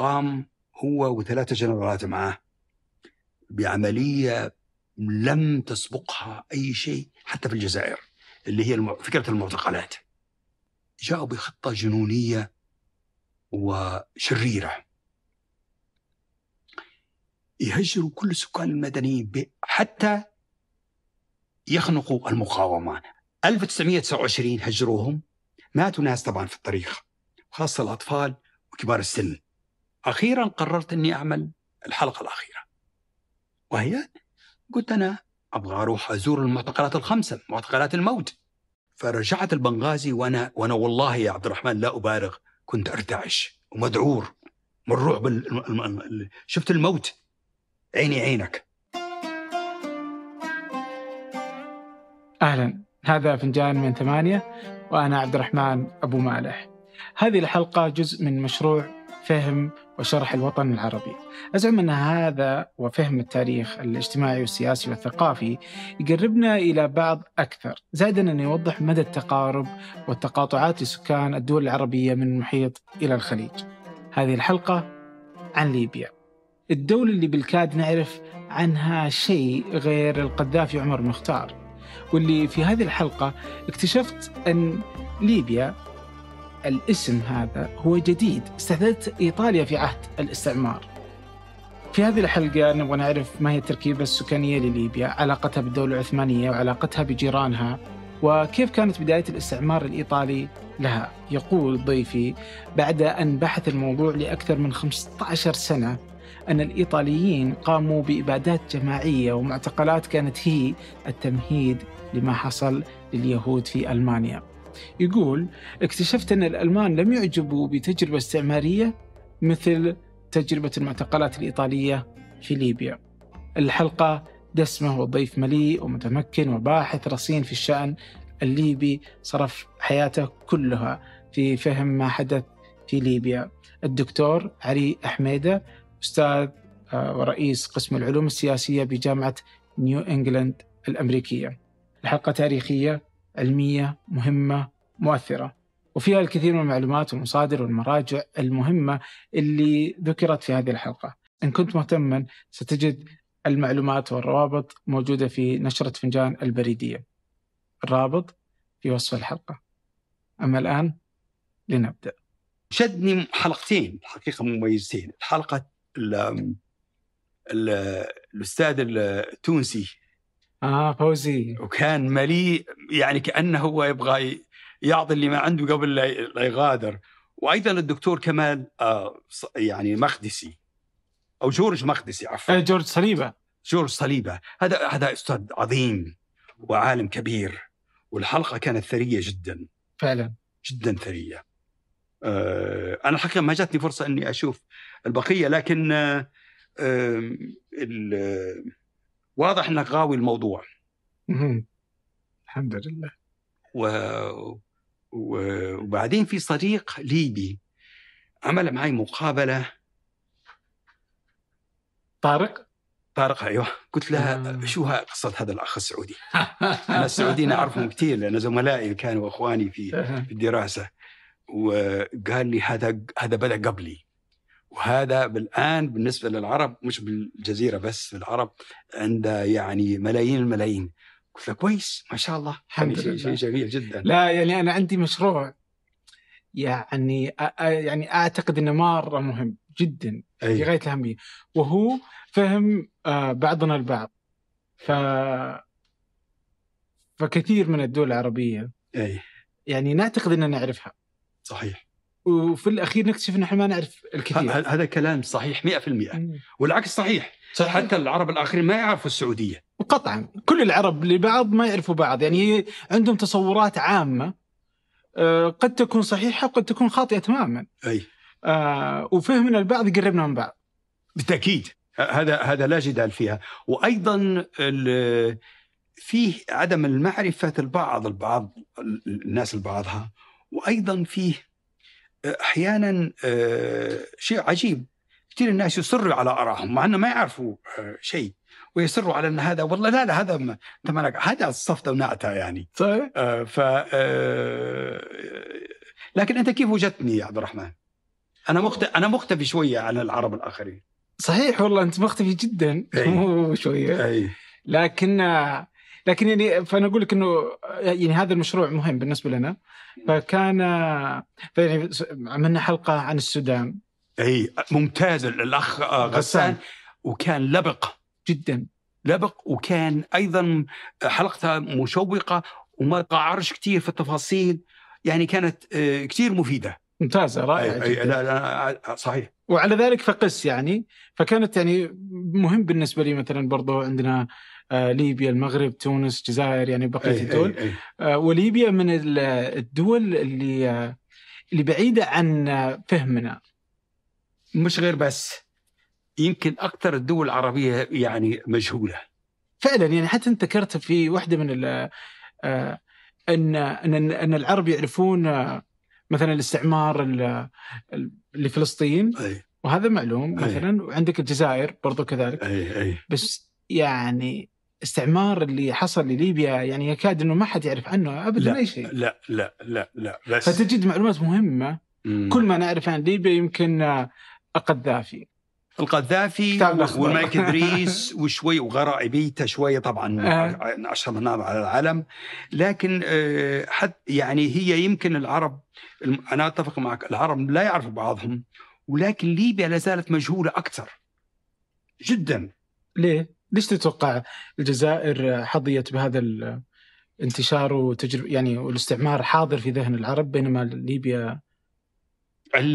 قام هو وثلاثة جنرالات معاه بعملية لم تسبقها أي شيء حتى في الجزائر اللي هي فكرة المعتقلات جاءوا بخطة جنونية وشريرة يهجروا كل السكان المدنيين حتى يخنقوا المقاومة 1929 هجروهم ماتوا ناس طبعا في الطريق خاصة الأطفال وكبار السن أخيرا قررت أني أعمل الحلقة الأخيرة وهي قلت أنا أبغى أروح أزور المعتقلات الخمسة معتقلات الموت فرجعت البنغازي وأنا وأنا والله يا عبد الرحمن لا أبالغ كنت أرتعش ومذعور من رعب شفت الموت عيني عينك أهلا هذا فنجان من ثمانية وأنا عبد الرحمن أبو مالح هذه الحلقة جزء من مشروع فهم وشرح الوطن العربي أزعم أن هذا وفهم التاريخ الاجتماعي والسياسي والثقافي يقربنا إلى بعض أكثر زائدا أن يوضح مدى التقارب والتقاطعات لسكان الدول العربية من المحيط إلى الخليج هذه الحلقة عن ليبيا الدولة اللي بالكاد نعرف عنها شيء غير القذافي عمر مختار واللي في هذه الحلقة اكتشفت أن ليبيا الاسم هذا هو جديد استحدثت إيطاليا في عهد الاستعمار في هذه الحلقة نبغى نعرف ما هي التركيبة السكانية لليبيا علاقتها بالدولة العثمانية وعلاقتها بجيرانها وكيف كانت بداية الاستعمار الإيطالي لها يقول ضيفي بعد أن بحث الموضوع لأكثر من 15 سنة أن الإيطاليين قاموا بإبادات جماعية ومعتقلات كانت هي التمهيد لما حصل لليهود في ألمانيا يقول اكتشفت أن الألمان لم يعجبوا بتجربة استعمارية مثل تجربة المعتقلات الإيطالية في ليبيا الحلقة دسمة وضيف مليء ومتمكن وباحث رصين في الشأن الليبي صرف حياته كلها في فهم ما حدث في ليبيا الدكتور علي أحميدة أستاذ آه، ورئيس قسم العلوم السياسية بجامعة نيو إنجلاند الأمريكية الحلقة تاريخية علمية مهمة مؤثرة وفيها الكثير من المعلومات والمصادر والمراجع المهمة اللي ذكرت في هذه الحلقة إن كنت مهتما ستجد المعلومات والروابط موجودة في نشرة فنجان البريدية الرابط في وصف الحلقة أما الآن لنبدأ شدني حلقتين الحقيقة مميزتين الحلقة الأستاذ التونسي اه فوزي وكان مليء يعني كانه هو يبغى يعطي اللي ما عنده قبل لا يغادر وايضا الدكتور كمال آه يعني مقدسي او جورج مقدسي عفوا إيه، جورج صليبه جورج صليبه هذا هذا استاذ عظيم وعالم كبير والحلقه كانت ثريه جدا فعلا جدا ثريه آه انا الحقيقه ما جاتني فرصه اني اشوف البقيه لكن آه واضح انك غاوي الموضوع الحمد لله و... و... وبعدين في صديق ليبي عمل معي مقابله طارق طارق ايوه قلت لها آه. شو قصه هذا الاخ السعودي؟ انا السعوديين اعرفهم كثير لان زملائي كانوا اخواني في في الدراسه وقال لي هذا هذا بدا قبلي وهذا الآن بالنسبة للعرب مش بالجزيرة بس العرب عند يعني ملايين الملايين قلت له كويس ما شاء الله يعني الحمد لله شيء جميل جدا لا يعني أنا عندي مشروع يعني يعني أعتقد أنه مرة مهم جدا أي. في غاية الأهمية وهو فهم آه، بعضنا البعض ف فكثير من الدول العربية أي. يعني نعتقد أننا نعرفها صحيح وفي الاخير نكتشف ان احنا ما نعرف الكثير هذا كلام صحيح 100% والعكس صحيح. صحيح حتى العرب الاخرين ما يعرفوا السعوديه قطعا كل العرب لبعض ما يعرفوا بعض يعني عندهم تصورات عامه آه، قد تكون صحيحه وقد تكون خاطئه تماما اي آه، وفهمنا البعض يقربنا من بعض بالتاكيد هذا هذا لا جدال فيها وايضا فيه عدم المعرفه البعض البعض الناس البعضها وايضا فيه احيانا آه، شيء عجيب كثير الناس يصروا على ارائهم مع انه ما يعرفوا آه، شيء ويصروا على ان هذا والله لا لا هذا انت هذا الصفدة ونعتها يعني صحيح آه، ف لكن انت كيف وجدتني يا عبد الرحمن؟ انا مختفي انا مختفي شويه عن العرب الاخرين صحيح والله انت مختفي جدا إيه. مو شويه أي. لكن لكن يعني فانا اقول لك انه يعني هذا المشروع مهم بالنسبه لنا فكان يعني عملنا حلقه عن السودان اي ممتاز الاخ غسان وكان لبق جدا لبق وكان ايضا حلقته مشوقه وما قعرش كثير في التفاصيل يعني كانت آه، كثير مفيده ممتازه رائعه أي أي لا لا صحيح وعلى ذلك فقس يعني فكانت يعني مهم بالنسبه لي مثلا برضو عندنا آه، ليبيا المغرب تونس الجزائر يعني بقيه أي إيه، الدول أي أي. آه، وليبيا من الدول اللي آه، اللي بعيده عن فهمنا مش غير بس يمكن اكثر الدول العربيه يعني مجهوله فعلا يعني حتى انت ذكرت في واحده من ال ان ان العرب يعرفون مثلا الاستعمار لفلسطين أي. وهذا معلوم إيه. مثلا وعندك الجزائر برضو كذلك أي أي. بس يعني الاستعمار اللي حصل لليبيا يعني يكاد انه ما حد يعرف عنه ابدا اي شيء لا لا لا لا بس فتجد معلومات مهمه مم. كل ما نعرف عن ليبيا يمكن آه، القذافي القذافي ومايك ادريس وشوي وغرائبيته شويه طبعا اشهر آه. نار على العالم لكن آه، حتى يعني هي يمكن العرب انا اتفق معك العرب لا يعرفوا بعضهم ولكن ليبيا لا زالت مجهوله اكثر جدا ليه؟ ليش تتوقع الجزائر حظيت بهذا الانتشار وتجرب يعني والاستعمار حاضر في ذهن العرب بينما ليبيا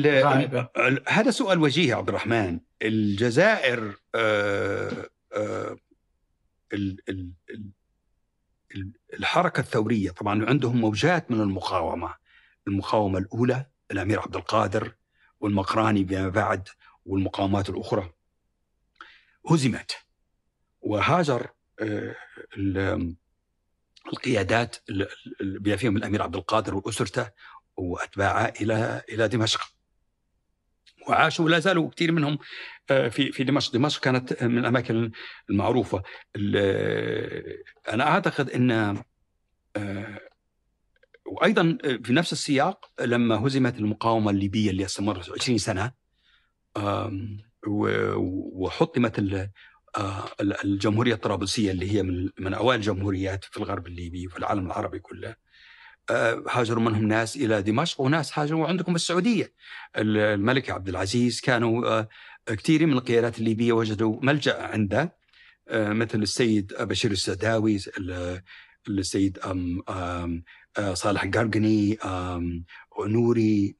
غائبة. هذا سؤال وجيه عبد الرحمن الجزائر آه، آه، الحركة الثورية طبعا عندهم موجات من المقاومة المقاومة الأولى الأمير عبد القادر والمقراني فيما بعد والمقاومات الأخرى هزمت وهاجر آه، القيادات بما فيهم الامير عبد القادر واسرته واتباعه الى الى دمشق. وعاشوا ولا زالوا كثير منهم آه، في في دمشق، دمشق كانت من الاماكن المعروفه. انا اعتقد ان آه، وايضا في نفس السياق لما هزمت المقاومه الليبيه اللي استمرت 20 سنه وحطمت الجمهورية الطرابلسية اللي هي من من أوائل الجمهوريات في الغرب الليبي وفي العالم العربي كله آه، هاجروا منهم ناس إلى دمشق وناس هاجروا عندكم في السعودية الملك عبد العزيز كانوا آه، كثير من القيادات الليبية وجدوا ملجأ عنده آه، مثل السيد بشير السداوي السيد صالح قرقني نوري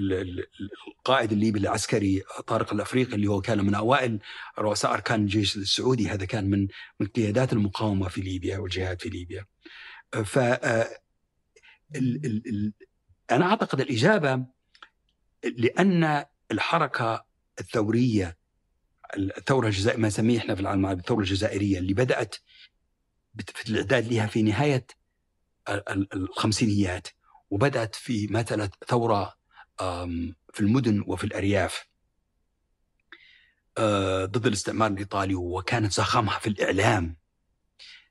القائد الليبي العسكري طارق الافريقي اللي هو كان من اوائل رؤساء اركان الجيش السعودي هذا كان من من قيادات المقاومه في ليبيا والجهاد في ليبيا. ف آه، انا اعتقد الاجابه لان الحركه الثوريه الثوره الجزائريه ما نسميه احنا في العالم العربي الثوره الجزائريه اللي بدات في الاعداد لها في نهايه الخمسينيات وبدات في مثلا ثوره في المدن وفي الأرياف آه، ضد الاستعمار الإيطالي وكانت زخمها في الإعلام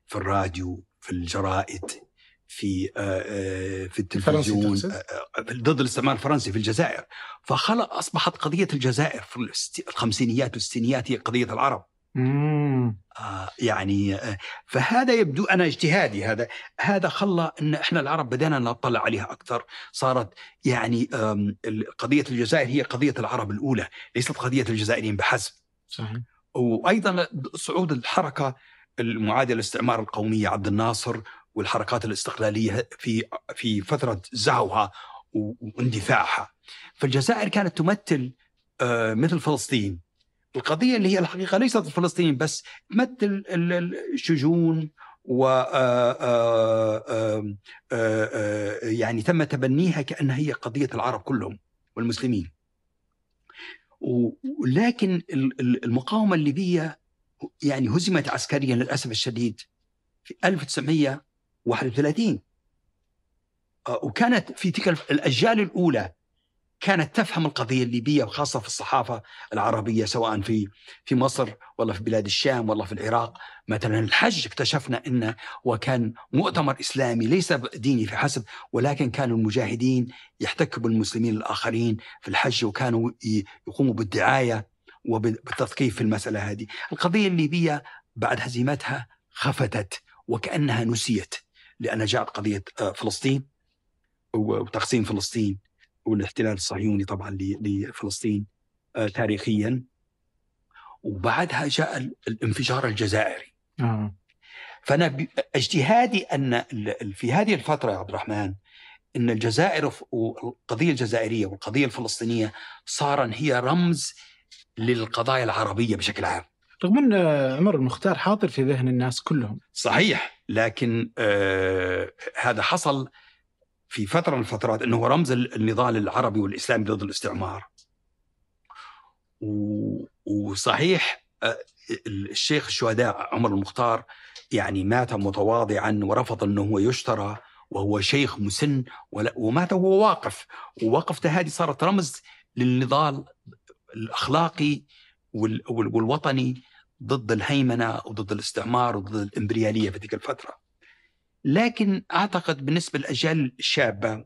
في الراديو في الجرائد في آه، آه، في التلفزيون ضد الاستعمار الفرنسي في الجزائر فخلق اصبحت قضيه الجزائر في الخمسينيات والستينيات هي قضيه العرب آه يعني آه، فهذا يبدو انا اجتهادي هذا هذا خلى ان احنا العرب بدانا نطلع عليها اكثر صارت يعني قضيه الجزائر هي قضيه العرب الاولى ليست قضيه الجزائريين بحسب صحيح وايضا صعود الحركه المعادله للاستعمار القوميه عبد الناصر والحركات الاستقلاليه في في فتره زهوها واندفاعها فالجزائر كانت تمثل آه، مثل فلسطين القضية اللي هي الحقيقة ليست الفلسطينيين بس تمثل الشجون و آه، آه، آه، يعني تم تبنيها كأنها هي قضية العرب كلهم والمسلمين ولكن المقاومة الليبية يعني هزمت عسكريا للأسف الشديد في 1931 وكانت في تلك الأجيال الأولى كانت تفهم القضيه الليبيه وخاصه في الصحافه العربيه سواء في في مصر ولا في بلاد الشام ولا في العراق مثلا الحج اكتشفنا انه وكان مؤتمر اسلامي ليس ديني فحسب ولكن كانوا المجاهدين يحتكوا بالمسلمين الاخرين في الحج وكانوا يقوموا بالدعايه وبالتثقيف في المساله هذه. القضيه الليبيه بعد هزيمتها خفتت وكانها نسيت لان جاءت قضيه آه، فلسطين وتقسيم فلسطين والاحتلال الصهيوني طبعا لفلسطين آه، تاريخيا وبعدها جاء الانفجار الجزائري آه. فانا اجتهادي ان في هذه الفتره يا عبد الرحمن ان الجزائر والقضيه الجزائريه والقضيه الفلسطينيه صارن هي رمز للقضايا العربيه بشكل عام رغم ان عمر المختار حاضر في ذهن الناس كلهم صحيح لكن آه هذا حصل في فترة من الفترات أنه رمز النضال العربي والإسلامي ضد الاستعمار وصحيح الشيخ الشهداء عمر المختار يعني مات متواضعا ورفض أنه هو يشترى وهو شيخ مسن ومات وهو واقف ووقفته هذه صارت رمز للنضال الأخلاقي والوطني ضد الهيمنة وضد الاستعمار وضد الإمبريالية في تلك الفترة لكن اعتقد بالنسبه للاجيال الشابه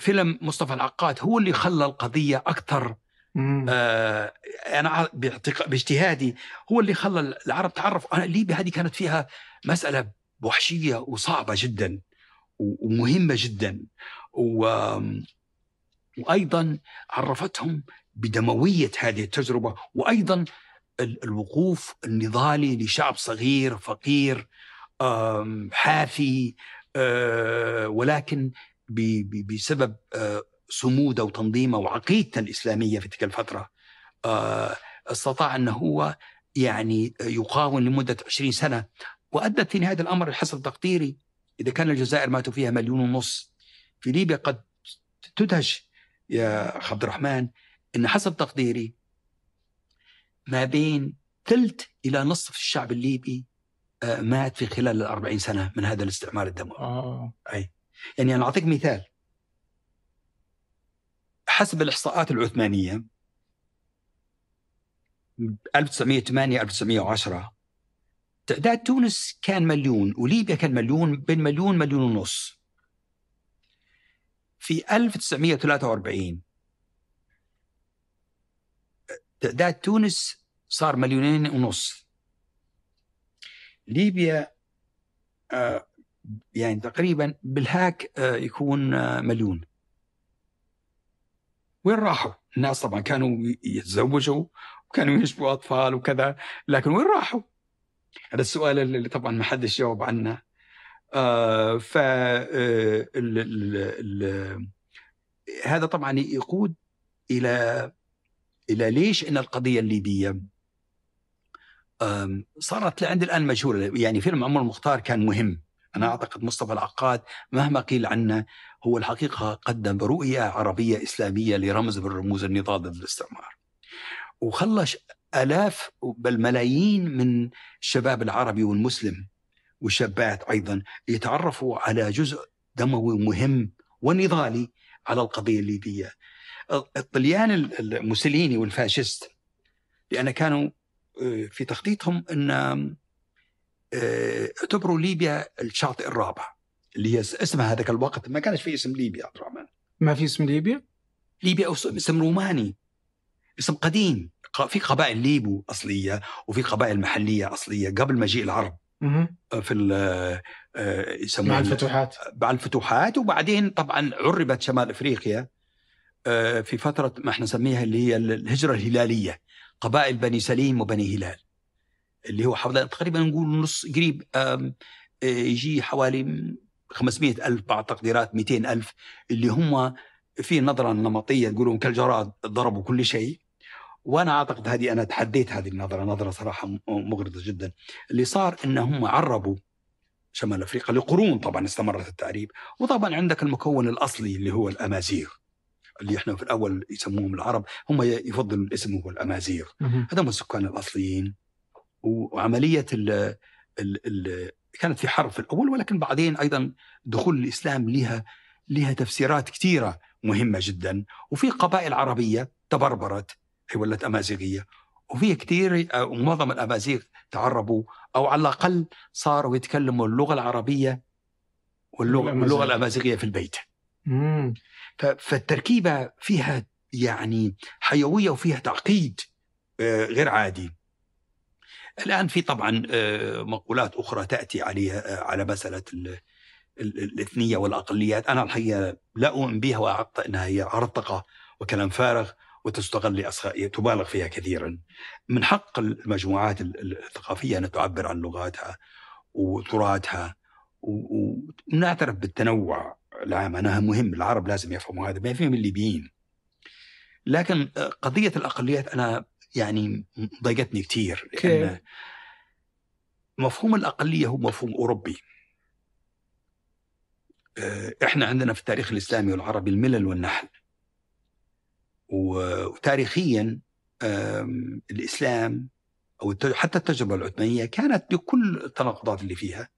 فيلم مصطفى العقاد هو اللي خلى القضيه اكثر آه انا باجتهادي هو اللي خلى العرب تعرف انا ليبيا هذه كانت فيها مساله وحشيه وصعبه جدا ومهمه جدا و وايضا عرفتهم بدمويه هذه التجربه وايضا الوقوف النضالي لشعب صغير فقير حافي آه، ولكن بسبب آه، صموده وتنظيمه وعقيدته الاسلاميه في تلك الفتره آه، استطاع ان هو يعني يقاوم لمده 20 سنه وادت في نهايه الامر حسب تقديري اذا كان الجزائر ماتوا فيها مليون ونص في ليبيا قد تدهش يا عبد الرحمن ان حسب تقديري ما بين ثلث الى نصف الشعب الليبي آه، مات في خلال الأربعين سنة من هذا الاستعمار الدموي آه. أي يعني أنا أعطيك مثال حسب الإحصاءات العثمانية 1908 1910 تعداد تونس كان مليون وليبيا كان مليون بين مليون مليون ونص في 1943 تعداد تونس صار مليونين ونص ليبيا آه، يعني تقريبا بالهاك آه، يكون آه، مليون وين راحوا؟ الناس طبعا كانوا يتزوجوا وكانوا ينشبوا اطفال وكذا لكن وين راحوا؟ هذا السؤال اللي طبعا ما حدش جاوب عنه آه ف هذا طبعا يقود الى الى ليش ان القضيه الليبيه صارت لعند الان مجهوله يعني فيلم عمر المختار كان مهم انا اعتقد مصطفى العقاد مهما قيل عنه هو الحقيقه قدم رؤيه عربيه اسلاميه لرمز من رموز النضال ضد الاستعمار وخلى الاف بل ملايين من الشباب العربي والمسلم والشابات ايضا يتعرفوا على جزء دموي مهم ونضالي على القضيه الليبيه الطليان الموسوليني والفاشست لان كانوا آه، في تخطيطهم ان آه، اعتبروا ليبيا الشاطئ الرابع اللي هي اسمها هذاك الوقت ما كانش في اسم ليبيا عبد الرحمن ما في اسم ليبيا؟ ليبيا اسم روماني اسم قديم في قبائل ليبو اصليه وفي قبائل محليه اصليه قبل مجيء العرب آه، في مع الفتوحات مع الفتوحات وبعدين طبعا عربت شمال افريقيا في فتره ما احنا نسميها اللي هي الهجره الهلاليه قبائل بني سليم وبني هلال اللي هو حوالي تقريبا نقول نص قريب آه، يجي حوالي 500 ألف بعض تقديرات 200 ألف اللي هم في نظرة نمطية يقولون كالجراد ضربوا كل شيء وأنا أعتقد هذه أنا تحديت هذه النظرة نظرة صراحة مغرضة جدا اللي صار إن هم عربوا شمال أفريقيا لقرون طبعا استمرت التعريب وطبعا عندك المكون الأصلي اللي هو الأمازيغ اللي احنا في الاول يسموهم العرب هم يفضلوا الاسم هو الامازيغ هم السكان الاصليين وعمليه ال ال الـ كانت في حرب في الاول ولكن بعدين ايضا دخول الاسلام لها لها تفسيرات كثيره مهمه جدا وفي قبائل عربيه تبربرت هي ولت امازيغيه وفي كثير آه، معظم الامازيغ تعربوا او على الاقل صاروا يتكلموا اللغه العربيه واللغه, واللغة الامازيغيه في البيت. مم. فالتركيبه فيها يعني حيويه وفيها تعقيد آه، غير عادي الان في طبعا آه، مقولات اخرى تاتي عليها آه، على مساله الاثنيه والاقليات انا الحقيقه لا اؤمن بها واعتقد انها هي عرطقه وكلام فارغ وتستغل لأصغر تبالغ فيها كثيرا من حق المجموعات الثقافية أن تعبر عن لغاتها وتراثها ونعترف بالتنوع لا معناها مهم العرب لازم يفهموا هذا ما يفهم الليبيين لكن آه، قضيه الاقليات انا يعني ضايقتني كثير لان مفهوم الاقليه هو مفهوم اوروبي آه، احنا عندنا في التاريخ الاسلامي والعربي الملل والنحل وتاريخيا الاسلام او حتى التجربه العثمانيه كانت بكل التناقضات اللي فيها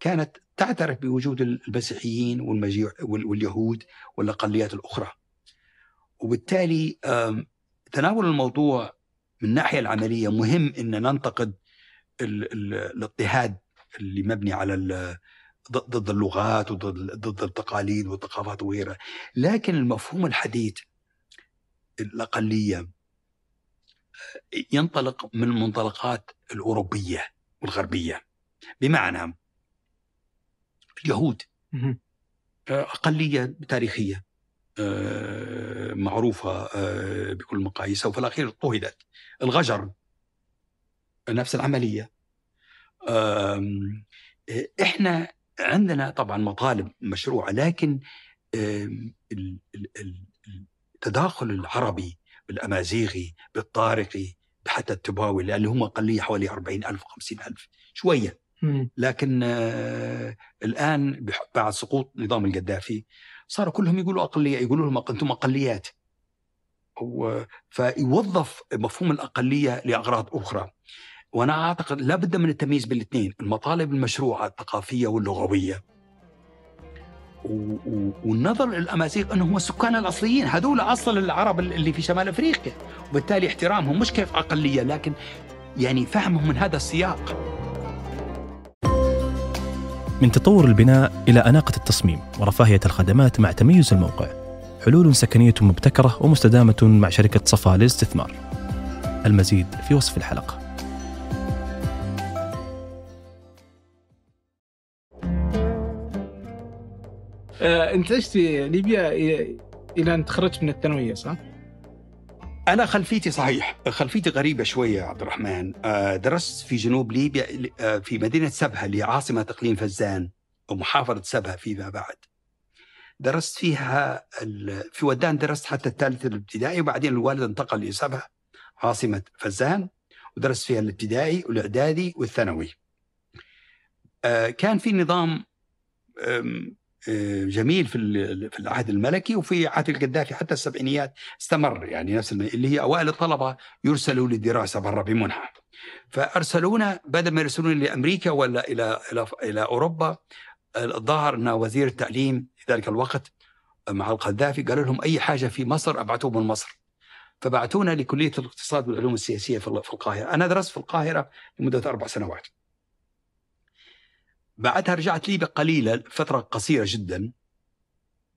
كانت تعترف بوجود المسيحيين واليهود والاقليات الاخرى وبالتالي تناول الموضوع من الناحيه العمليه مهم ان ننتقد الاضطهاد اللي مبني على ضد اللغات وضد التقاليد والثقافات وغيرها لكن المفهوم الحديث الأقلية آه، ينطلق من المنطلقات الأوروبية والغربية بمعنى يهود آه، أقلية تاريخية آه، معروفة آه، بكل مقاييسها وفي الأخير اضطهدت الغجر نفس العملية إحنا عندنا طبعا مطالب مشروعة لكن التداخل العربي بالأمازيغي بالطارقي حتى التباوي لأن هم أقلية حوالي 40 ألف 50 ألف شوية لكن آه، الان بعد سقوط نظام القذافي صاروا كلهم يقولوا اقليه يقولوا لهم انتم اقليات فيوظف مفهوم الاقليه لاغراض اخرى وانا اعتقد لا بد من التمييز بين الاثنين المطالب المشروعه الثقافيه واللغويه والنظر للامازيغ انهم السكان الاصليين هذول اصل العرب اللي في شمال افريقيا وبالتالي احترامهم مش كيف اقليه لكن يعني فهمهم من هذا السياق من تطور البناء إلى أناقة التصميم ورفاهية الخدمات مع تميز الموقع حلول سكنية مبتكرة ومستدامة مع شركة صفا للاستثمار المزيد في وصف الحلقة آه، انتجتي ليبيا الى ان تخرجت من الثانويه صح؟ أنا خلفيتي صحيح خلفيتي غريبة شوية يا عبد الرحمن آه، درست في جنوب ليبيا آه، في مدينة سبها اللي عاصمة إقليم فزان ومحافظة سبها فيما بعد درست فيها في ودان درست حتى الثالث الابتدائي وبعدين الوالد انتقل لسبها عاصمة فزان ودرست فيها الابتدائي والإعدادي والثانوي آه، كان في نظام جميل في في العهد الملكي وفي عهد القذافي حتى السبعينيات استمر يعني نفس اللي هي اوائل الطلبه يرسلوا للدراسه برا بمنحه فارسلونا بدل ما يرسلون لامريكا ولا الى الى الى اوروبا الظاهر ان وزير التعليم في ذلك الوقت مع القذافي قالوا لهم اي حاجه في مصر ابعتوه من مصر فبعتونا لكليه الاقتصاد والعلوم السياسيه في القاهره انا درست في القاهره لمده اربع سنوات بعدها رجعت ليبيا قليلا فتره قصيره جدا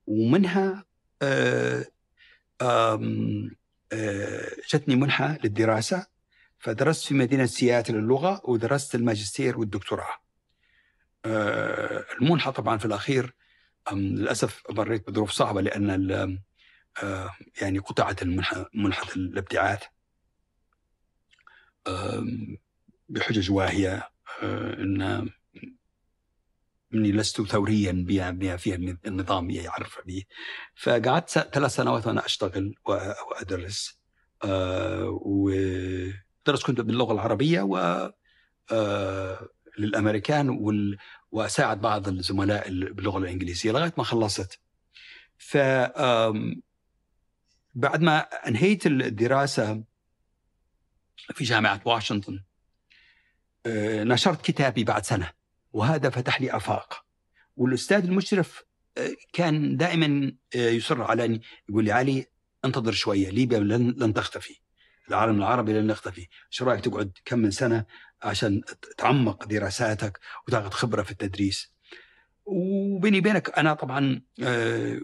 ومنها آه آه جتني منحه للدراسه فدرست في مدينه سياتل اللغه ودرست الماجستير والدكتوراه آه المنحه طبعا في الاخير للاسف مريت بظروف صعبه لان آه، يعني قطعت المنحه منحه الابتعاث بحجج واهيه آه، ان اني لست ثوريا بما فيه النظام يعرف به فقعدت ثلاث سنوات وانا اشتغل وادرس آه، ودرس كنت باللغه العربيه و آه، للامريكان وال... واساعد بعض الزملاء باللغه الانجليزيه لغايه ما خلصت. ف بعد ما انهيت الدراسه في جامعه واشنطن آه، نشرت كتابي بعد سنه وهذا فتح لي افاق والاستاذ المشرف آه، كان دائما آه، يصر على ان يقول لي علي انتظر شويه ليبيا لن لن تختفي العالم العربي لن يختفي شو رايك تقعد كم من سنه عشان تعمق دراساتك وتاخذ خبره في التدريس وبيني بينك انا طبعا آه،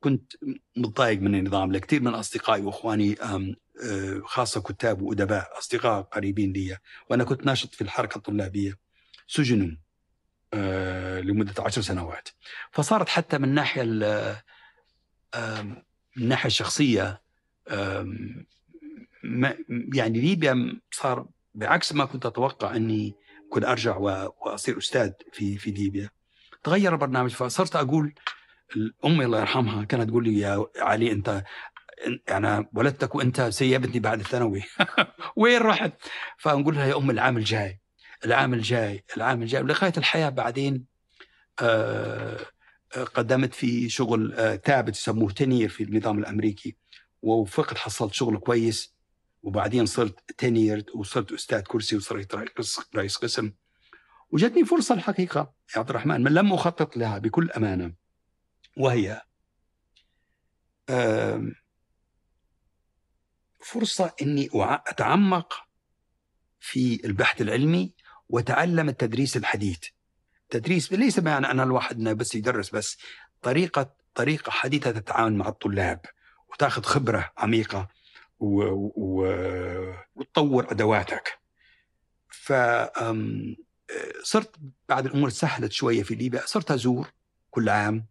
كنت متضايق من النظام لكثير من اصدقائي واخواني خاصه كتاب وادباء اصدقاء قريبين لي وانا كنت ناشط في الحركه الطلابيه سجنوا آه، لمده عشر سنوات فصارت حتى من ناحيه من الناحيه الشخصيه يعني ليبيا صار بعكس ما كنت اتوقع اني كنت ارجع واصير استاذ في في ليبيا تغير البرنامج فصرت اقول امي الله يرحمها كانت تقول لي يا علي انت انا ولدتك وانت سيبتني بعد الثانوي وين رحت؟ فنقول لها يا ام العام الجاي العام الجاي العام الجاي لغايه الحياه بعدين آه، آه، قدمت في شغل آه، ثابت يسموه تنير في النظام الامريكي ووفقت حصلت شغل كويس وبعدين صرت تنير وصرت استاذ كرسي وصرت رئيس قسم وجتني فرصه الحقيقه يا عبد الرحمن من لم اخطط لها بكل امانه وهي فرصه اني اتعمق في البحث العلمي وتعلم التدريس الحديث تدريس ليس بمعنى أن الواحد بس يدرس بس طريقة طريقة حديثة تتعامل مع الطلاب وتاخذ خبرة عميقة و... و... وتطور أدواتك ف صرت بعد الأمور سهلت شوية في ليبيا صرت أزور كل عام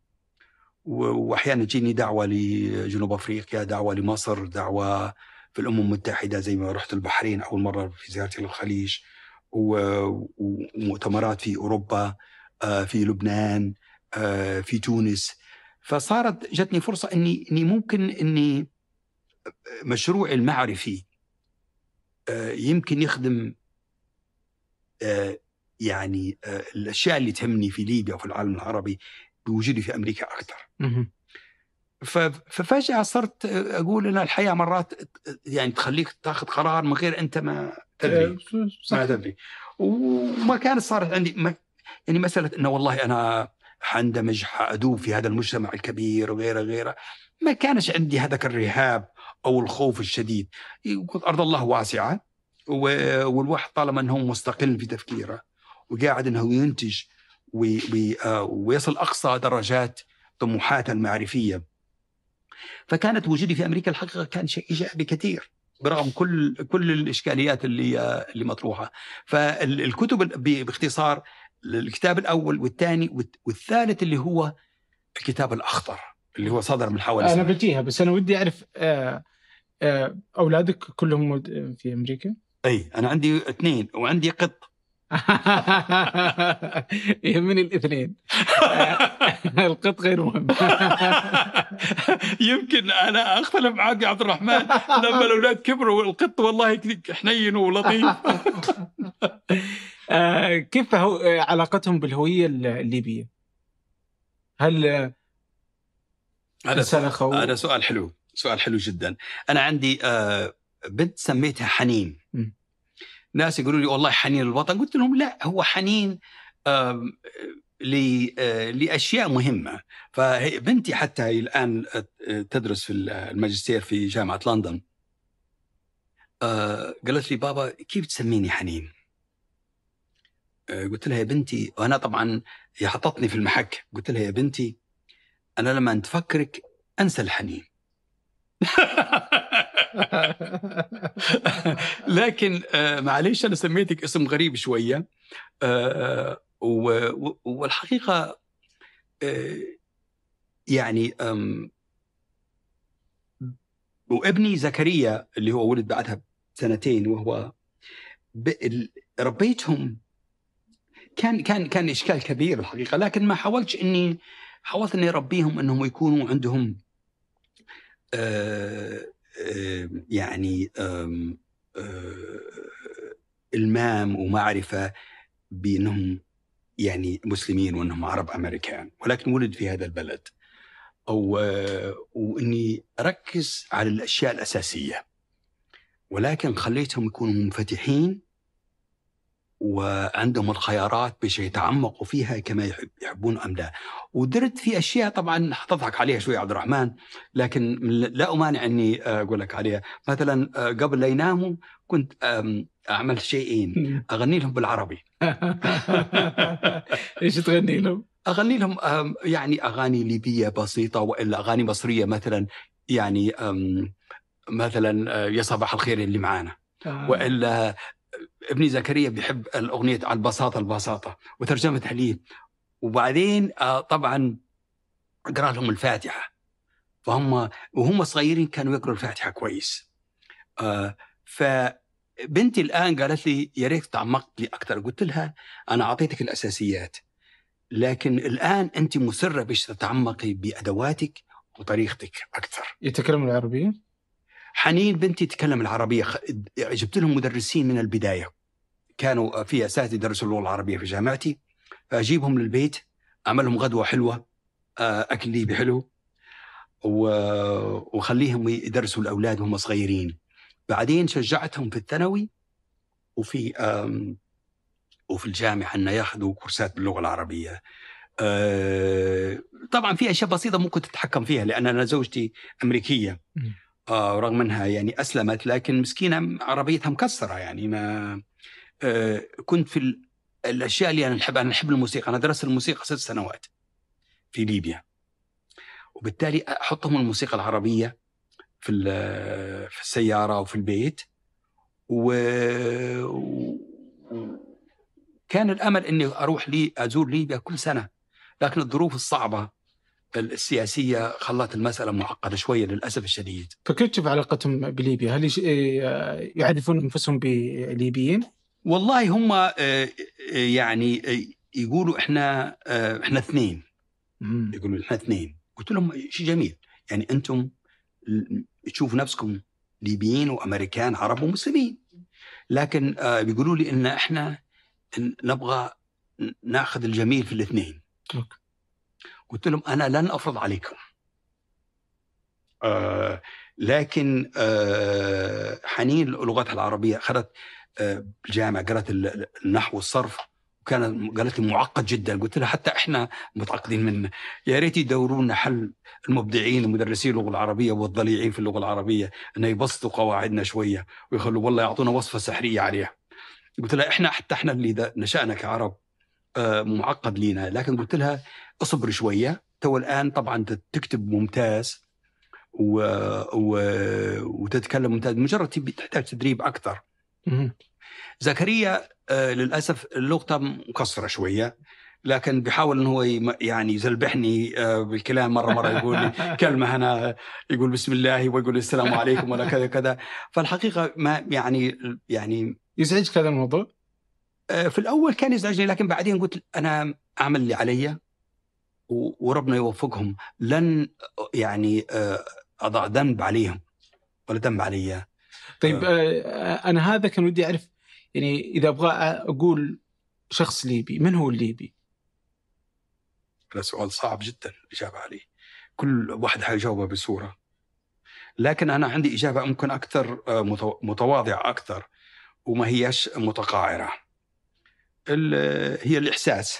واحيانا تجيني دعوه لجنوب افريقيا، دعوه لمصر، دعوه في الامم المتحده زي ما رحت البحرين اول مره في زيارتي للخليج، ومؤتمرات في اوروبا آه، في لبنان آه، في تونس فصارت جتني فرصه اني اني ممكن اني مشروعي المعرفي آه، يمكن يخدم يعني الاشياء اللي تهمني في ليبيا وفي العالم العربي بوجودي في امريكا اكثر. ففجاه صرت اقول ان الحياه مرات يعني تخليك تاخذ قرار من غير انت ما تدري آه، ما تدري وما كانت صارت عندي ما يعني مساله انه والله انا حندمج حادوب في هذا المجتمع الكبير وغيره غيره ما كانش عندي هذاك الرهاب او الخوف الشديد كنت ارض الله واسعه والواحد طالما انه مستقل في تفكيره وقاعد انه ينتج آه، ويصل اقصى درجات طموحاته المعرفيه فكانت وجودي في امريكا الحقيقه كان شيء ايجابي كثير برغم كل كل الاشكاليات اللي اللي مطروحه فالكتب باختصار الكتاب الاول والثاني والثالث اللي هو الكتاب الاخطر اللي هو صدر من حوالي انا بجيها بس انا ودي اعرف آه، آه، اولادك كلهم في امريكا اي انا عندي اثنين وعندي قط يهمني الاثنين القط غير مهم يمكن انا اختلف معاك يا عبد الرحمن لما الاولاد كبروا القط والله حنين ولطيف آه، كيف علاقتهم بالهويه الليبيه؟ هل هذا هذا سؤال حلو سؤال حلو جدا انا عندي آه، بنت سميتها حنين ناس يقولوا لي والله حنين الوطن قلت لهم لا هو حنين لاشياء مهمه فبنتي حتى هي الان تدرس في الماجستير في جامعه لندن قالت لي بابا كيف تسميني حنين؟ قلت لها يا بنتي وانا طبعا هي حطتني في المحك قلت لها يا بنتي انا لما تفكرك انسى الحنين لكن آه، معليش انا سميتك اسم غريب شويه آه، آه، والحقيقه يعني وابني زكريا اللي هو ولد بعدها سنتين وهو ربيتهم كان كان كان اشكال كبير الحقيقه لكن ما حاولتش اني حاولت اني اربيهم انهم يكونوا عندهم يعني آه، المام ومعرفه بانهم يعني مسلمين وانهم عرب امريكان ولكن ولد في هذا البلد أو آه، واني اركز على الاشياء الاساسيه ولكن خليتهم يكونوا منفتحين وعندهم الخيارات باش يتعمقوا فيها كما يحبون ام لا ودرت في اشياء طبعا حتضحك عليها شوي عبد الرحمن لكن لا امانع اني اقول لك عليها مثلا آه، قبل لا يناموا كنت اعمل شيئين اغني لهم بالعربي ايش تغني لهم اغني لهم يعني اغاني ليبيه بسيطه والا اغاني مصريه مثلا يعني مثلا آه، يا صباح الخير اللي معانا آه. والا ابني زكريا بيحب الاغنيه على البساطه البساطه وترجمتها لي وبعدين آه، طبعا اقرا لهم الفاتحه فهم وهم صغيرين كانوا يقرأوا الفاتحه كويس آه، فبنتي الان قالت لي يا ريت تعمقت لي اكثر قلت لها انا اعطيتك الاساسيات لكن الان انت مصره بش تتعمقي بادواتك وطريقتك اكثر يتكلم العربيه حنين بنتي تتكلم العربية جبت لهم مدرسين من البداية كانوا في أساتذة يدرسوا اللغة العربية في جامعتي أجيبهم للبيت أعملهم غدوة حلوة آه، أكل ليبي حلو وخليهم يدرسوا الأولاد وهم صغيرين بعدين شجعتهم في الثانوي وفي وفي الجامعة أن يأخذوا كورسات باللغة العربية آه، طبعا في أشياء بسيطة ممكن تتحكم فيها لأن أنا زوجتي أمريكية آه رغم انها يعني اسلمت لكن مسكينه عربيتها مكسره يعني ما آه، كنت في الاشياء اللي انا نحبها انا نحب الموسيقى انا درست الموسيقى ست سنوات في ليبيا وبالتالي احطهم الموسيقى العربيه في في السياره وفي البيت و كان الامل اني اروح لي ازور ليبيا كل سنه لكن الظروف الصعبه السياسيه خلت المساله معقده شويه للاسف الشديد. فكيف تشوف علاقتهم بليبيا؟ هل يعرفون آه، انفسهم بليبيين؟ والله هم آه، آه، يعني يقولوا احنا احنا اثنين. يقولوا احنا اثنين. قلت لهم شيء جميل يعني انتم تشوفوا نفسكم ليبيين وامريكان عرب ومسلمين. لكن بيقولوا لي ان احنا نبغى ناخذ الجميل في الاثنين. أوكي. قلت لهم انا لن افرض عليكم آه لكن آه حنين لغتها العربيه اخذت آه الجامعه قرات النحو والصرف وكان قالت لي معقد جدا قلت لها حتى احنا متعقدين منه يا ريت لنا حل المبدعين المدرسين اللغه العربيه والضليعين في اللغه العربيه ان يبسطوا قواعدنا شويه ويخلوا والله يعطونا وصفه سحريه عليها قلت لها احنا حتى احنا اللي نشانا كعرب آه، معقد لينا لكن قلت لها اصبري شويه تو الان طبعا تكتب ممتاز و... و... وتتكلم ممتاز مجرد تحتاج تدريب اكثر زكريا آه، للاسف لغته مكسره شويه لكن بيحاول ان هو يعني يزلبحني آه، بالكلام مره مره يقول كلمه هنا يقول بسم الله ويقول السلام عليكم ولا كذا كذا فالحقيقه ما يعني يعني يزعجك هذا الموضوع؟ آه، في الاول كان يزعجني لكن بعدين قلت انا اعمل اللي علي وربنا يوفقهم لن يعني آه، اضع ذنب عليهم ولا ذنب علي طيب آه. آه انا هذا كان ودي اعرف يعني اذا ابغى اقول شخص ليبي من هو الليبي؟ هذا سؤال صعب جدا الاجابه عليه كل واحد حيجاوبه بصوره لكن انا عندي اجابه ممكن اكثر متواضعه اكثر وما هيش متقاعره هي الإحساس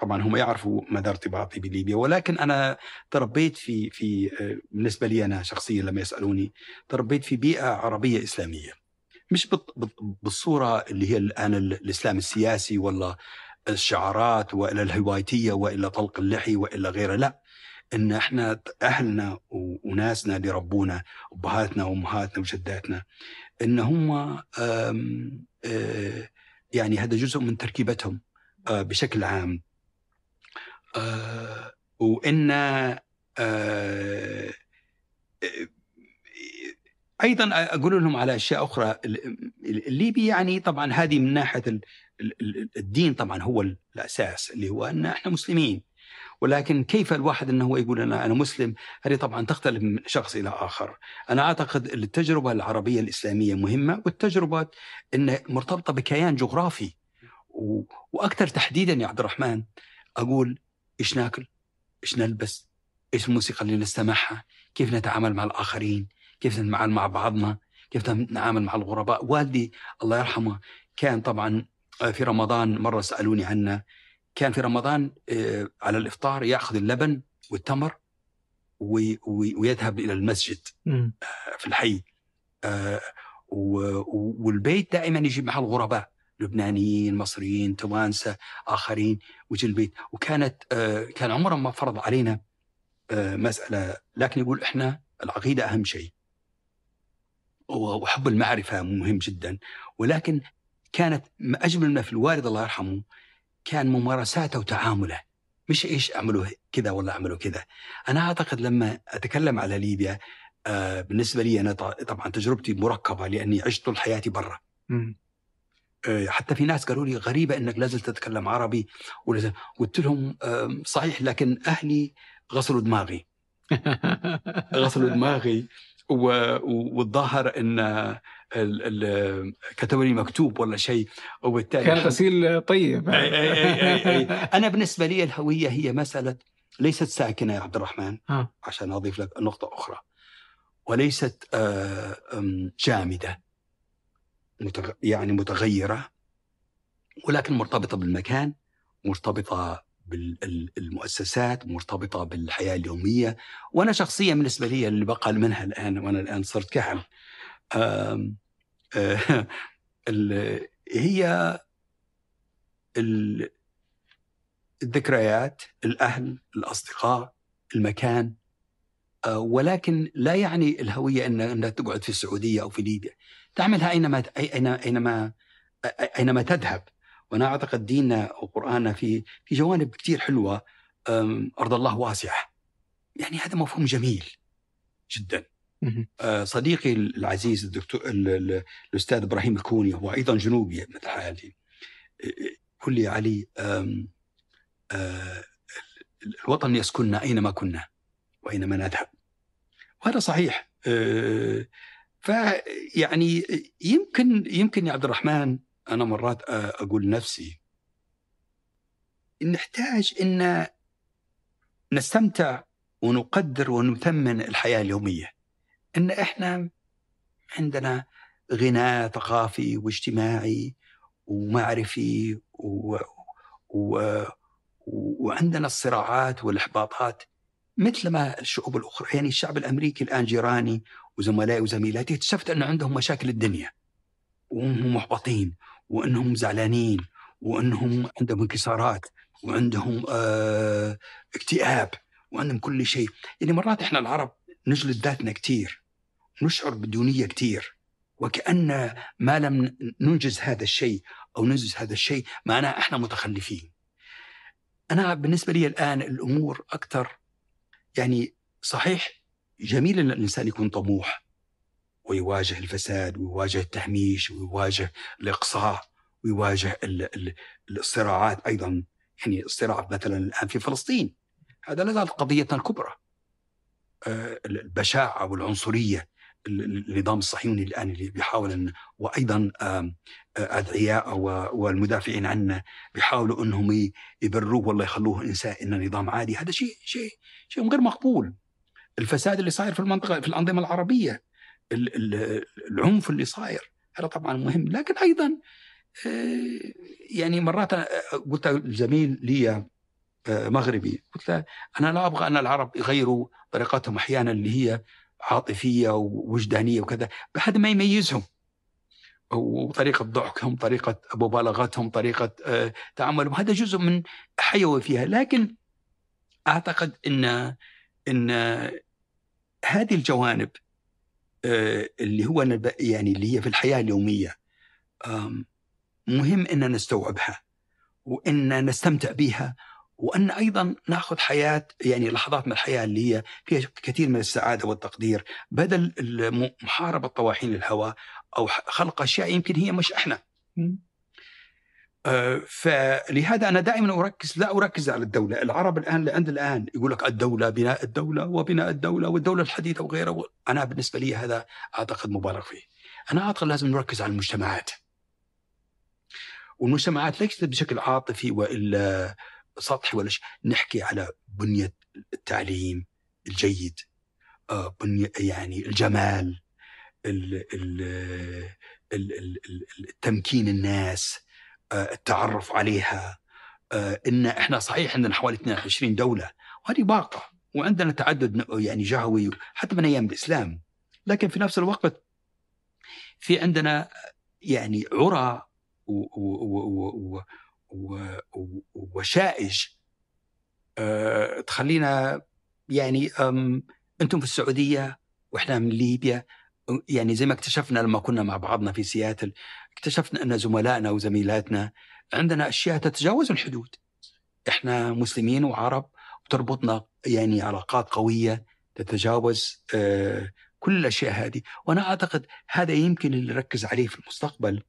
طبعا هم يعرفوا مدى ارتباطي بليبيا ولكن انا تربيت في في بالنسبه لي انا شخصيا لما يسالوني تربيت في بيئه عربيه اسلاميه مش بالصوره اللي هي الان الاسلام السياسي ولا الشعارات والى الهوايتيه والى طلق اللحي والى غيره لا ان احنا اهلنا وناسنا اللي ربونا ابهاتنا وامهاتنا وجداتنا ان هم آم آم آه، يعني هذا جزء من تركيبتهم آه، بشكل عام آه، وان آه، ايضا اقول لهم على اشياء اخرى الليبي يعني طبعا هذه من ناحيه الدين طبعا هو الاساس اللي هو ان احنا مسلمين ولكن كيف الواحد أنه يقول أنا, أنا مسلم هذه طبعا تختلف من شخص إلى آخر أنا أعتقد التجربة العربية الإسلامية مهمة والتجربة إن مرتبطة بكيان جغرافي وأكثر تحديدا يا عبد الرحمن أقول إيش ناكل إيش نلبس إيش الموسيقى اللي نستمعها كيف نتعامل مع الآخرين كيف نتعامل مع بعضنا كيف نتعامل مع الغرباء والدي الله يرحمه كان طبعا آه، في رمضان مرة سألوني عنه كان في رمضان آه، على الافطار ياخذ اللبن والتمر ويذهب الى المسجد آه، في الحي آه، والبيت دائما يجيب معه الغرباء لبنانيين مصريين توانسة آخرين ويجي البيت وكانت كان عمرا ما فرض علينا مسألة لكن يقول إحنا العقيدة أهم شيء وحب المعرفة مهم جدا ولكن كانت أجمل ما في الوالد الله يرحمه كان ممارساته وتعامله مش ايش اعمله كذا ولا اعمله كذا انا اعتقد لما اتكلم على ليبيا آه بالنسبه لي انا طبعا تجربتي مركبه لاني عشت طول حياتي برا آه حتى في ناس قالوا لي غريبه انك لازلت تتكلم عربي قلت لهم آه صحيح لكن اهلي غسلوا دماغي غسلوا دماغي والظاهر ان كتبوا لي مكتوب ولا شيء وبالتالي كان غسيل طيب أي أي أي أي أي. انا بالنسبه لي الهويه هي مساله ليست ساكنه يا عبد الرحمن ها. آه. عشان اضيف لك نقطه اخرى وليست آه، جامده يعني متغيره ولكن مرتبطه بالمكان مرتبطه بالمؤسسات مرتبطة بالحياة اليومية وأنا شخصيا بالنسبة لي اللي بقى منها الآن وأنا الآن صرت كهل آه، هي الذكريات الأهل الأصدقاء المكان آه، ولكن لا يعني الهوية أن أنها تقعد في السعودية أو في ليبيا تعملها أينما أينما أينما تذهب وأنا أعتقد ديننا وقرآننا في في جوانب كثير حلوة أرض الله واسعة يعني هذا مفهوم جميل جدا آه، صديقي العزيز الدكتور الاستاذ ابراهيم الكوني هو ايضا جنوبي مثل حالي آه، قل لي علي آه، الوطن يسكننا اينما كنا واينما نذهب وهذا صحيح فيعني يمكن يمكن يا عبد الرحمن انا مرات اقول نفسي نحتاج ان نستمتع ونقدر ونثمن الحياه اليوميه ان احنا عندنا غنى ثقافي واجتماعي ومعرفي و... و... وعندنا الصراعات والاحباطات مثل ما الشعوب الاخرى يعني الشعب الامريكي الان جيراني وزملائي وزميلاتي اكتشفت ان عندهم مشاكل الدنيا وهم محبطين وانهم زعلانين وانهم عندهم انكسارات وعندهم اه اكتئاب وعندهم كل شيء يعني مرات احنا العرب نجلد ذاتنا كثير نشعر بدونيه كثير وكأن ما لم ننجز هذا الشيء أو ننجز هذا الشيء معناه إحنا متخلفين أنا بالنسبة لي الآن الأمور أكثر يعني صحيح جميل أن الإنسان يكون طموح ويواجه الفساد ويواجه التهميش ويواجه الإقصاء ويواجه الـ الـ الصراعات أيضا يعني الصراع مثلا الآن في فلسطين هذا لا زال قضيتنا الكبرى آه، البشاعه والعنصريه النظام الصهيوني الان اللي بيحاول ان وايضا ادعياء والمدافعين عنه بيحاولوا انهم يبروه والله يخلوه انسان انه نظام عادي هذا شيء شيء شيء غير مقبول الفساد اللي صاير في المنطقه في الانظمه العربيه العنف اللي صاير هذا طبعا مهم لكن ايضا آه، يعني مرات آه، قلت لزميل لي آه، مغربي قلت له أنا لا أبغى أن العرب يغيروا طريقتهم أحيانا اللي هي عاطفية ووجدانية وكذا هذا ما يميزهم وطريقة ضحكهم طريقة مبالغتهم طريقة آه، تعاملهم هذا جزء من حيوي فيها لكن أعتقد أن أن هذه الجوانب آه، اللي هو يعني اللي هي في الحياة اليومية مهم أن نستوعبها وأن نستمتع بها وان ايضا ناخذ حياه يعني لحظات من الحياه اللي هي فيها كثير من السعاده والتقدير بدل محاربه طواحين الهوى او خلق اشياء يمكن هي مش احنا. آه، فلهذا انا دائما اركز لا اركز على الدوله، العرب الان عند الان يقول لك الدوله بناء الدوله وبناء الدوله والدوله الحديثه وغيره، انا بالنسبه لي هذا اعتقد مبالغ فيه. انا اعتقد لازم نركز على المجتمعات. والمجتمعات ليست بشكل عاطفي والا سطحي ولا شيء نحكي على بنية التعليم الجيد آه، بنية يعني الجمال ال ال التمكين الناس آه، التعرف عليها آه، ان احنا صحيح عندنا حوالي 22 دوله وهذه باقه وعندنا تعدد يعني جهوي حتى من ايام الاسلام لكن في نفس الوقت في عندنا يعني عرى و, و, و, و وشائج آه، تخلينا يعني انتم في السعوديه واحنا من ليبيا يعني زي ما اكتشفنا لما كنا مع بعضنا في سياتل اكتشفنا ان زملائنا وزميلاتنا عندنا اشياء تتجاوز الحدود احنا مسلمين وعرب وتربطنا يعني علاقات قويه تتجاوز آه، كل الاشياء هذه وانا اعتقد هذا يمكن اللي نركز عليه في المستقبل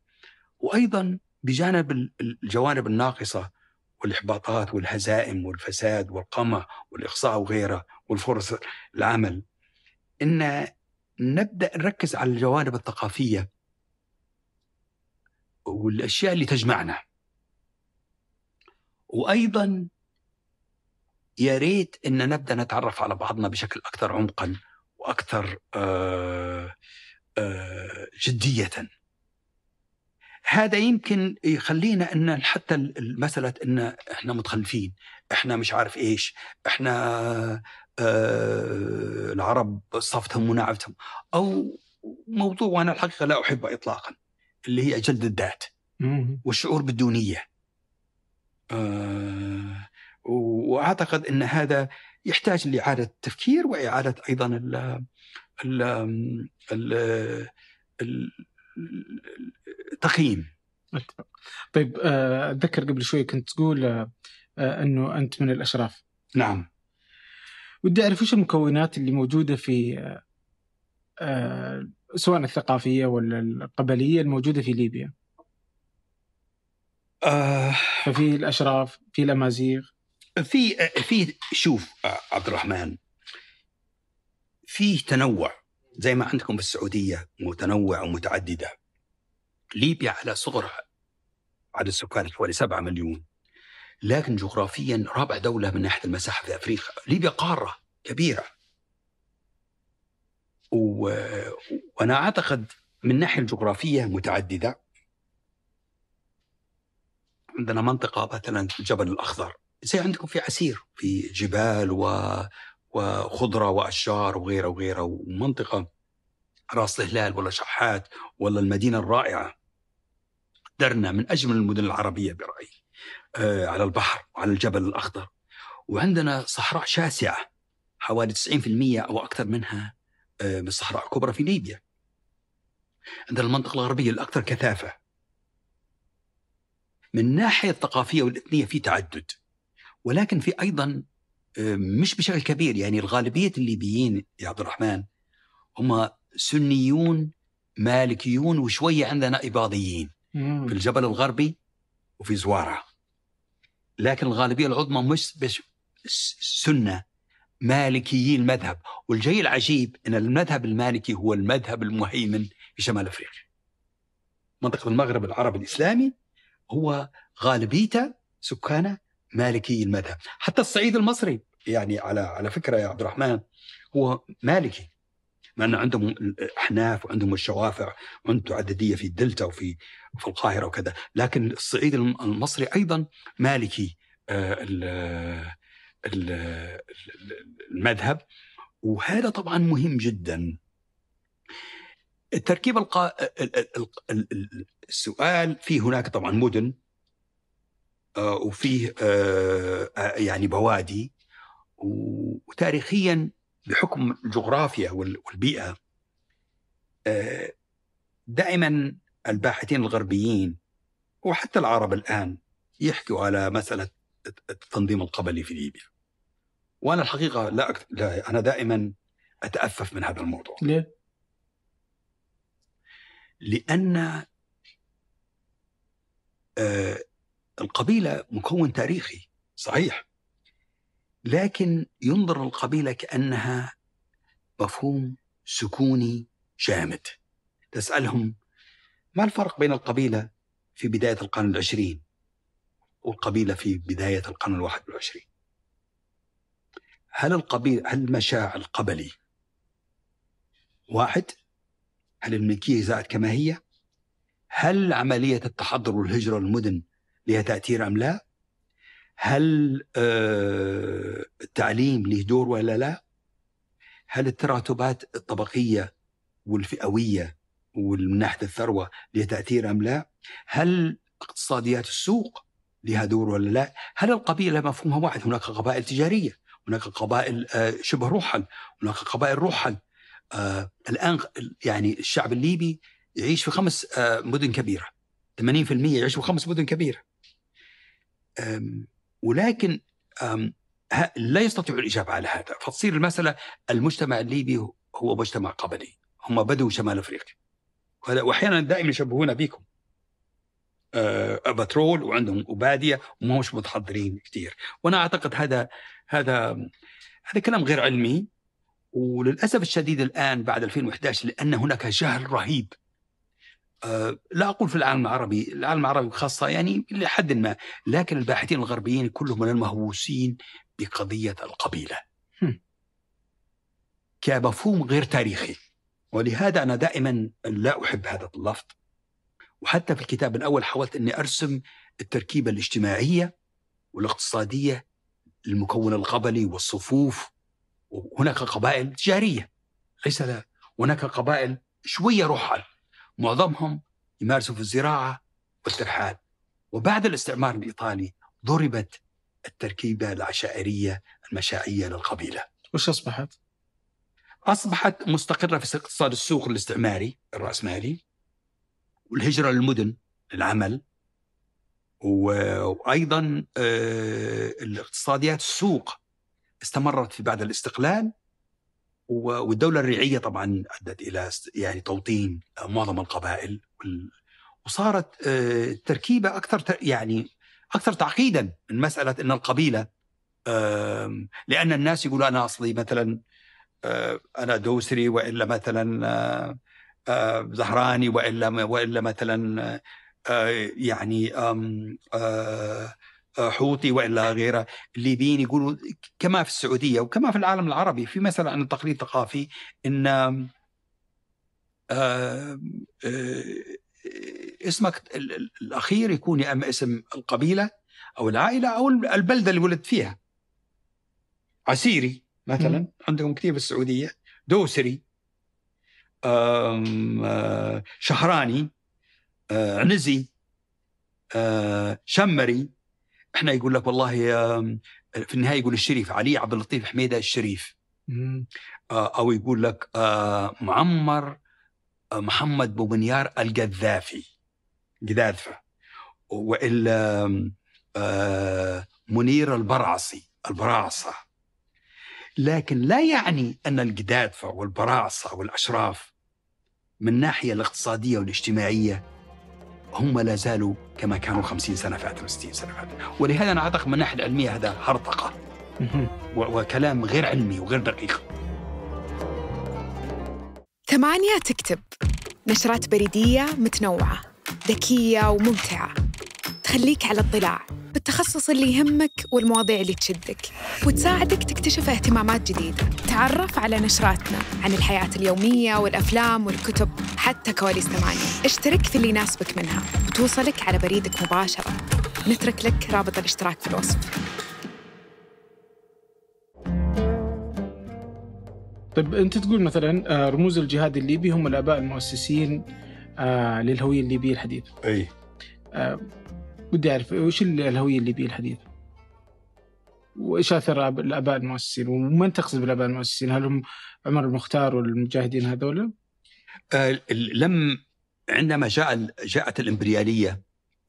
وايضا بجانب الجوانب الناقصه والاحباطات والهزائم والفساد والقمع والاقصاء وغيره والفرص العمل ان نبدا نركز على الجوانب الثقافيه والاشياء اللي تجمعنا وايضا يا ريت ان نبدا نتعرف على بعضنا بشكل اكثر عمقا واكثر آه، آه، جديه هذا يمكن يخلينا ان حتى مساله ان احنا متخلفين احنا مش عارف ايش احنا آه العرب صفتهم ونعفتهم او موضوع وانا الحقيقه لا احبه اطلاقا اللي هي جلد الذات والشعور بالدونيه آه واعتقد ان هذا يحتاج لاعاده تفكير واعاده ايضا ال ال ال تقييم طيب آه، اتذكر قبل شوي كنت تقول آه، آه، انه انت من الاشراف نعم ودي اعرف وش المكونات اللي موجوده في سواء الثقافيه ولا القبليه الموجوده في ليبيا آه ففي الاشراف في الامازيغ في في شوف عبد الرحمن في تنوع زي ما عندكم في السعوديه متنوع ومتعدده ليبيا على صغرها عدد السكان حوالي 7 مليون لكن جغرافيا رابع دولة من ناحية المساحة في أفريقيا ليبيا قارة كبيرة و... وأنا أعتقد من الناحية الجغرافية متعددة عندنا منطقة مثلا الجبل الأخضر زي عندكم في عسير في جبال و... وخضرة وأشجار وغيره وغيره ومنطقة راس الهلال ولا شحات ولا المدينة الرائعة درنا من أجمل المدن العربية برأيي آه، على البحر وعلى الجبل الأخضر وعندنا صحراء شاسعة حوالي 90% أو أكثر منها آه، من الصحراء الكبرى في ليبيا عندنا المنطقة الغربية الأكثر كثافة من الناحية الثقافية والإثنية في تعدد ولكن في أيضا آه، مش بشكل كبير يعني الغالبية الليبيين يا عبد الرحمن هم سنيون مالكيون وشوية عندنا إباضيين في الجبل الغربي وفي زواره لكن الغالبيه العظمى مش بس سنه مالكيي المذهب والجي العجيب ان المذهب المالكي هو المذهب المهيمن في شمال افريقيا منطقه المغرب العربي الاسلامي هو غالبيته سكانه مالكي المذهب حتى الصعيد المصري يعني على على فكره يا عبد الرحمن هو مالكي مع انه عندهم الاحناف وعندهم الشوافع وعندهم عدديه في الدلتا وفي في القاهره وكذا، لكن الصعيد المصري ايضا مالكي آه، المذهب وهذا طبعا مهم جدا. التركيب القا... السؤال في هناك طبعا مدن آه، وفيه آه، يعني بوادي وتاريخيا بحكم الجغرافيا والبيئه آه، دائما الباحثين الغربيين وحتى العرب الان يحكوا على مساله التنظيم القبلي في ليبيا. وانا الحقيقه لا, أكت... لا انا دائما اتافف من هذا الموضوع. ليه؟ لان آه، القبيله مكون تاريخي صحيح لكن ينظر للقبيلة كأنها مفهوم سكوني جامد تسألهم ما الفرق بين القبيلة في بداية القرن العشرين والقبيلة في بداية القرن الواحد والعشرين هل القبيل هل المشاع القبلي واحد هل الملكية زائد كما هي هل عملية التحضر والهجرة للمدن لها تأثير أم لا هل آه، التعليم له دور ولا لا؟ هل التراتبات الطبقيه والفئويه ومن ناحيه الثروه لها تاثير ام لا؟ هل اقتصاديات السوق لها دور ولا لا؟ هل القبيله مفهومها واحد؟ هناك قبائل تجاريه، هناك قبائل آه، شبه روحل. هناك قبائل روحل آه، الان يعني الشعب الليبي يعيش في خمس مدن كبيره. 80% يعيش في خمس مدن كبيره. ولكن لا يستطيع الإجابة على هذا فتصير المسألة المجتمع الليبي هو مجتمع قبلي هم بدوا شمال أفريقيا وأحيانا دائما يشبهون بكم آه، بترول وعندهم أبادية وما مش متحضرين كثير وأنا أعتقد هذا هذا هذا كلام غير علمي وللأسف الشديد الآن بعد 2011 لأن هناك جهل رهيب آه، لا اقول في العالم العربي، العالم العربي خاصه يعني الى حد ما، لكن الباحثين الغربيين كلهم من المهووسين بقضيه القبيله. كمفهوم غير تاريخي. ولهذا انا دائما لا احب هذا اللفظ. وحتى في الكتاب الاول حاولت اني ارسم التركيبه الاجتماعيه والاقتصاديه للمكون القبلي والصفوف وهناك قبائل تجاريه ليس لا هناك قبائل شويه رحل معظمهم يمارسوا في الزراعة والترحال وبعد الاستعمار الإيطالي ضربت التركيبة العشائرية المشاعية للقبيلة وش أصبحت؟ أصبحت مستقرة في اقتصاد السوق الاستعماري الرأسمالي والهجرة للمدن للعمل وأيضا آه، الاقتصاديات السوق استمرت في بعد الاستقلال والدولة الريعية طبعا أدت إلى يعني توطين معظم القبائل وصارت آه، تركيبة أكثر يعني أكثر تعقيدا من مسألة أن القبيلة لأن الناس يقولوا أنا أصلي مثلا آه، أنا دوسري وإلا مثلا آه، زهراني وإلا وإلا مثلا يعني حوثي والى غيره الليبيين يقولوا كما في السعوديه وكما في العالم العربي في مساله عن التقليد الثقافي ان آه، آه، اسمك الاخير يكون يا اما اسم القبيله او العائله او البلده اللي ولدت فيها عسيري مثلا عندكم كثير في السعوديه دوسري آه، شهراني عنزي شمري احنا يقول لك والله في النهايه يقول الشريف علي عبد اللطيف حميده الشريف آه، او يقول لك آه، معمر آه، محمد بومنيار القذافي قذافه والا منير البرعصي البراعصه لكن لا يعني ان القذافه والبراعصه والاشراف من الناحيه الاقتصاديه والاجتماعيه هم لا زالوا كما كانوا 50 سنة فاتوا 60 سنة فاتوا ولهذا أنا أعتقد من الناحية العلمية هذا هرطقة وكلام غير علمي وغير دقيق ثمانية تكتب نشرات بريدية متنوعة ذكية وممتعة تخليك على اطلاع بالتخصص اللي يهمك والمواضيع اللي تشدك وتساعدك تكتشف اهتمامات جديدة تعرف على نشراتنا عن الحياة اليومية والأفلام والكتب حتى كواليس ثمانية اشترك في اللي يناسبك منها وتوصلك على بريدك مباشرة نترك لك رابط الاشتراك في الوصف طيب انت تقول مثلا آه، رموز الجهاد الليبي هم الاباء المؤسسين آه، للهويه الليبيه الحديثه. اي آه، بدي أعرف وش الهوية الليبية الحديثة وإيش أثر الآباء المؤسسين ومن تقصد بالآباء المؤسسين هل هم عمر المختار والمجاهدين هذول؟ آه لم عندما جاء جاءت الإمبريالية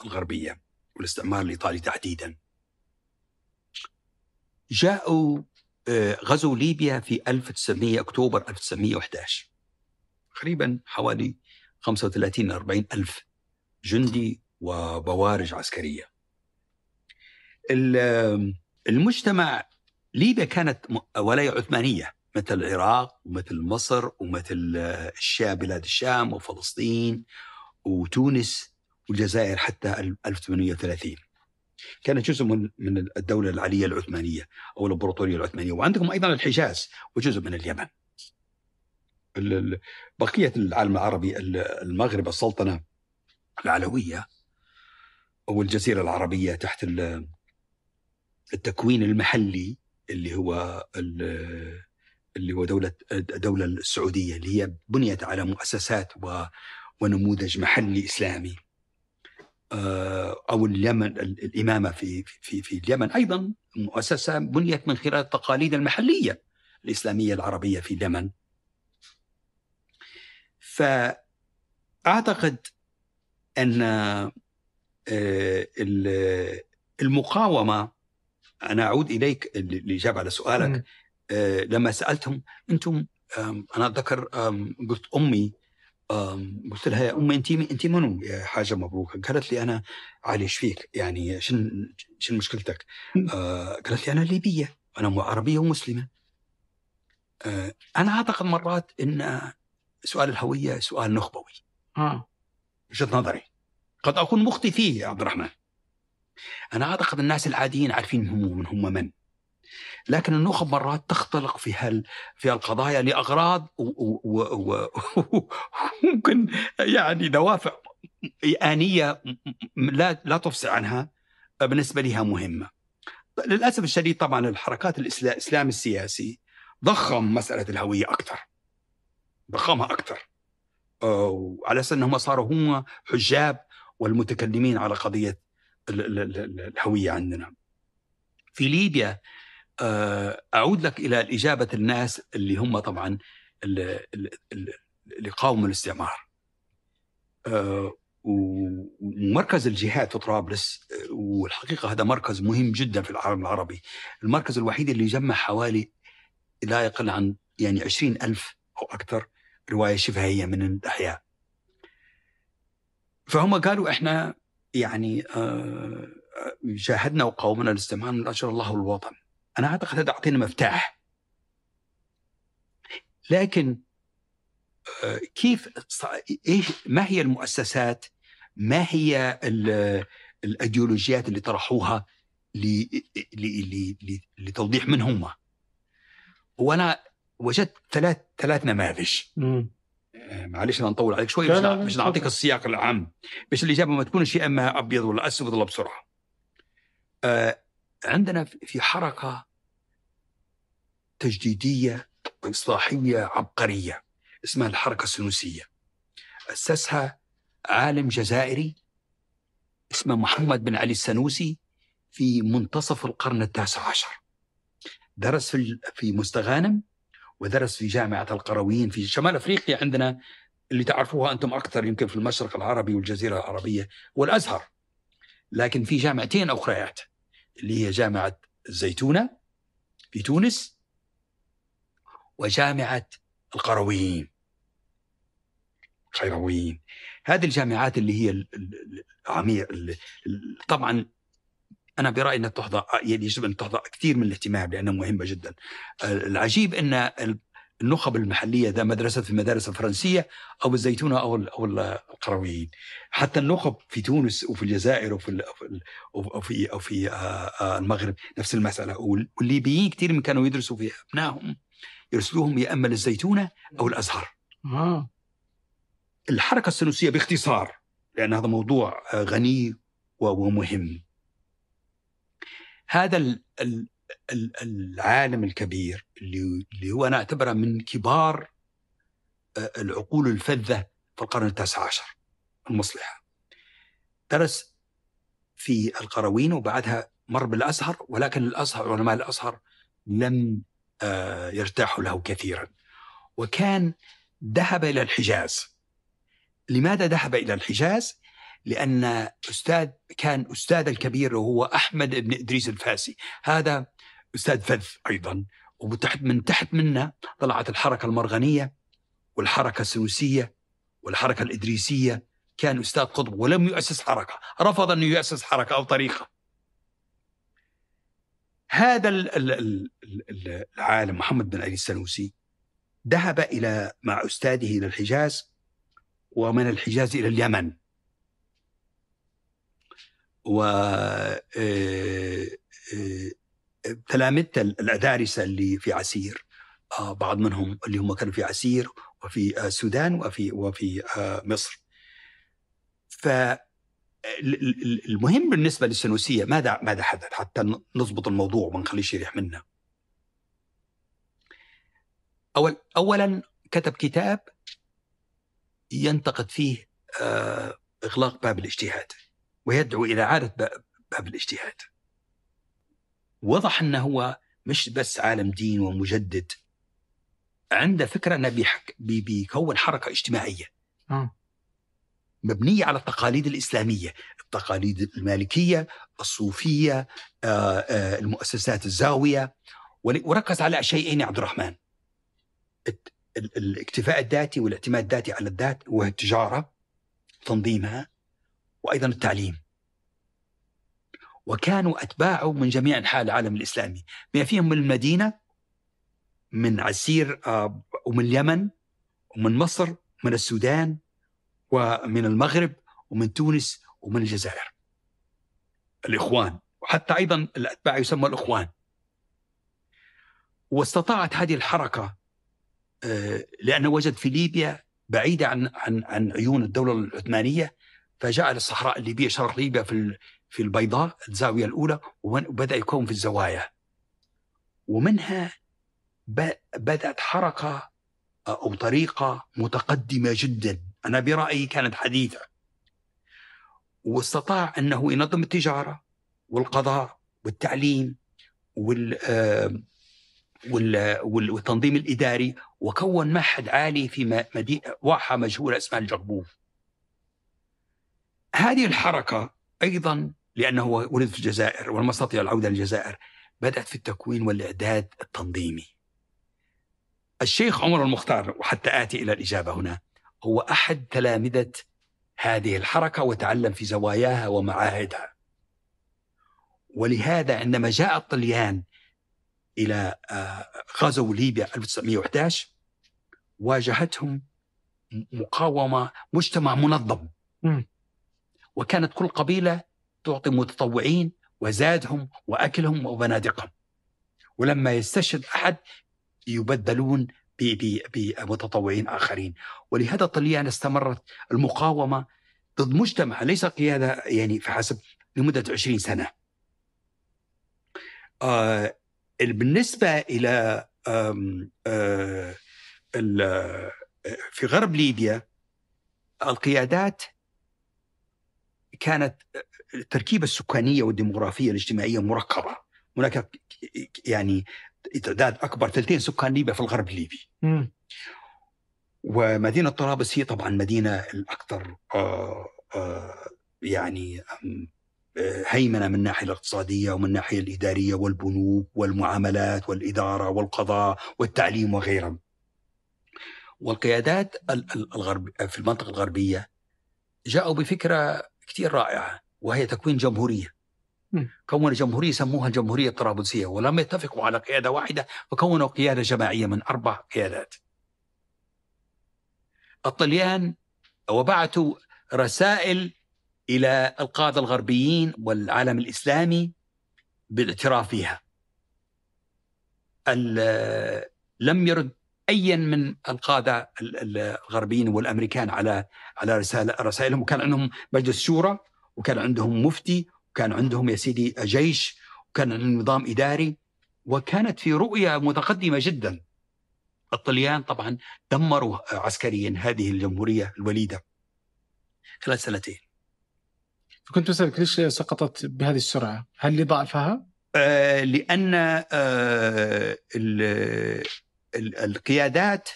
الغربية والاستعمار الإيطالي تحديدا جاءوا آه، غزوا ليبيا في 1900 أكتوبر 1911 تقريبا حوالي 35 40 ألف جندي وبوارج عسكريه. المجتمع ليبيا كانت ولايه عثمانيه مثل العراق ومثل مصر ومثل آه، الشام بلاد الشام وفلسطين وتونس والجزائر حتى 1830 كانت جزء من من الدولة العلية العثمانية أو الإمبراطورية العثمانية وعندكم أيضا الحجاز وجزء من اليمن بقية العالم العربي المغرب السلطنة العلوية والجزيرة العربية تحت التكوين المحلي اللي هو اللي هو دولة الدولة السعودية اللي هي بنيت على مؤسسات و ونموذج محلي إسلامي آه، أو اليمن الإمامة في في في اليمن أيضا مؤسسة بنيت من خلال التقاليد المحلية الإسلامية العربية في اليمن فأعتقد أن آه، المقاومه انا اعود اليك الاجابه على سؤالك آه، لما سالتهم انتم انا اتذكر قلت امي قلت لها يا امي انت انت منو يا حاجه مبروكه قالت لي انا علي ايش فيك يعني شن شن مشكلتك آه، قالت لي انا ليبيه انا عربيه ومسلمه انا اعتقد مرات ان سؤال الهويه سؤال نخبوي آه. وجهه نظري قد أكون مخطئ فيه يا عبد الرحمن أنا أعتقد الناس العاديين عارفين هم من هم من لكن النخب مرات تختلق في هال في القضايا لأغراض وممكن يعني دوافع آنية لا لا تفصح عنها بالنسبة لها مهمة للأسف الشديد طبعا الحركات الإسلام السياسي ضخم مسألة الهوية أكثر ضخمها أكثر وعلى أساس أنهم صاروا هم حجاب والمتكلمين على قضية الهوية عندنا في ليبيا آه، أعود لك إلى إجابة الناس اللي هم طبعا اللي قاوموا الاستعمار آه، ومركز الجهاد في طرابلس آه، والحقيقة هذا مركز مهم جدا في العالم العربي المركز الوحيد اللي جمع حوالي لا يقل عن يعني عشرين ألف أو أكثر رواية شفهية من الأحياء فهم قالوا احنا يعني جاهدنا آه، وقاومنا الاستمهان من اجل الله والوطن انا اعتقد هذا اعطينا مفتاح لكن آه، كيف ايش ما هي المؤسسات ما هي الايديولوجيات اللي طرحوها لتوضيح من هم وانا وجدت ثلاث ثلاث نماذج مم. معلش انا نطول عليك شوي مش نعطيك السياق العام باش الاجابه ما تكونش يا اما ابيض ولا اسود ولا بسرعه. آه عندنا في حركه تجديديه واصلاحيه عبقريه اسمها الحركه السنوسيه. اسسها عالم جزائري اسمه محمد بن علي السنوسي في منتصف القرن التاسع عشر. درس في في مستغانم ودرس في جامعة القرويين في شمال أفريقيا عندنا اللي تعرفوها أنتم أكثر يمكن في المشرق العربي والجزيرة العربية والأزهر لكن في جامعتين أخريات اللي هي جامعة الزيتونة في تونس وجامعة القرويين القرويين هذه الجامعات اللي هي العميق طبعا انا برايي انها تحظى يعني يجب ان تحظى كثير من الاهتمام لانها مهمه جدا. العجيب ان النخب المحليه ذا مدرسه في المدارس الفرنسيه او الزيتونه او او القرويين حتى النخب في تونس وفي الجزائر وفي وفي وفي آه، آه، المغرب نفس المساله والليبيين كثير من كانوا يدرسوا في ابنائهم يرسلوهم يا اما للزيتونه او الازهر. آه. الحركه السنوسيه باختصار لان هذا موضوع غني ومهم هذا العالم الكبير اللي هو انا اعتبره من كبار آه، العقول الفذه في القرن التاسع عشر المصلحه درس في القروين وبعدها مر بالازهر ولكن الازهر علماء الازهر لم آه، يرتاحوا له كثيرا وكان ذهب الى الحجاز لماذا ذهب الى الحجاز؟ لأن أستاذ كان أستاذ الكبير وهو أحمد بن إدريس الفاسي هذا أستاذ فذ أيضا وتحت من تحت منا طلعت الحركة المرغنية والحركة السنوسية والحركة الإدريسية كان أستاذ قطب ولم يؤسس حركة رفض أن يؤسس حركة أو طريقة هذا العالم محمد بن علي السنوسي ذهب إلى مع أستاذه إلى الحجاز ومن الحجاز إلى اليمن و آه، آه، تلامذة الأدارسة اللي في عسير آه، بعض منهم اللي هم كانوا في عسير وفي السودان وفي وفي مصر ف المهم بالنسبه للسنوسيه ماذا ماذا حدث حتى نضبط الموضوع وما نخليش يريح منا أول اولا كتب كتاب ينتقد فيه اغلاق باب الاجتهاد ويدعو إلى إعادة باب الاجتهاد وضح أنه هو مش بس عالم دين ومجدد عنده فكرة أنه بيحك... بي... بيكون حركة اجتماعية آه. مبنية على التقاليد الإسلامية التقاليد المالكية الصوفية آآ آه، آآ آه، المؤسسات الزاوية وركز على شيئين يا عبد الرحمن الاكتفاء الذاتي والاعتماد الذاتي على الذات والتجاره تنظيمها وأيضا التعليم وكانوا أتباعه من جميع أنحاء العالم الإسلامي بما فيهم من المدينة من عسير آه، ومن اليمن ومن مصر ومن السودان ومن المغرب ومن تونس ومن الجزائر الإخوان وحتى أيضا الأتباع يسمى الإخوان واستطاعت هذه الحركة آه، لأنه وجد في ليبيا بعيدة عن عن عن عيون الدولة العثمانية فجاء للصحراء الليبيه شرق ليبيا في في البيضاء الزاويه الاولى وبدا يكون في الزوايا ومنها بدات حركه آه، او طريقه متقدمه جدا انا برايي كانت حديثه واستطاع انه ينظم التجاره والقضاء والتعليم وال والتنظيم الاداري وكون معهد عالي في مدينه واحه مجهوله اسمها الجربوف هذه الحركة أيضا لأنه ولد في الجزائر ولم يستطيع العودة للجزائر بدأت في التكوين والإعداد التنظيمي الشيخ عمر المختار وحتى آتي إلى الإجابة هنا هو أحد تلامذة هذه الحركة وتعلم في زواياها ومعاهدها ولهذا عندما جاء الطليان إلى آه، غزو ليبيا 1911 واجهتهم مقاومة مجتمع منظم وكانت كل قبيلة تعطي متطوعين وزادهم وأكلهم وبنادقهم ولما يستشهد أحد يبدلون بمتطوعين آخرين ولهذا الطليان استمرت المقاومة ضد مجتمع ليس قيادة يعني فحسب لمدة 20 سنة آه، بالنسبة إلى آه، آه، في غرب ليبيا القيادات كانت التركيبه السكانيه والديموغرافيه الاجتماعيه مركبه هناك يعني تعداد اكبر ثلثين سكان ليبيا في الغرب الليبي م. ومدينه طرابلس هي طبعا مدينه الاكثر آه، آه، يعني آه، هيمنه من الناحيه الاقتصاديه ومن الناحيه الاداريه والبنوك والمعاملات والاداره والقضاء والتعليم وغيرها. والقيادات الغرب في المنطقه الغربيه جاءوا بفكره كثير رائعه وهي تكوين جمهوريه كون جمهورية سموها الجمهورية الطرابلسية ولم يتفقوا على قيادة واحدة فكونوا قيادة جماعية من أربع قيادات الطليان وبعثوا رسائل إلى القادة الغربيين والعالم الإسلامي بالاعتراف بها لم يرد ايا من القاده الغربيين والامريكان على على رسائل رسائلهم وكان عندهم مجلس شورى وكان عندهم مفتي وكان عندهم يا سيدي جيش وكان عندهم نظام اداري وكانت في رؤيه متقدمه جدا الطليان طبعا دمروا عسكريا هذه الجمهوريه الوليده خلال سنتين كنت أسألك ليش سقطت بهذه السرعة؟ هل لضعفها؟ آه لأن آه القيادات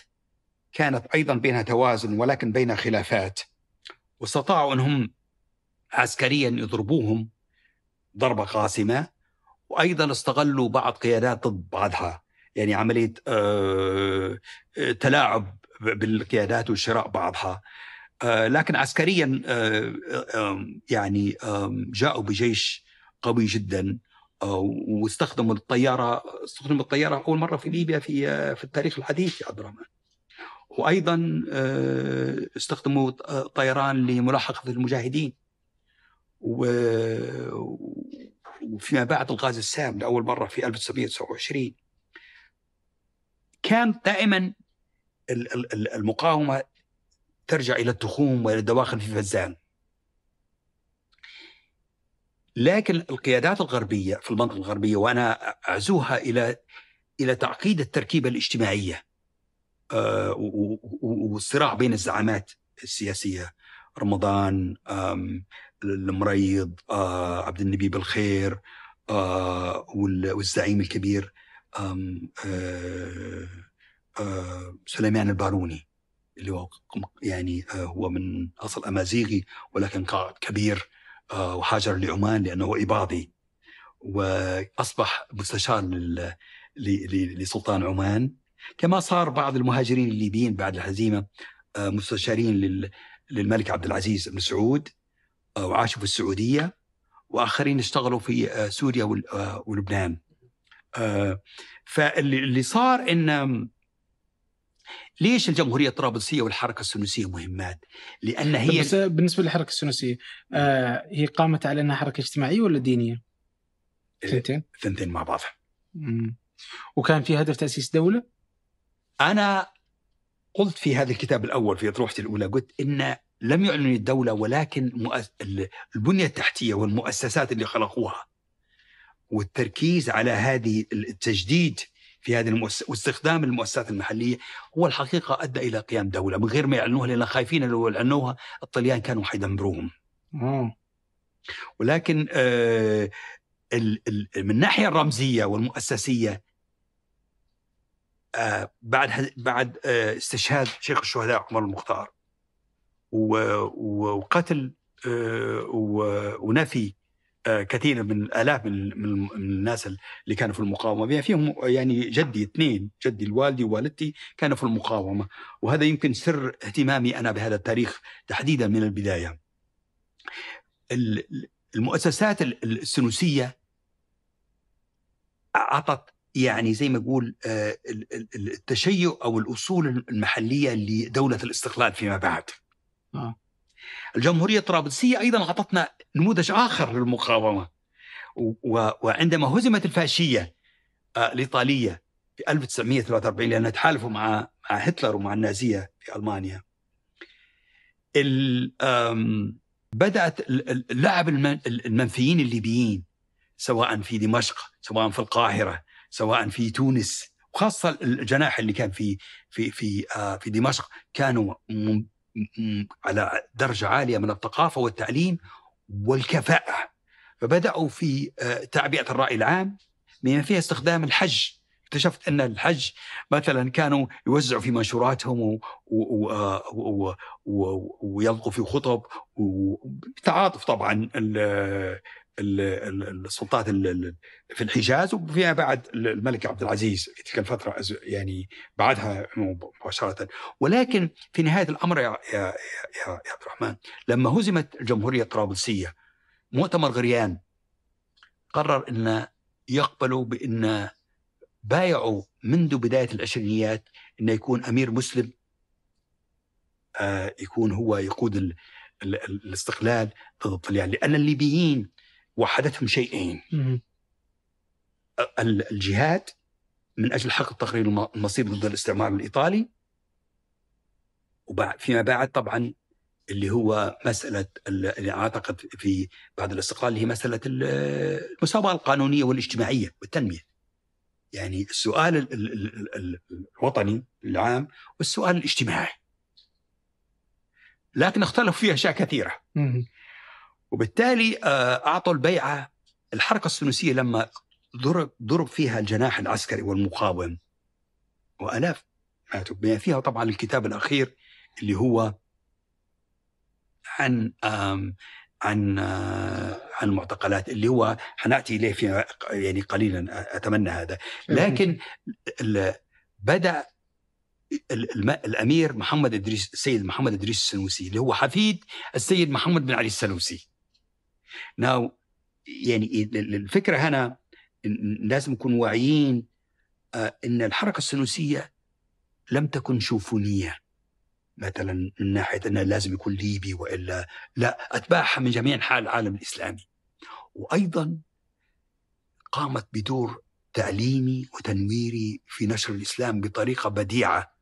كانت ايضا بينها توازن ولكن بين خلافات واستطاعوا انهم عسكريا يضربوهم ضربه قاسمه وايضا استغلوا بعض قيادات ضد بعضها يعني عمليه آه، آه، تلاعب بالقيادات وشراء بعضها آه، لكن عسكريا يعني جاءوا بجيش قوي جدا آه، واستخدموا الطياره استخدمت الطياره اول مره في ليبيا في آه، في التاريخ الحديث يا عبد الرحمن وايضا آه، استخدموا طيران لملاحقه المجاهدين وفيما بعد الغاز السام لاول مره في 1929 كان دائما المقاومه ترجع الى التخوم والى الدواخل في فزان لكن القيادات الغربيه في المنطقه الغربيه وانا اعزوها الى الى تعقيد التركيبه الاجتماعيه آه، والصراع بين الزعامات السياسيه رمضان المريض آه، عبد النبي بالخير آه، والزعيم الكبير سليمان الباروني اللي هو يعني هو من اصل امازيغي ولكن كبير آه، وهاجر لعمان لأنه إباضي وأصبح مستشار لسلطان عمان كما صار بعض المهاجرين الليبيين بعد الهزيمة آه، مستشارين للملك عبد العزيز بن سعود آه، وعاشوا في السعودية وآخرين اشتغلوا في سوريا ولبنان فاللي صار أن ليش الجمهوريه الطرابلسيه والحركه السنوسيه مهمات؟ لان طيب، هي بس بالنسبه للحركه السنوسيه آه هي قامت على انها حركه اجتماعيه ولا دينيه؟ ثنتين ثنتين مع بعضها وكان في هدف تاسيس دوله؟ انا قلت في هذا الكتاب الاول في اطروحتي الاولى قلت ان لم يعلن الدوله ولكن مؤس... البنيه التحتيه والمؤسسات اللي خلقوها والتركيز على هذه التجديد في هذه المؤسسة واستخدام المؤسسات المحليه هو الحقيقه ادى الى قيام دوله من غير ما يعلنوها لان خايفين لو اعلنوها الطليان كانوا حيدمروهم. ولكن آه، من الناحيه الرمزيه والمؤسسيه آه، بعد بعد آه، استشهاد شيخ الشهداء عمر المختار وقتل ونفي آه، كثير من الاف من الناس اللي كانوا في المقاومه بما يعني فيهم يعني جدي اثنين جدي الوالدي ووالدتي كانوا في المقاومه وهذا يمكن سر اهتمامي انا بهذا التاريخ تحديدا من البدايه. المؤسسات السنوسيه اعطت يعني زي ما اقول آه، التشيع او الاصول المحليه لدوله الاستقلال فيما بعد. آه. الجمهورية الطرابلسية أيضا أعطتنا نموذج آخر للمقاومة وعندما هزمت الفاشية آه، الإيطالية في 1943 لأنها تحالفوا مع مع هتلر ومع النازية في ألمانيا بدأت لعب المنفيين الليبيين سواء في دمشق سواء في القاهرة سواء في تونس وخاصة الجناح اللي كان في في في آه، في دمشق كانوا على درجه عاليه من الثقافه والتعليم والكفاءه فبداوا في آه، تعبئه الراي العام بما فيها استخدام الحج اكتشفت ان الحج مثلا كانوا يوزعوا في منشوراتهم آه، ويلقوا في خطب وتعاطف طبعا السلطات في الحجاز وفيها بعد الملك عبد العزيز في تلك الفترة يعني بعدها مباشرة ولكن في نهاية الأمر يا, يا, يا, يا عبد الرحمن لما هزمت الجمهورية الطرابلسية مؤتمر غريان قرر أن يقبلوا بأن بايعوا منذ بداية العشرينيات أن يكون أمير مسلم آه، يكون هو يقود الاستقلال ضد الطليان لأن الليبيين وحدتهم شيئين الجهاد من اجل حق تقرير المصير ضد الاستعمار الايطالي وبعد فيما بعد طبعا اللي هو مساله اللي اعتقد في بعد الاستقلال اللي هي مساله المساواه القانونيه والاجتماعيه والتنميه. يعني السؤال الوطني العام والسؤال الاجتماعي. لكن اختلفوا فيها اشياء كثيره. وبالتالي آه، اعطوا البيعه الحركه السنوسيه لما ضرب ضرب فيها الجناح العسكري والمقاوم والاف ماتوا بما فيها طبعا الكتاب الاخير اللي هو عن عن آه، عن المعتقلات اللي هو حناتي اليه في يعني قليلا اتمنى هذا إيه. لكن بدا الامير محمد ادريس السيد محمد ادريس السنوسي اللي هو حفيد السيد محمد بن علي السنوسي Now, يعني إيه، الفكره هنا لازم نكون واعيين آه، ان الحركه السنوسيه لم تكن شوفونيه مثلا من ناحيه انها لازم يكون ليبي والا لا اتباعها من جميع انحاء العالم الاسلامي وايضا قامت بدور تعليمي وتنويري في نشر الاسلام بطريقه بديعه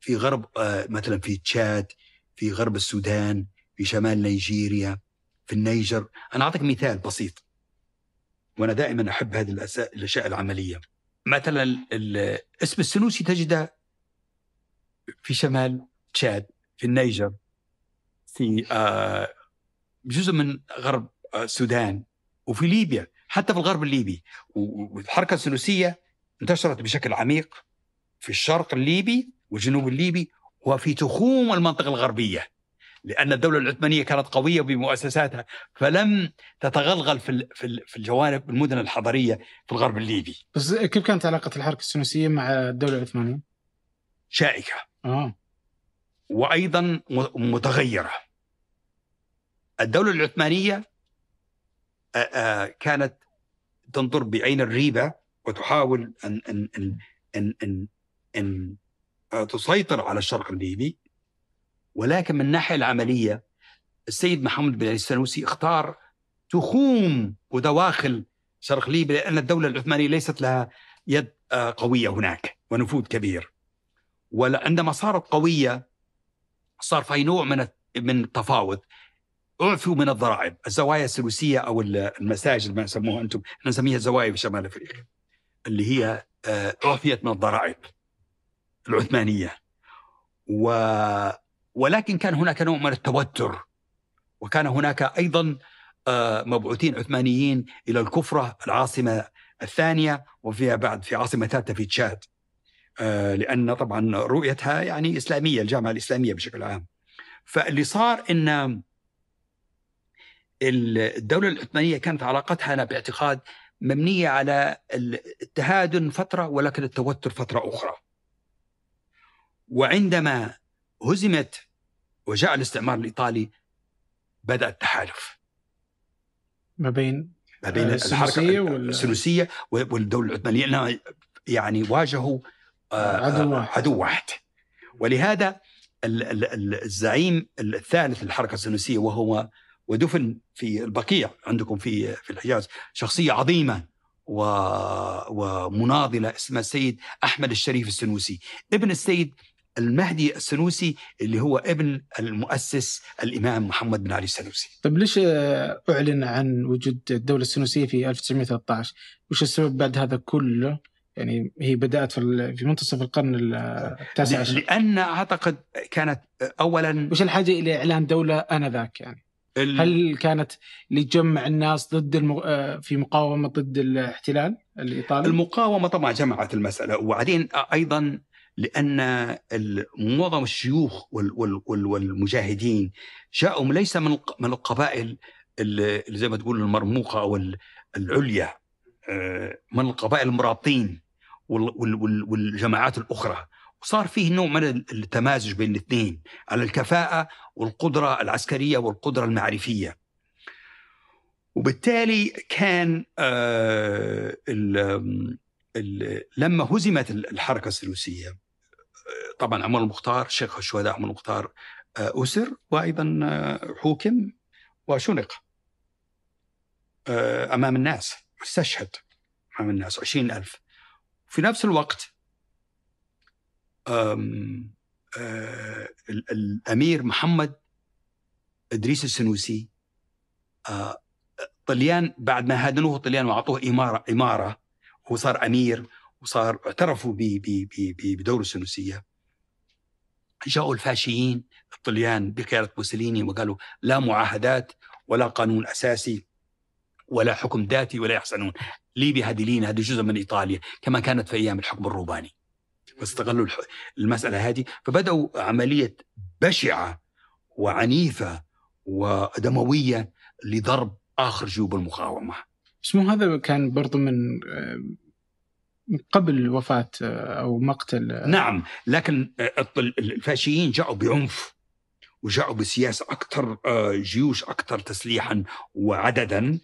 في غرب آه، مثلا في تشاد في غرب السودان في شمال نيجيريا في النيجر أنا أعطيك مثال بسيط وأنا دائما أحب هذه الأشياء العملية مثلا اسم السنوسي تجده في شمال تشاد في النيجر في آه جزء من غرب آه، السودان وفي ليبيا حتى في الغرب الليبي والحركة السنوسية انتشرت بشكل عميق في الشرق الليبي والجنوب الليبي وفي تخوم المنطقة الغربية لأن الدولة العثمانية كانت قوية بمؤسساتها فلم تتغلغل في في الجوانب المدن الحضرية في الغرب الليبي. بس كيف كانت علاقة الحركة السنوسية مع الدولة العثمانية؟ شائكة. آه. وأيضا متغيرة. الدولة العثمانية كانت تنظر بعين الريبة وتحاول أن أن أن أن, أن, أن تسيطر على الشرق الليبي ولكن من الناحية العملية السيد محمد بن علي السنوسي اختار تخوم ودواخل شرق ليبيا لأن الدولة العثمانية ليست لها يد آه، قوية هناك ونفوذ كبير وعندما صارت قوية صار في نوع من من التفاوض اعفوا من الضرائب الزوايا السلوسيه او المساجد ما يسموها انتم احنا نسميها زوايا في شمال افريقيا اللي هي آه، اعفيت من الضرائب العثمانيه و ولكن كان هناك نوع من التوتر وكان هناك أيضا آه، مبعوثين عثمانيين إلى الكفرة العاصمة الثانية وفيها بعد في عاصمة ثالثة في تشاد آه، لأن طبعا رؤيتها يعني إسلامية الجامعة الإسلامية بشكل عام فاللي صار أن الدولة العثمانية كانت علاقتها أنا باعتقاد مبنية على التهادن فترة ولكن التوتر فترة أخرى وعندما هزمت وجاء الاستعمار الإيطالي بدأ التحالف ما بين ما بين آه، السنوسيه وال... والدولة العثمانية لأنها يعني واجهوا آه، عدو آه، واحد, عدو واحد. ولهذا الزعيم الثالث للحركة السنوسية وهو ودفن في البقيع عندكم في في الحجاز شخصية عظيمة ومناضلة اسمها السيد أحمد الشريف السنوسي ابن السيد المهدي السنوسي اللي هو ابن المؤسس الامام محمد بن علي السنوسي. طيب ليش اعلن عن وجود الدوله السنوسيه في 1913؟ وش السبب بعد هذا كله؟ يعني هي بدات في منتصف القرن التاسع عشر لان اعتقد كانت اولا وش الحاجه الى اعلان دوله انذاك يعني؟ ال... هل كانت لجمع الناس ضد المغ... في مقاومه ضد الاحتلال الايطالي؟ المقاومه طبعا جمعت المساله وبعدين ايضا لأن معظم الشيوخ والمجاهدين جاءوا ليس من القبائل اللي زي ما تقول المرموقة أو العليا آه، من القبائل المرابطين والجماعات الأخرى وصار فيه نوع من التمازج بين الاثنين على الكفاءة والقدرة العسكرية والقدرة المعرفية وبالتالي كان آه ال ال لما هزمت الحركة الثلوثية طبعا عمر المختار شيخ الشهداء عمر المختار آه، أسر وأيضا آه، حوكم وشنق آه، أمام الناس استشهد أمام الناس عشرين ألف في نفس الوقت الأمير محمد إدريس السنوسي طليان بعد ما هادنوه طليان وأعطوه إمارة إمارة وصار أمير وصار اعترفوا بدور السنوسيه جاءوا الفاشيين الطليان بقياده موسوليني وقالوا لا معاهدات ولا قانون اساسي ولا حكم ذاتي ولا يحسنون ليبيا هذه لينا هذه جزء من ايطاليا كما كانت في ايام الحكم الروباني فاستغلوا المساله هذه فبداوا عمليه بشعه وعنيفه ودمويه لضرب اخر جيوب المقاومه. اسمه هذا كان برضو من آه، قبل وفاة آه، أو مقتل آه، نعم لكن آه، الفاشيين جاءوا بعنف وجاءوا بسياسة أكثر جيوش أكثر تسليحا وعددا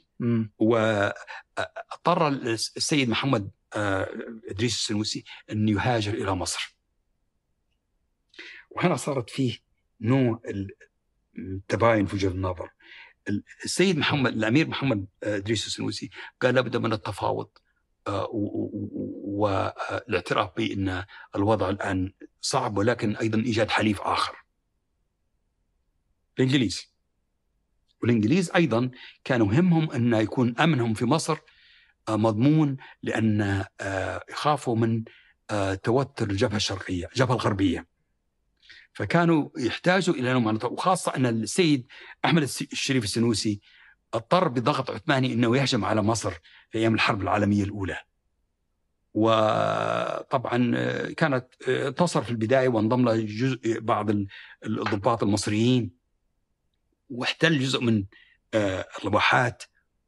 واضطر السيد محمد إدريس السنوسي أن يهاجر إلى مصر وهنا صارت فيه نوع التباين في وجهة النظر السيد محمد الأمير محمد إدريس السنوسي قال لابد من التفاوض والاعتراف بأن الوضع الآن صعب ولكن أيضا إيجاد حليف آخر الإنجليز والإنجليز أيضا كان همهم أن يكون أمنهم في مصر آه، مضمون لأن آه، يخافوا من آه، توتر الجبهة الشرقية الجبهة الغربية فكانوا يحتاجوا إلى وخاصة أن السيد أحمد الشريف السنوسي اضطر بضغط عثماني أنه يهجم على مصر في أيام الحرب العالمية الأولى وطبعا آه، كانت آه، انتصر في البدايه وانضم لها جزء آه، بعض الضباط المصريين واحتل جزء من الواحات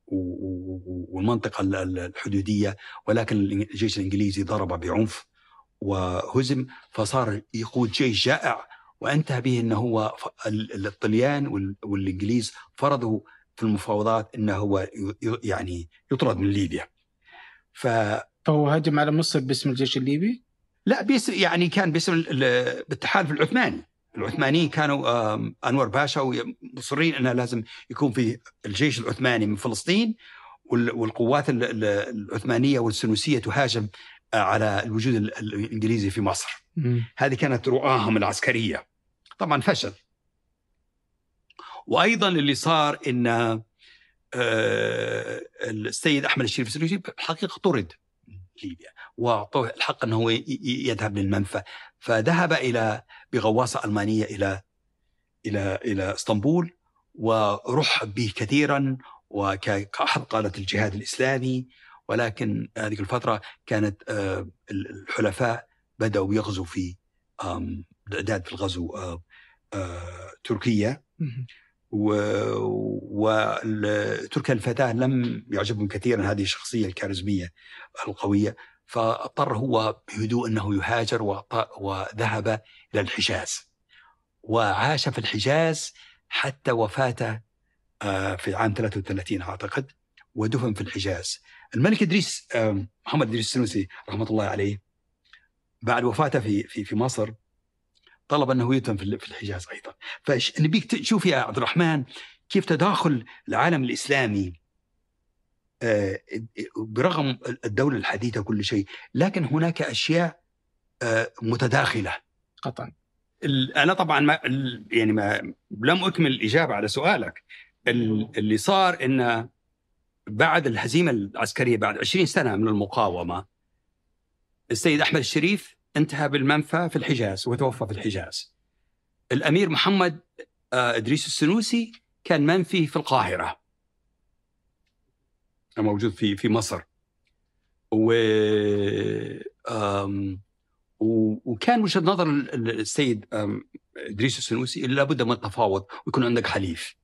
والمنطقه الحدوديه ولكن الجيش الانجليزي ضرب بعنف وهزم فصار يقود جيش جائع وانتهى به انه هو الطليان والانجليز فرضوا في المفاوضات انه هو يعني يطرد من ليبيا ف فهو هجم على مصر باسم الجيش الليبي؟ لا باسم يعني كان باسم التحالف العثماني العثمانيين كانوا انور باشا مصرين انه لازم يكون في الجيش العثماني من فلسطين والقوات العثمانيه والسنوسيه تهاجم آه، على الوجود الانجليزي في مصر. هذه كانت رؤاهم العسكريه. طبعا فشل. وايضا اللي صار ان آه، السيد احمد الشريف السنوسي الحقيقه طرد ليبيا واعطوه الحق انه يذهب للمنفى فذهب الى بغواصه المانيه الى الى الى اسطنبول ورحب به كثيرا وكأحد قادة الجهاد الإسلامي ولكن هذه الفترة كانت آه، الحلفاء بدأوا يغزوا في داد في الغزو آه، آه، تركيا و... الفتاه لم يعجبهم كثيرا هذه الشخصيه الكاريزميه القويه فاضطر هو بهدوء انه يهاجر وذهب الى الحجاز وعاش في الحجاز حتى وفاته آه، في عام 33 اعتقد ودفن في الحجاز الملك ادريس آه، محمد ادريس السنوسي رحمه الله عليه بعد وفاته في في في مصر طلب انه يدفن في الحجاز ايضا فنبيك تشوف يا عبد الرحمن كيف تداخل العالم الاسلامي آه، برغم الدوله الحديثه كل شيء لكن هناك اشياء آه، متداخله قطعا انا طبعا ما يعني ما لم اكمل الاجابه على سؤالك نعم. اللي صار ان بعد الهزيمه العسكريه بعد 20 سنه من المقاومه السيد احمد الشريف انتهى بالمنفى في الحجاز وتوفى في الحجاز الأمير محمد آه، إدريس السنوسي كان منفي في القاهرة موجود في في مصر و وكان وجهه نظر السيد ادريس السنوسي لابد من التفاوض ويكون عندك حليف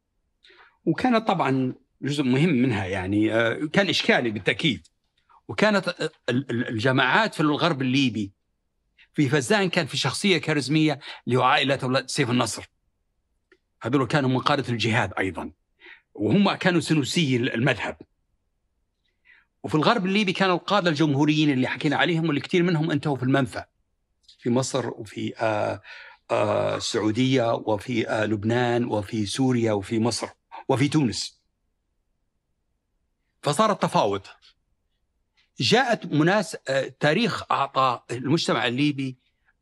وكانت طبعا جزء مهم منها يعني آه، كان اشكالي بالتاكيد وكانت الجماعات في الغرب الليبي بفزان كان في شخصيه كاريزميه لعائله اولاد سيف النصر هذول كانوا من قاده الجهاد ايضا وهم كانوا سنوسي المذهب وفي الغرب الليبي كان القاده الجمهوريين اللي حكينا عليهم واللي كثير منهم انتهوا في المنفى في مصر وفي آآ آه، آآ آه، السعوديه وفي آه، لبنان وفي سوريا وفي مصر وفي تونس فصار التفاوض جاءت مناس آه، تاريخ اعطى المجتمع الليبي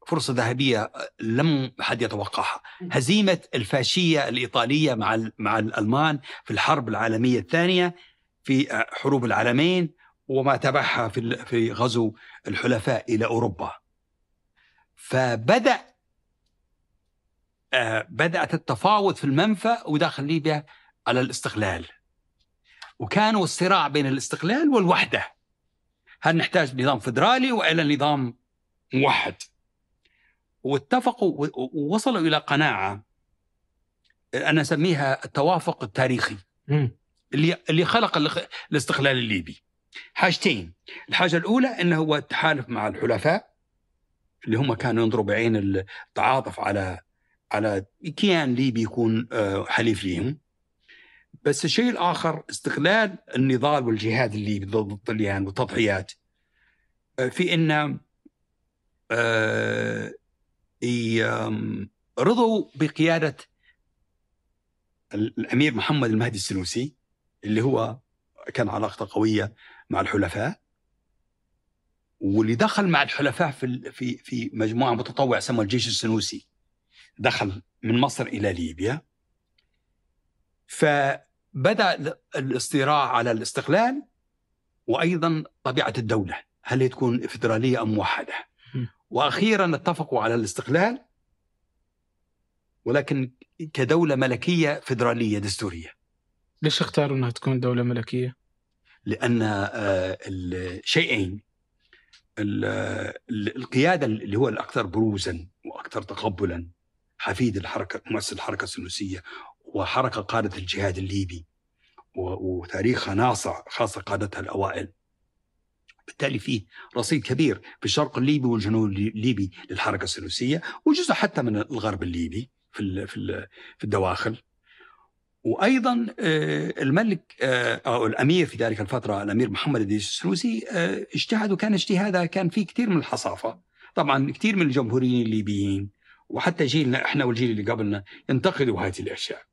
فرصه ذهبيه آه، لم حد يتوقعها هزيمه الفاشيه الايطاليه مع مع الالمان في الحرب العالميه الثانيه في آه، حروب العالمين وما تبعها في في غزو الحلفاء الى اوروبا فبدا بدات التفاوض في المنفى وداخل ليبيا على الاستقلال وكانوا الصراع بين الاستقلال والوحده هل نحتاج نظام فدرالي والى نظام موحد واتفقوا ووصلوا الى قناعه انا اسميها التوافق التاريخي اللي اللي خلق الاستقلال الليبي حاجتين الحاجه الاولى انه هو التحالف مع الحلفاء اللي هم كانوا ينظروا بعين التعاطف على على كيان ليبي يكون آه، حليف ليهم بس الشيء الاخر استغلال النضال والجهاد اللي ضد الطليان والتضحيات آه، في ان آه، رضوا بقياده الامير محمد المهدي السنوسي اللي هو كان علاقته قويه مع الحلفاء واللي دخل مع الحلفاء في في في مجموعه متطوعه سموها الجيش السنوسي دخل من مصر الى ليبيا فبدا الصراع على الاستقلال وايضا طبيعه الدوله هل هي تكون فدراليه ام موحده واخيرا اتفقوا على الاستقلال ولكن كدوله ملكيه فدراليه دستوريه ليش اختاروا انها تكون دوله ملكيه لان آه، الشيئين القياده اللي هو الاكثر بروزا واكثر تقبلا حفيد الحركه مؤسس الحركه السنوسيه وحركة قادة الجهاد الليبي وتاريخها ناصع خاصة قادتها الأوائل بالتالي فيه رصيد كبير في الشرق الليبي والجنوب الليبي للحركة السلوسية وجزء حتى من الغرب الليبي في في الدواخل وايضا آه، الملك آه، او الامير في ذلك الفتره الامير محمد الدريس السلوسي آه، اجتهد وكان اجتهاده كان فيه كثير من الحصافه طبعا كثير من الجمهوريين الليبيين وحتى جيلنا احنا والجيل اللي قبلنا ينتقدوا هذه الاشياء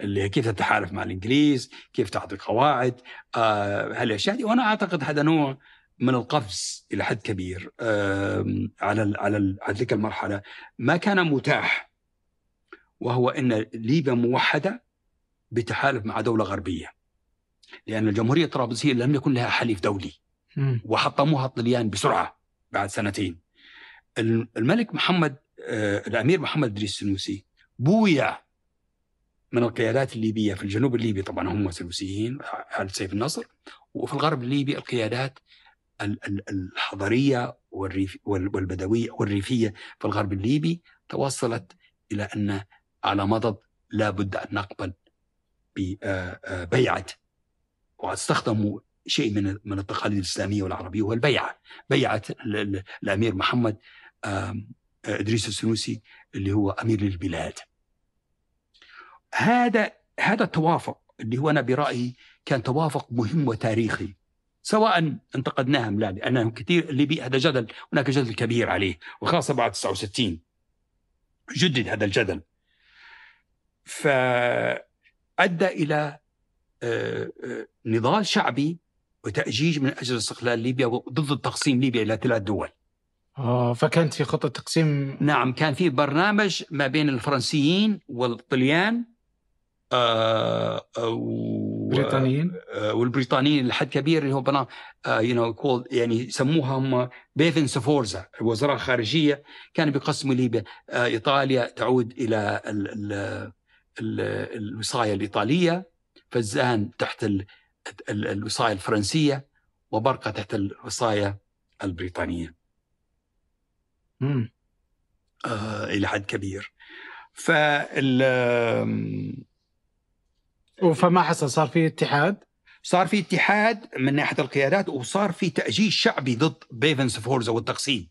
اللي هي كيف تتحالف مع الانجليز، كيف تعطي قواعد، آه، هالاشياء دي وانا اعتقد هذا نوع من القفز الى حد كبير آه على الـ على الـ على تلك المرحله ما كان متاح وهو ان ليبيا موحده بتحالف مع دوله غربيه. لان الجمهوريه الطرابلسيه لم يكن لها حليف دولي وحطموها الطليان بسرعه بعد سنتين. الملك محمد آه الامير محمد ادريس السنوسي بويع من القيادات الليبية في الجنوب الليبي طبعا هم سلوسيين على سيف النصر وفي الغرب الليبي القيادات الحضرية والريف والبدوية والريفية في الغرب الليبي توصلت إلى أن على مضض لا بد أن نقبل ببيعة واستخدموا شيء من من التقاليد الاسلاميه والعربيه هو البيعه، بيعه الامير محمد ادريس السنوسي اللي هو امير للبلاد. هذا هذا التوافق اللي هو انا برايي كان توافق مهم وتاريخي سواء انتقدناه ام لا لانه كثير الليبي هذا جدل هناك جدل كبير عليه وخاصه بعد 69 جدد هذا الجدل فادى الى آه، آه، نضال شعبي وتأجيج من أجل استقلال ليبيا وضد تقسيم ليبيا إلى ثلاث دول آه فكانت في خطة تقسيم نعم كان في برنامج ما بين الفرنسيين والطليان البريطانيين آه، آه، آه، والبريطانيين لحد كبير اللي هم يو نو كولد يعني يسموها هم بيفن سفورزا وزراء الخارجيه كانوا بيقسموا ليبيا ايطاليا تعود الى ال ال ال الوصايه الايطاليه فزان تحت ال ال الوصايه الفرنسيه وبرقه تحت الوصايه البريطانيه. امم آه الى حد كبير. فال فما حصل صار في اتحاد صار في اتحاد من ناحيه القيادات وصار في تاجيج شعبي ضد بيفنس او التقسيم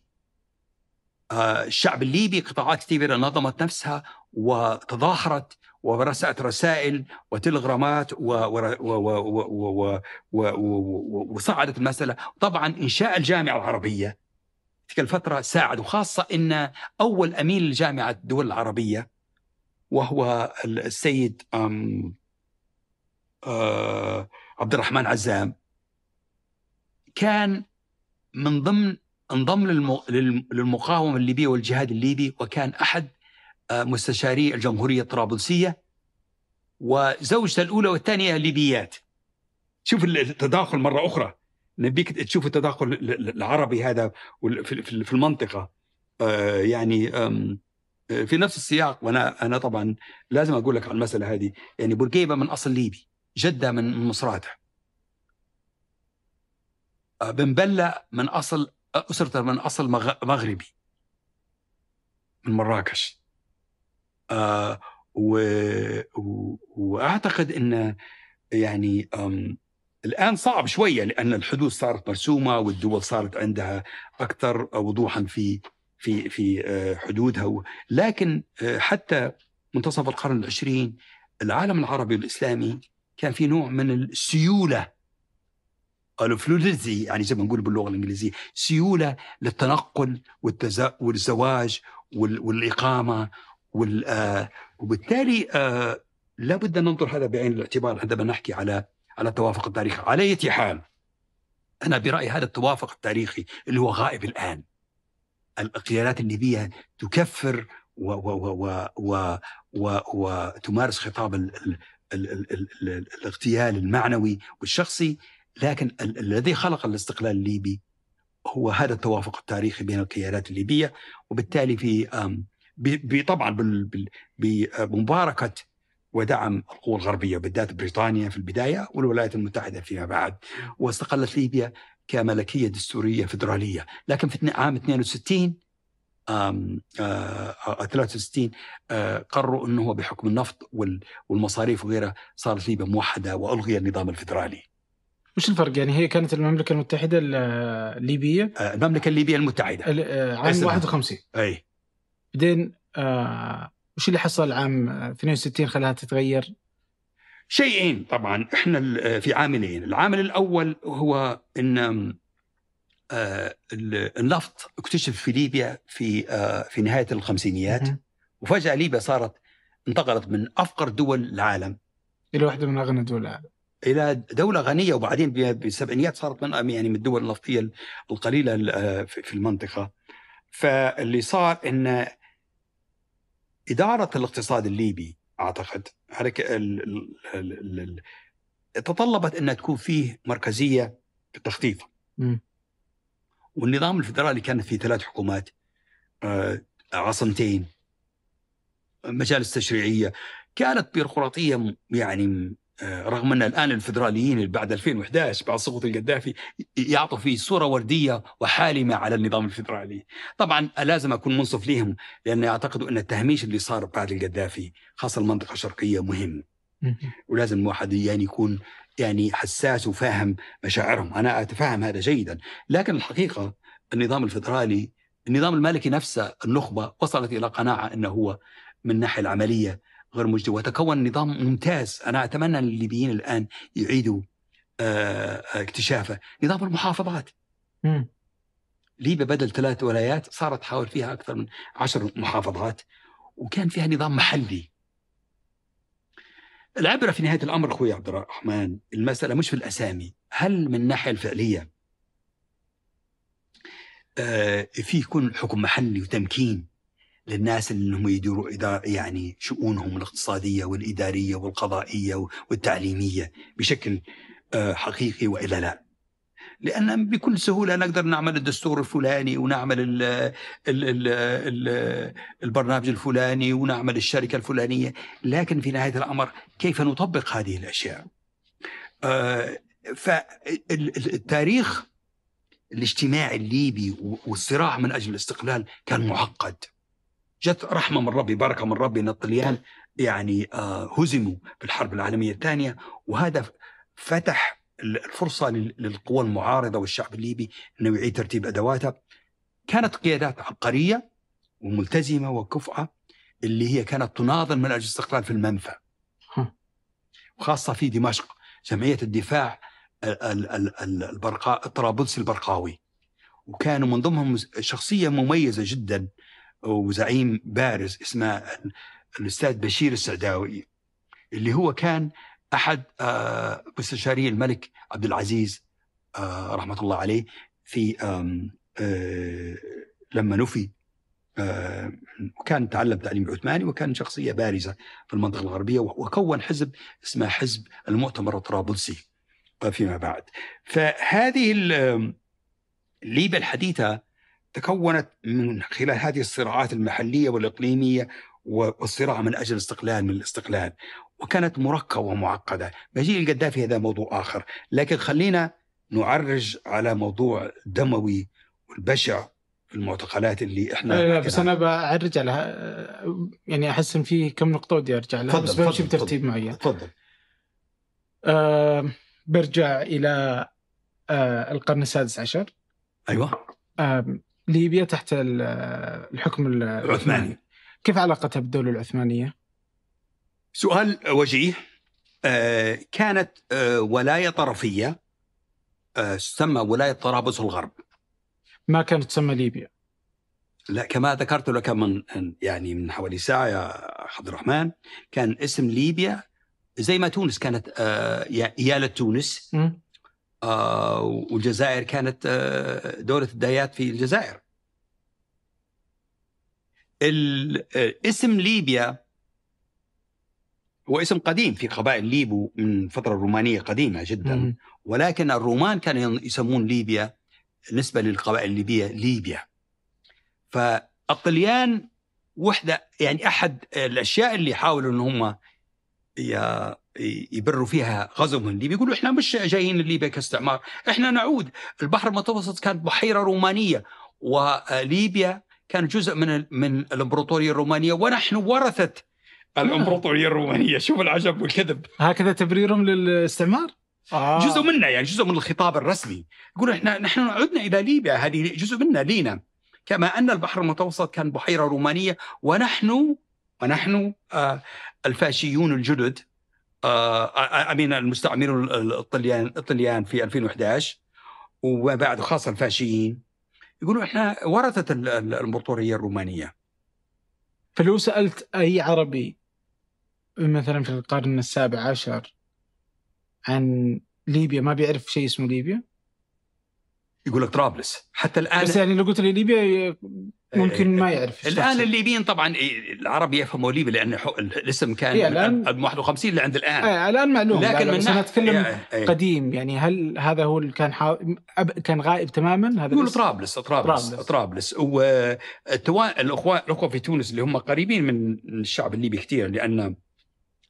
آه الشعب الليبي قطاعات كثيره نظمت نفسها وتظاهرت ورسأت رسائل وتلغرامات وصعدت المساله طبعا انشاء الجامعه العربيه تلك الفتره ساعد وخاصه ان اول امين لجامعه الدول العربيه وهو السيد أم آه، عبد الرحمن عزام كان من ضمن انضم للمقاومه الليبيه والجهاد الليبي وكان احد آه، مستشاري الجمهوريه الطرابلسيه وزوجته الاولى والثانيه ليبيات شوف التداخل مره اخرى نبيك تشوف التداخل العربي هذا في المنطقه آه، يعني في نفس السياق وانا انا طبعا لازم اقول لك على المساله هذه يعني بورقيبه من اصل ليبي جدة من مصراتة آه، بن بلة من أصل أسرته من أصل مغربي من مراكش آه، و... و... واعتقد ان يعني الان صعب شويه لان الحدود صارت مرسومه والدول صارت عندها اكثر وضوحا في في في آه، حدودها لكن حتى منتصف القرن العشرين العالم العربي والاسلامي كان في نوع من السيوله الفلوليزي يعني زي ما نقول باللغه الانجليزيه سيوله للتنقل والزواج والاقامه آه، وبالتالي آه، لابد ان ننظر هذا بعين الاعتبار عندما نحكي على على التوافق التاريخي على اي حال انا برايي هذا التوافق التاريخي اللي هو غائب الان القيادات الليبيه تكفر و و و و و وتمارس خطاب الاغتيال المعنوي والشخصي لكن الذي خلق الاستقلال الليبي هو هذا التوافق التاريخي بين الكيانات الليبيه وبالتالي في طبعا بمباركه ودعم القوى الغربيه بالذات بريطانيا في البدايه والولايات المتحده فيما بعد واستقلت ليبيا كملكيه دستوريه فدراليه لكن في عام 62 63 آه، آه، آه، قرروا انه هو بحكم النفط والمصاريف وغيرها صارت ليبيا موحده والغي النظام الفدرالي. وش الفرق يعني هي كانت المملكه المتحده الليبيه المملكه الليبيه المتحده عام 51 اي بعدين آه وش اللي حصل عام 62 خلاها تتغير؟ شيئين طبعا احنا في عاملين، العامل الاول هو ان آه، النفط اكتشف في ليبيا في آه، في نهايه الخمسينيات وفجاه ليبيا صارت انتقلت من افقر دول العالم الى واحده من اغنى دول العالم الى دوله غنيه وبعدين بالسبعينيات صارت من يعني من الدول النفطيه القليله آه، في المنطقه فاللي صار ان اداره الاقتصاد الليبي اعتقد تطلبت ان تكون فيه مركزيه في التخطيط والنظام الفدرالي كان فيه ثلاث حكومات آه، عاصمتين مجالس تشريعيه كانت بيروقراطيه يعني آه، رغم ان الان الفدراليين بعد 2011 بعد سقوط القذافي يعطوا فيه صوره ورديه وحالمه على النظام الفدرالي. طبعا لازم اكون منصف لهم لان اعتقد ان التهميش اللي صار بعد القذافي خاصه المنطقه الشرقيه مهم. ولازم الواحد يعني يكون يعني حساس وفاهم مشاعرهم أنا أتفهم هذا جيدا لكن الحقيقة النظام الفدرالي النظام المالكي نفسه النخبة وصلت إلى قناعة أنه هو من الناحية العملية غير مجدي وتكون نظام ممتاز أنا أتمنى الليبيين الآن يعيدوا آه، اكتشافه نظام المحافظات مم. ليبيا بدل ثلاث ولايات صارت حاول فيها أكثر من عشر محافظات وكان فيها نظام محلي العبره في نهايه الامر اخوي عبد الرحمن المساله مش في الاسامي هل من الناحيه الفعليه آه، في يكون حكم محلي وتمكين للناس اللي هم يديروا يعني شؤونهم الاقتصاديه والاداريه والقضائيه والتعليميه بشكل آه، حقيقي والا لا لان بكل سهوله نقدر نعمل الدستور الفلاني ونعمل ال ال ال الـ البرنامج الفلاني ونعمل الشركه الفلانيه لكن في نهايه الامر كيف نطبق هذه الاشياء آه فالتاريخ الاجتماعي الليبي والصراع من اجل الاستقلال كان معقد جت رحمه من ربي بركه من ربي ان الطليان يعني آه هزموا في الحرب العالميه الثانيه وهذا فتح الفرصة للقوى المعارضة والشعب الليبي أنه يعيد ترتيب أدواته كانت قيادات عبقرية وملتزمة وكفؤة اللي هي كانت تناضل من أجل الاستقلال في المنفى وخاصة في دمشق جمعية الدفاع البرقا الطرابلسي البرقاوي وكان من ضمنهم شخصية مميزة جدا وزعيم بارز اسمه الأستاذ بشير السعداوي اللي هو كان احد آه، مستشاري الملك عبد العزيز آه، رحمه الله عليه في آه، لما نفي كان تعلم تعليم عثماني وكان شخصيه بارزه في المنطقه الغربيه وكون حزب اسمه حزب المؤتمر الطرابلسي فيما بعد فهذه الليبيا الحديثه تكونت من خلال هذه الصراعات المحليه والاقليميه والصراع من اجل الاستقلال من الاستقلال وكانت مركبة ومعقدة مجيء القذافي هذا موضوع آخر لكن خلينا نعرج على موضوع دموي والبشع في المعتقلات اللي احنا لا, إيه، لا بس انا بعرج على يعني احس ان في كم نقطه ودي ارجع لها بس بمشي بترتيب معين تفضل آه برجع الى آه القرن السادس عشر ايوه آه ليبيا تحت آه، الحكم العثماني كيف علاقتها بالدوله العثمانيه؟ سؤال وجيه آه، كانت آه، ولايه طرفيه آه، تسمى ولايه طرابلس الغرب ما كانت تسمى ليبيا لا كما ذكرت لك من يعني من حوالي ساعه يا عبد الرحمن كان اسم ليبيا زي ما تونس كانت اياله تونس والجزائر كانت دولة الدايات في الجزائر اسم ليبيا هو اسم قديم في قبائل ليبو من فترة رومانية قديمة جدا مم. ولكن الرومان كانوا يسمون ليبيا بالنسبة للقبائل الليبية ليبيا فالطليان وحدة يعني أحد الأشياء اللي حاولوا أن هم يبروا فيها غزوهم ليبيا يقولوا إحنا مش جايين لليبيا كاستعمار إحنا نعود البحر المتوسط كانت بحيرة رومانية وليبيا كان جزء من من الامبراطوريه الرومانيه ونحن ورثت الامبراطوريه الرومانيه شوف العجب والكذب هكذا تبريرهم للاستعمار آه. جزء منا يعني جزء من الخطاب الرسمي يقول احنا نحن عدنا الى ليبيا هذه جزء منا لينا كما ان البحر المتوسط كان بحيره رومانيه ونحن ونحن آه الفاشيون الجدد آه امين المستعمرون الطليان الطليان في 2011 وبعد خاصه الفاشيين يقولوا احنا ورثه الامبراطوريه الرومانيه فلو سالت اي عربي مثلا في القرن السابع عشر عن ليبيا ما بيعرف شيء اسمه ليبيا يقول لك طرابلس حتى الان بس يعني لو قلت لي ليبيا ممكن ما إيه، يعرف الان الليبيين طبعا إيه، العرب يفهموا ليبيا لان الاسم كان إيه الآن 51 لعند الان إيه الان معلوم لكن من انا اتكلم إيه،, إيه قديم يعني هل هذا هو اللي كان كان غائب تماما هذا يقول طرابلس طرابلس طرابلس والتوا الاخوه الاخوه في تونس اللي هم قريبين من الشعب الليبي كثير لان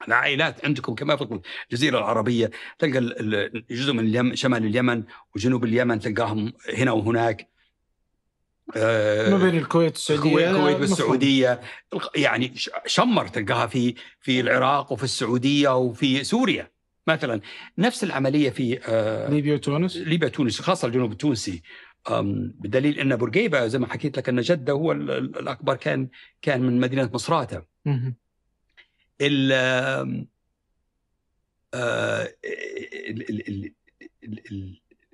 العائلات عندكم كما في الجزيرة العربية تلقى جزء من اليم شمال اليمن وجنوب اليمن تلقاهم هنا وهناك آه، ما بين الكويت والسعودية الكويت والسعودية يعني شمر تلقاها في في العراق وفي السعودية وفي سوريا مثلا نفس العملية في آه، ليبيا وتونس ليبيا وتونس خاصة الجنوب التونسي بدليل أن بورقيبة زي ما حكيت لك أن جدة هو الأكبر كان كان من مدينة مصراتة آه، ال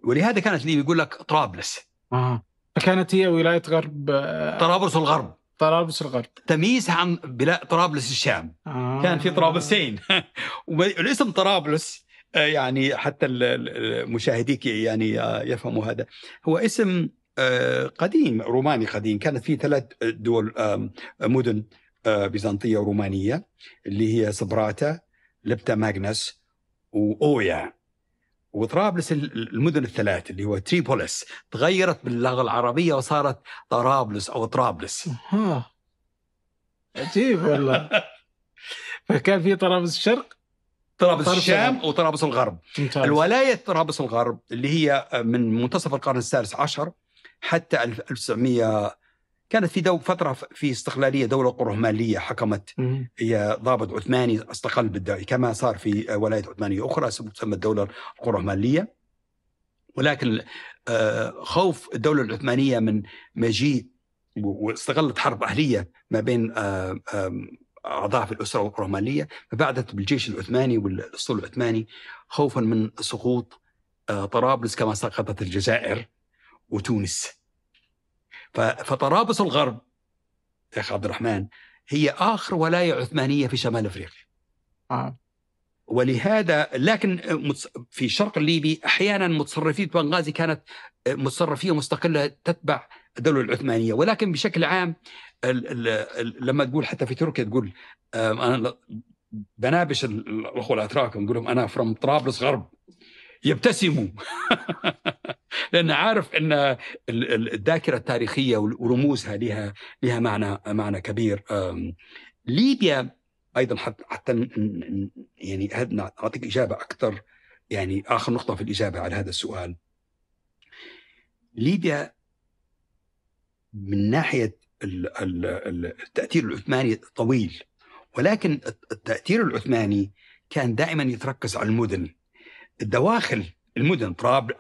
ولهذا كانت ليبيا يقول لك طرابلس اه فكانت هي ولايه غرب آه، طرابلس الغرب طرابلس الغرب تمييز عن بلا طرابلس الشام آه. كان في طرابلسين والاسم طرابلس آه، يعني حتى مشاهديك يعني يفهموا هذا هو اسم قديم روماني قديم كانت في ثلاث دول مدن آه، بيزنطيه ورومانيه اللي هي سبراتا لبتا ماغنس واويا وطرابلس المدن الثلاث اللي هو تريبوليس تغيرت باللغه العربيه وصارت طرابلس او طرابلس عجيب والله فكان في طرابلس الشرق طرابلس الشام وطرابلس الغرب ممتاز. الولايه طرابلس الغرب اللي هي من منتصف القرن السادس عشر حتى 1900 كانت في دو فترة في استقلالية دولة قرهمانية حكمت هي ضابط عثماني استقل بالدولة كما صار في ولاية عثمانية أخرى تسمى الدولة القرهمانية ولكن آه، خوف الدولة العثمانية من مجيء واستغلت حرب أهلية ما بين آه، آه، أعضاء في الأسرة القرهمانية فبعدت بالجيش العثماني والأسطول العثماني خوفا من سقوط طرابلس كما سقطت الجزائر وتونس فطرابلس الغرب يا عبد الرحمن هي اخر ولايه عثمانيه في شمال افريقيا. آه. ولهذا لكن في الشرق الليبي احيانا متصرفيه بنغازي كانت متصرفيه مستقله تتبع الدوله العثمانيه ولكن بشكل عام لما تقول حتى في تركيا تقول انا بنابش الاخوه الاتراك نقول لهم انا فروم طرابلس غرب يبتسموا لان عارف ان الذاكره التاريخيه ورموزها لها لها معنى معنى كبير ليبيا ايضا حتى يعني اعطيك اجابه اكثر يعني اخر نقطه في الاجابه على هذا السؤال ليبيا من ناحيه التاثير العثماني طويل ولكن التاثير العثماني كان دائما يتركز على المدن الدواخل المدن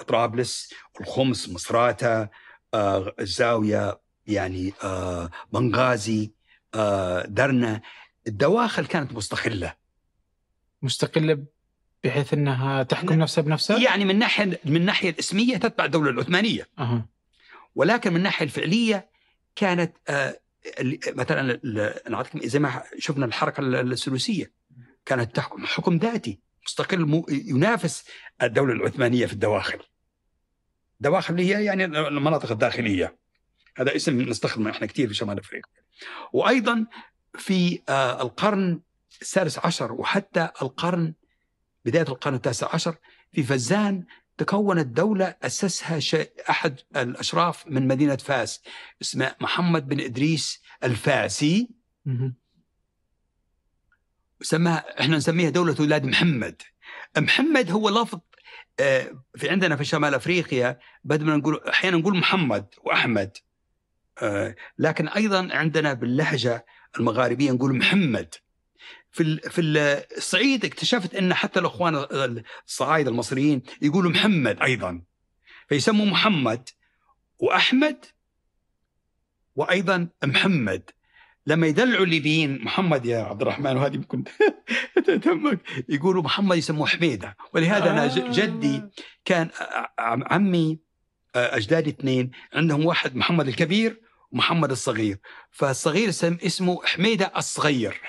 طرابلس الخمس مصراتة آه الزاوية يعني آه بنغازي آه درنا الدواخل كانت مستقلة مستقلة بحيث انها تحكم نعم. نفسها بنفسها؟ يعني من ناحيه من الناحيه الاسميه تتبع الدوله العثمانيه. أه. ولكن من الناحيه الفعليه كانت آه مثلا انا اعطيكم زي ما شفنا الحركه السلوسيه كانت تحكم حكم ذاتي. مستقل ينافس الدولة العثمانية في الدواخل دواخل هي يعني المناطق الداخلية هذا اسم نستخدمه احنا كثير في شمال افريقيا وايضا في آه، القرن السادس عشر وحتى القرن بداية القرن التاسع عشر في فزان تكونت دولة أسسها أحد الأشراف من مدينة فاس اسمه محمد بن إدريس الفاسي سماها احنا نسميها دوله اولاد محمد محمد هو لفظ آه، في عندنا في شمال افريقيا بدل ما نقول احيانا نقول محمد واحمد آه، لكن ايضا عندنا باللهجه المغاربيه نقول محمد في في الصعيد اكتشفت ان حتى الاخوان الصعايد المصريين يقولوا محمد ايضا فيسموا محمد واحمد وايضا محمد لما يدلعوا الليبيين محمد يا عبد الرحمن وهذه ممكن تهمك يقولوا محمد يسموه حميده ولهذا آه. انا جدي كان عمي آه، اجدادي اثنين عندهم واحد محمد الكبير ومحمد الصغير فالصغير اسمه حميده الصغير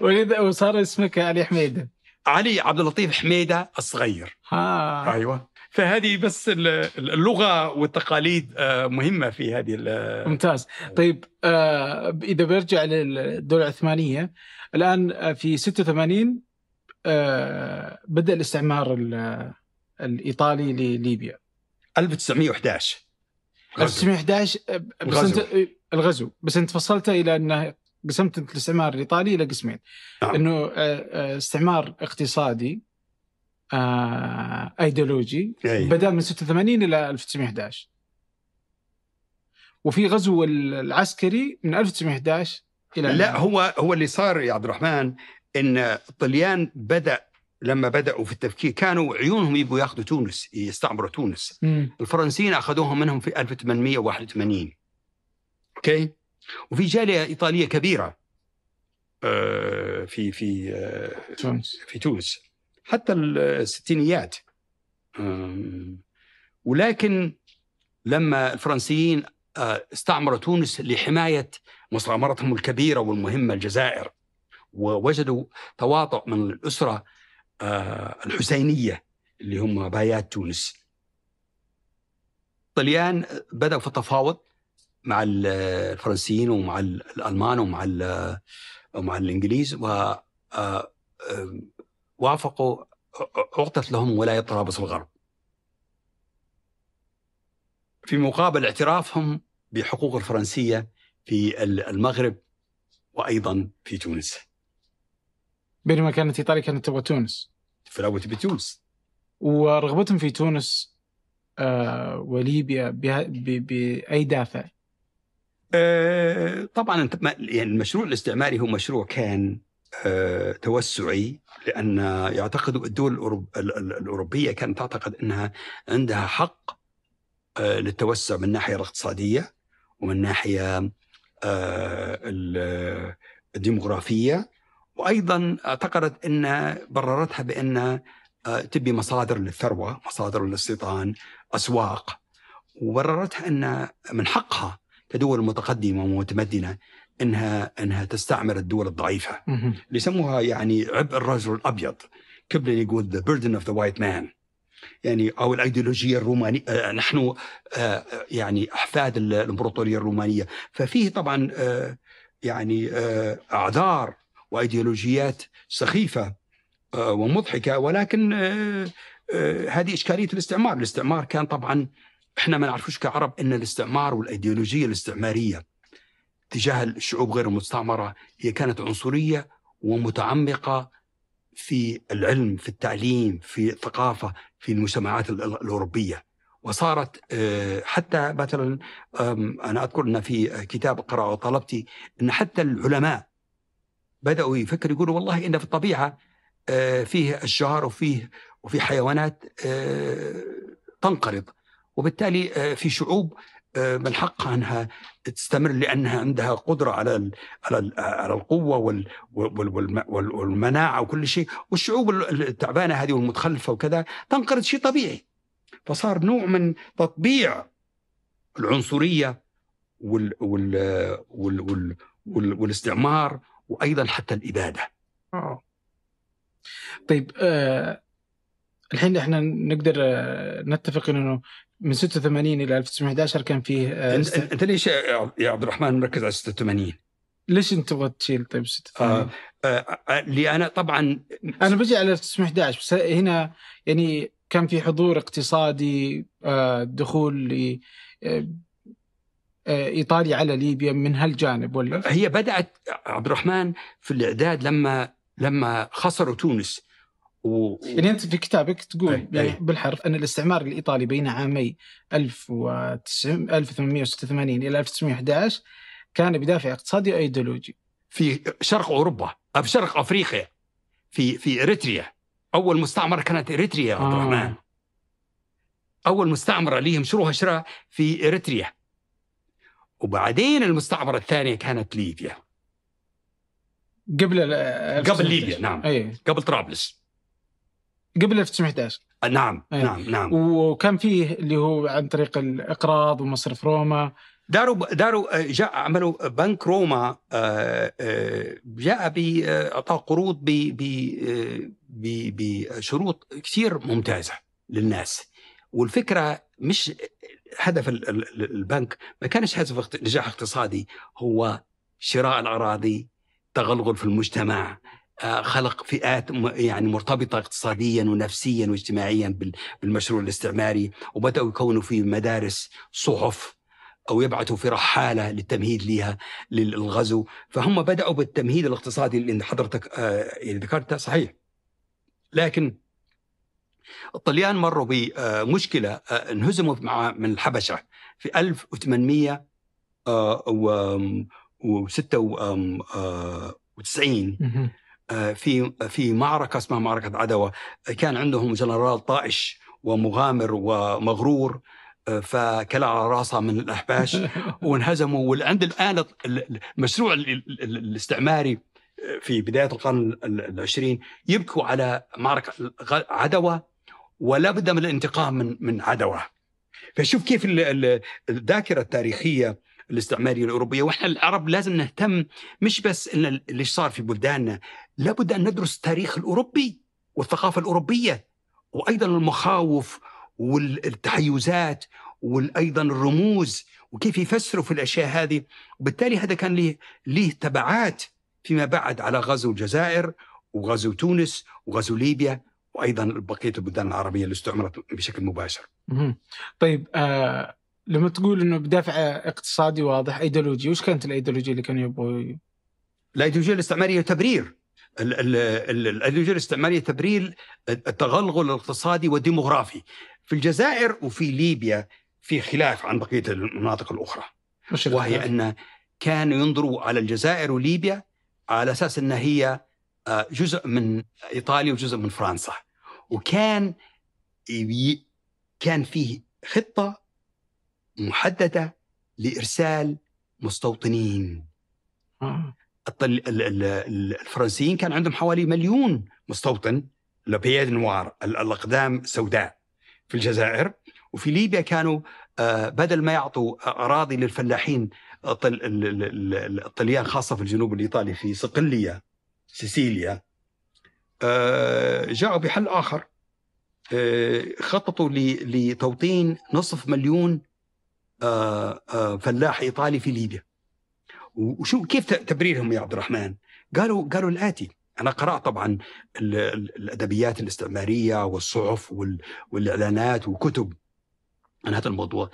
ولذا وصار اسمك علي حميده علي عبد اللطيف حميده الصغير ها آه. ايوه فهذه بس اللغه والتقاليد آه، مهمه في هذه ممتاز طيب آه، اذا برجع للدوله العثمانيه الان آه، في 86 بدا الاستعمار الايطالي لليبيا 1911 1911 بس الغزو. انت الغزو بس انت فصلت الى انه قسمت الاستعمار الايطالي الى قسمين نعم. آه. انه استعمار اقتصادي آه ايديولوجي أي. بدا من 86 الى 1911 وفي غزو العسكري من 1911 الى لا هو هو اللي صار يا عبد الرحمن ان الطليان بدا لما بداوا في التفكير كانوا عيونهم يبوا ياخذوا تونس يستعمروا تونس م. الفرنسيين اخذوهم منهم في 1881 اوكي وفي جاليه ايطاليه كبيره آه، في في آه، تونس في تونس حتى الستينيات ولكن لما الفرنسيين آه، استعمروا تونس لحماية مستعمرتهم الكبيرة والمهمة الجزائر ووجدوا تواطؤ من الأسرة آه، الحسينية اللي هم بايات تونس الطليان آه، بدأوا في التفاوض مع الفرنسيين ومع الألمان ومع ومع الإنجليز و وافقوا أعطت لهم ولاية طرابلس الغرب في مقابل اعترافهم بحقوق الفرنسية في المغرب وأيضا في تونس بينما كانت إيطاليا كانت تبغى تونس في الأول تبي تونس ورغبتهم في تونس آه وليبيا بأي دافع؟ آه طبعا يعني المشروع الاستعماري هو مشروع كان آه، توسعي لان يعتقد الدول الاوروبيه كانت تعتقد انها عندها حق آه، للتوسع من الناحيه الاقتصاديه ومن الناحيه الديمغرافيه آه، وايضا اعتقدت ان بررتها بان تبي مصادر للثروه، مصادر للاستيطان، اسواق وبررتها ان من حقها كدول متقدمه ومتمدنه انها انها تستعمر الدول الضعيفه اللي يسموها يعني عبء الرجل الابيض كبلن يقول ذا بيردن اوف ذا وايت مان يعني او الايديولوجيه الرومانيه آه نحن آه يعني احفاد الامبراطوريه الرومانيه ففيه طبعا آه يعني آه، اعذار وايديولوجيات سخيفه آه، ومضحكه ولكن آه، هذه اشكاليه الاستعمار، الاستعمار كان طبعا احنا ما نعرفوش كعرب ان الاستعمار والايديولوجيه الاستعماريه تجاه الشعوب غير المستعمرة هي كانت عنصرية ومتعمقة في العلم في التعليم في الثقافة في المجتمعات الأوروبية وصارت آه، حتى مثلا أنا أذكر أن في كتاب قراءة طلبتي أن حتى العلماء بدأوا يفكروا يقولوا والله إن في الطبيعة آه، فيه أشجار وفيه وفي حيوانات آه، تنقرض وبالتالي في شعوب آه، من حقها انها تستمر لانها عندها قدره على على على القوه والمناعه وكل شيء، والشعوب التعبانه هذه والمتخلفه وكذا تنقرض شيء طبيعي. فصار نوع من تطبيع العنصريه وال وال وال وال وال والاستعمار وايضا حتى الاباده. آه. طيب آه الحين احنا نقدر آه، نتفق انه من 86 الى 1911 كان فيه آه، انت, انت ليش يا عبد الرحمن مركز على 86 ليش انت تبغى تشيل طيب 86 آه آه اللي آه، انا طبعا انا بجي على 1911 بس هنا يعني كان في حضور اقتصادي آه دخول ل ايطاليا على ليبيا من هالجانب ولا هي بدات عبد الرحمن في الاعداد لما لما خسروا تونس و... يعني انت في كتابك تقول أي. يعني أي. بالحرف ان الاستعمار الايطالي بين عامي 1886 الى 1911 كان بدافع اقتصادي وايديولوجي في شرق اوروبا في شرق افريقيا في في اريتريا اول مستعمره كانت اريتريا يا عبد آه. الرحمن آه. اول مستعمره ليهم شروها شراء في اريتريا وبعدين المستعمره الثانيه كانت ليبيا قبل قبل ليبيا نعم أي. قبل طرابلس قبل 1911 نعم إيه. نعم نعم وكان فيه اللي هو عن طريق الاقراض ومصرف روما داروا داروا جاء عملوا بنك روما آه، آه، جاء باعطاء آه، قروض بشروط كثير ممتازه للناس والفكره مش هدف البنك ما كانش هدف نجاح اقتصادي هو شراء الاراضي تغلغل في المجتمع آه، خلق فئات يعني مرتبطه اقتصاديا ونفسيا واجتماعيا بالمشروع الاستعماري وبداوا يكونوا في مدارس صحف او يبعثوا في رحاله للتمهيد لها للغزو فهم بداوا بالتمهيد الاقتصادي اللي حضرتك آه، يعني ذكرته صحيح لكن الطليان مروا بمشكله آه، انهزموا مع من الحبشه في 1896 في في معركه اسمها معركه عدوى كان عندهم جنرال طائش ومغامر ومغرور آه، فكلع على راسه من الاحباش وانهزموا والعند الان المشروع الاستعماري آه، في بدايه القرن العشرين يبكوا على معركه عدوى ولا بد من الانتقام من من عدوى فشوف كيف الذاكره التاريخيه الاستعماريه الاوروبيه واحنا العرب لازم نهتم مش بس ان اللي صار في بلداننا لابد أن ندرس التاريخ الأوروبي والثقافة الأوروبية وأيضا المخاوف والتحيزات وايضا الرموز وكيف يفسروا في الاشياء هذه وبالتالي هذا كان ليه ليه تبعات فيما بعد على غزو الجزائر وغزو تونس وغزو ليبيا وايضا بقيه البلدان العربيه اللي استعمرت بشكل مباشر. طيب آه لما تقول انه بدافع اقتصادي واضح ايديولوجي وش كانت الايديولوجيه اللي كانوا يبغوا؟ الايديولوجيه الاستعماريه تبرير الأدوية الاستعمارية تبرير التغلغل الاقتصادي والديمغرافي في الجزائر وفي ليبيا في خلاف عن بقية المناطق الأخرى وهي أن كانوا ينظروا على الجزائر وليبيا على أساس أنها هي آه، جزء من إيطاليا وجزء من فرنسا وكان كان فيه خطة محددة لإرسال مستوطنين آه. الفرنسيين كان عندهم حوالي مليون مستوطن لبياد نوار الاقدام السوداء في الجزائر وفي ليبيا كانوا آه، بدل ما يعطوا آه، اراضي للفلاحين الطليان خاصه في الجنوب الايطالي في صقليه سيسيليا آه، جاءوا بحل اخر خططوا لتوطين نصف مليون فلاح ايطالي في ليبيا وشو كيف تبريرهم يا عبد الرحمن؟ قالوا قالوا الاتي انا قرات طبعا الادبيات الاستعماريه والصحف والاعلانات وكتب عن هذا الموضوع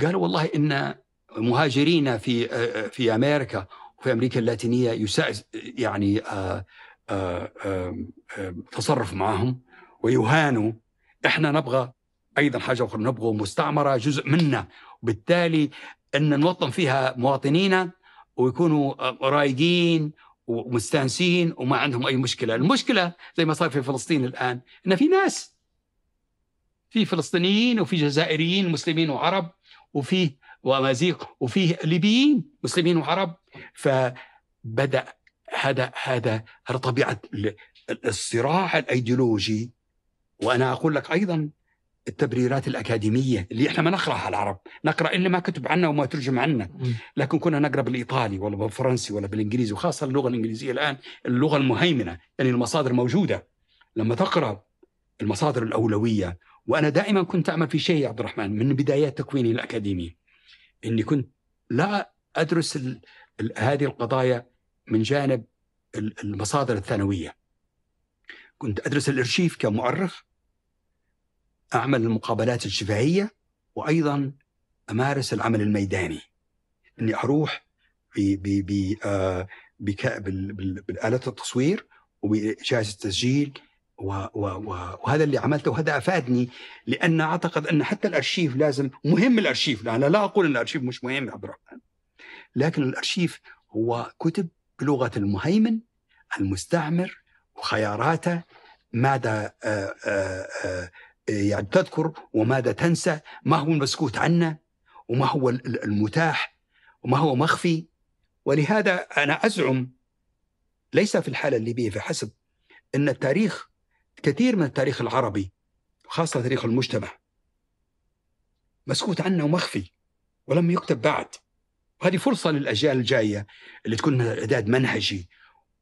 قالوا والله ان مهاجرين في في امريكا وفي امريكا اللاتينيه يساعد يعني آه، آه، آه، تصرف معهم ويهانوا احنا نبغى ايضا حاجه اخرى نبغى مستعمره جزء منا وبالتالي ان نوطن فيها مواطنينا ويكونوا رايقين ومستانسين وما عندهم اي مشكله، المشكله زي ما صار في فلسطين الان ان في ناس في فلسطينيين وفي جزائريين مسلمين وعرب وفي وامازيغ وفيه ليبيين مسلمين وعرب فبدا هذا هذا طبيعه الصراع الايديولوجي وانا اقول لك ايضا التبريرات الأكاديمية اللي إحنا ما نقرأها العرب نقرأ إلا ما كتب عنا وما ترجم عنا لكن كنا نقرأ بالإيطالي ولا بالفرنسي ولا بالإنجليزي وخاصة اللغة الإنجليزية الآن اللغة المهيمنة يعني المصادر موجودة لما تقرأ المصادر الأولوية وأنا دائما كنت أعمل في شيء يا عبد الرحمن من بدايات تكويني الأكاديمي إني كنت لا أدرس الـ الـ هذه القضايا من جانب المصادر الثانوية كنت أدرس الأرشيف كمؤرخ أعمل المقابلات الشفهية وأيضا أمارس العمل الميداني إني أروح ب ب ب آه بالآلات التصوير وبجهاز التسجيل و و و وهذا اللي عملته وهذا افادني لان اعتقد ان حتى الارشيف لازم مهم الارشيف لا انا لا اقول ان الارشيف مش مهم يا عبد الرحمن لكن الارشيف هو كتب بلغه المهيمن المستعمر وخياراته ماذا آه، آه، آه، يعني تذكر وماذا تنسى ما هو المسكوت عنه وما هو المتاح وما هو مخفي ولهذا أنا أزعم ليس في الحالة الليبية فحسب أن التاريخ كثير من التاريخ العربي خاصة تاريخ المجتمع مسكوت عنه ومخفي ولم يكتب بعد وهذه فرصة للأجيال الجاية اللي تكون إعداد منهجي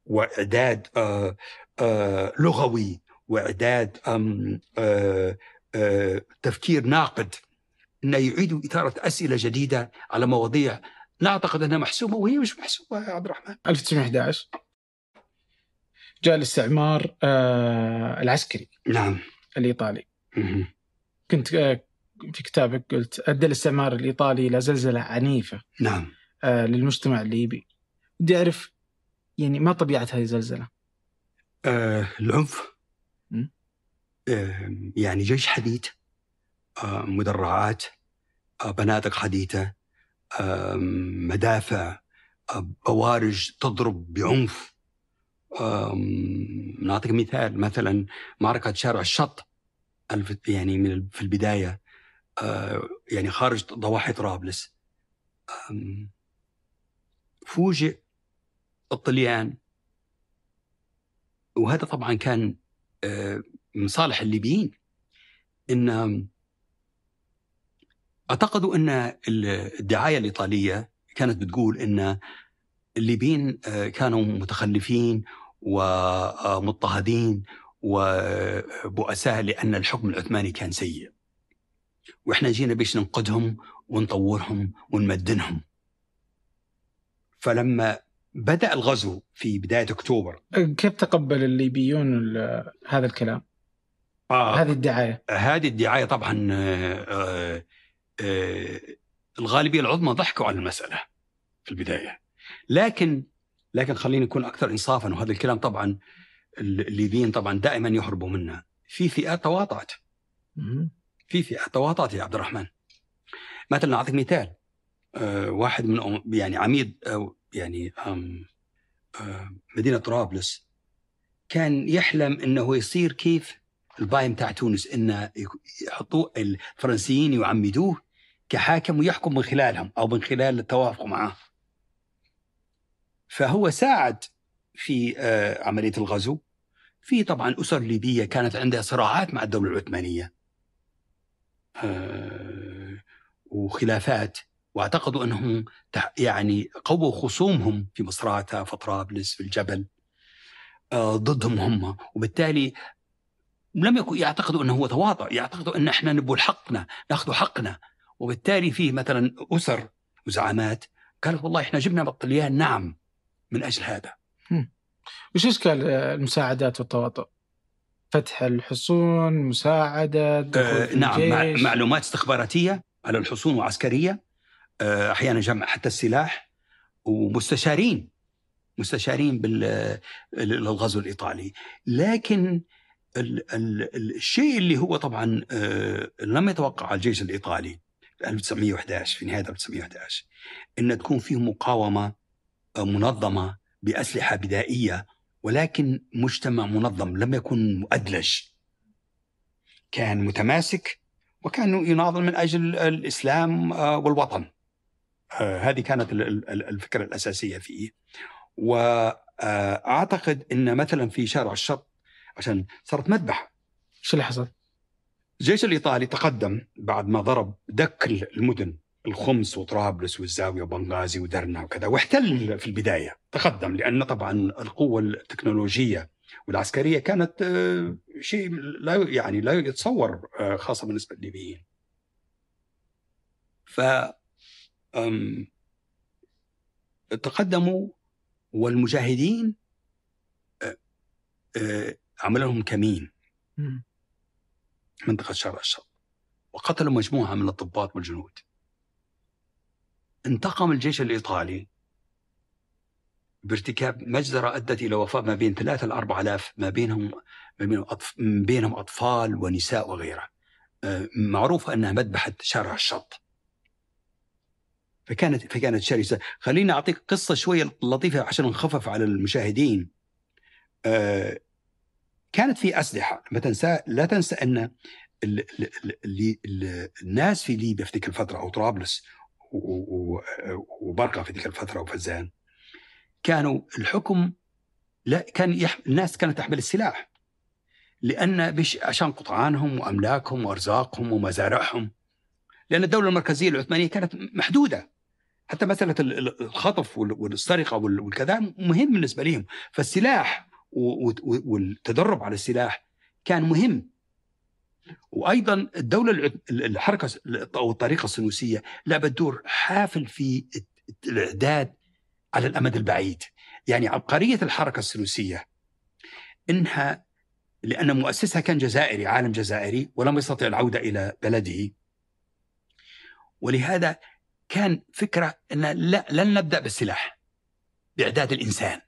وإعداد آه، آه، لغوي واعداد أم آه، آه، تفكير ناقد انه يعيدوا اثاره اسئله جديده على مواضيع نعتقد انها محسومه وهي مش محسومه يا عبد الرحمن 1911 جاء الاستعمار آه، العسكري نعم الايطالي كنت في كتابك قلت ادى الاستعمار الايطالي الى زلزله عنيفه نعم للمجتمع الليبي بدي اعرف يعني ما طبيعه هذه الزلزله؟ آه العنف يعني جيش حديث مدرعات بنادق حديثة مدافع بوارج تضرب بعنف نعطيك مثال مثلا معركة شارع الشط يعني من في البداية يعني خارج ضواحي طرابلس فوجئ الطليان وهذا طبعا كان من صالح الليبيين ان اعتقدوا ان الدعايه الايطاليه كانت بتقول ان الليبيين آه، كانوا متخلفين ومضطهدين وبؤساء لان الحكم العثماني كان سيء. واحنا جينا باش ننقذهم ونطورهم ونمدنهم. فلما بدا الغزو في بدايه اكتوبر كيف تقبل الليبيون هذا الكلام؟ آه. هذه الدعايه هذه الدعايه طبعا آه،, آه آه الغالبيه العظمى ضحكوا على المساله في البدايه لكن لكن خليني نكون اكثر انصافا وهذا الكلام طبعا الليبيين طبعا دائما يهربوا منه في فئات تواطعت في فئات تواطعت يا عبد الرحمن مثلا اعطيك مثال آه واحد من يعني عميد أو آه، يعني مدينه طرابلس كان يحلم انه يصير كيف الباي بتاع تونس ان يحطوه الفرنسيين يعمدوه كحاكم ويحكم من خلالهم او من خلال التوافق معه فهو ساعد في آه، عمليه الغزو في طبعا اسر ليبيه كانت عندها صراعات مع الدوله العثمانيه آه، وخلافات واعتقدوا انهم يعني قووا خصومهم في مصراتة في طرابلس في الجبل آه، ضدهم هم وبالتالي لم يكن يعتقدوا انه هو تواضع يعتقدوا ان احنا نبول حقنا ناخذ حقنا وبالتالي فيه مثلا اسر وزعامات قالت والله احنا جبنا بطليان نعم من اجل هذا وش اشكال المساعدات والتواطؤ؟ فتح الحصون، مساعدة آه نعم الجيش. معلومات استخباراتية على الحصون وعسكرية آه أحيانا جمع حتى السلاح ومستشارين مستشارين بالغزو الإيطالي لكن ال ال الشيء اللي هو طبعا آه، لم يتوقع الجيش الايطالي في 1911 في نهايه 1911 ان تكون فيه مقاومه آه، منظمه باسلحه بدائيه ولكن مجتمع منظم لم يكن مؤدلج كان متماسك وكان يناضل من اجل الاسلام آه، والوطن هذه كانت الفكره الاساسيه فيه واعتقد ان مثلا في شارع الشط عشان صارت مذبحه شو اللي حصل؟ الجيش الايطالي تقدم بعد ما ضرب دك المدن الخمس وطرابلس والزاويه وبنغازي ودرنا وكذا واحتل في البدايه تقدم لان طبعا القوه التكنولوجيه والعسكريه كانت آه، شيء لا يعني لا يتصور آه، خاصه بالنسبه للليبيين. ف تقدموا والمجاهدين آه، عمل لهم كمين منطقة شارع الشط وقتلوا مجموعة من الضباط والجنود انتقم الجيش الإيطالي بارتكاب مجزرة أدت إلى وفاة ما بين ثلاثة إلى أربعة آلاف ما بينهم من بينهم أطفال ونساء وغيره آه، معروفة أنها مذبحة شارع الشط فكانت فكانت شرسة خليني أعطيك قصة شوية لطيفة عشان نخفف على المشاهدين آه، كانت في اسلحه ما تنسى لا تنسى ان الناس في ليبيا في تلك الفتره او طرابلس وبرقه في تلك الفتره وفزان كانوا الحكم لا كان الناس كانت تحمل السلاح لان بش عشان قطعانهم واملاكهم وارزاقهم ومزارعهم لان الدوله المركزيه العثمانيه كانت محدوده حتى مساله الخطف والسرقه والكذا مهم بالنسبه لهم فالسلاح والتدرب على السلاح كان مهم وايضا الدوله الحركه او الطريقه السنوسيه لعبت دور حافل في الاعداد على الامد البعيد يعني عبقريه الحركه السنوسيه انها لان مؤسسها كان جزائري عالم جزائري ولم يستطع العوده الى بلده ولهذا كان فكره ان لا لن نبدا بالسلاح باعداد الانسان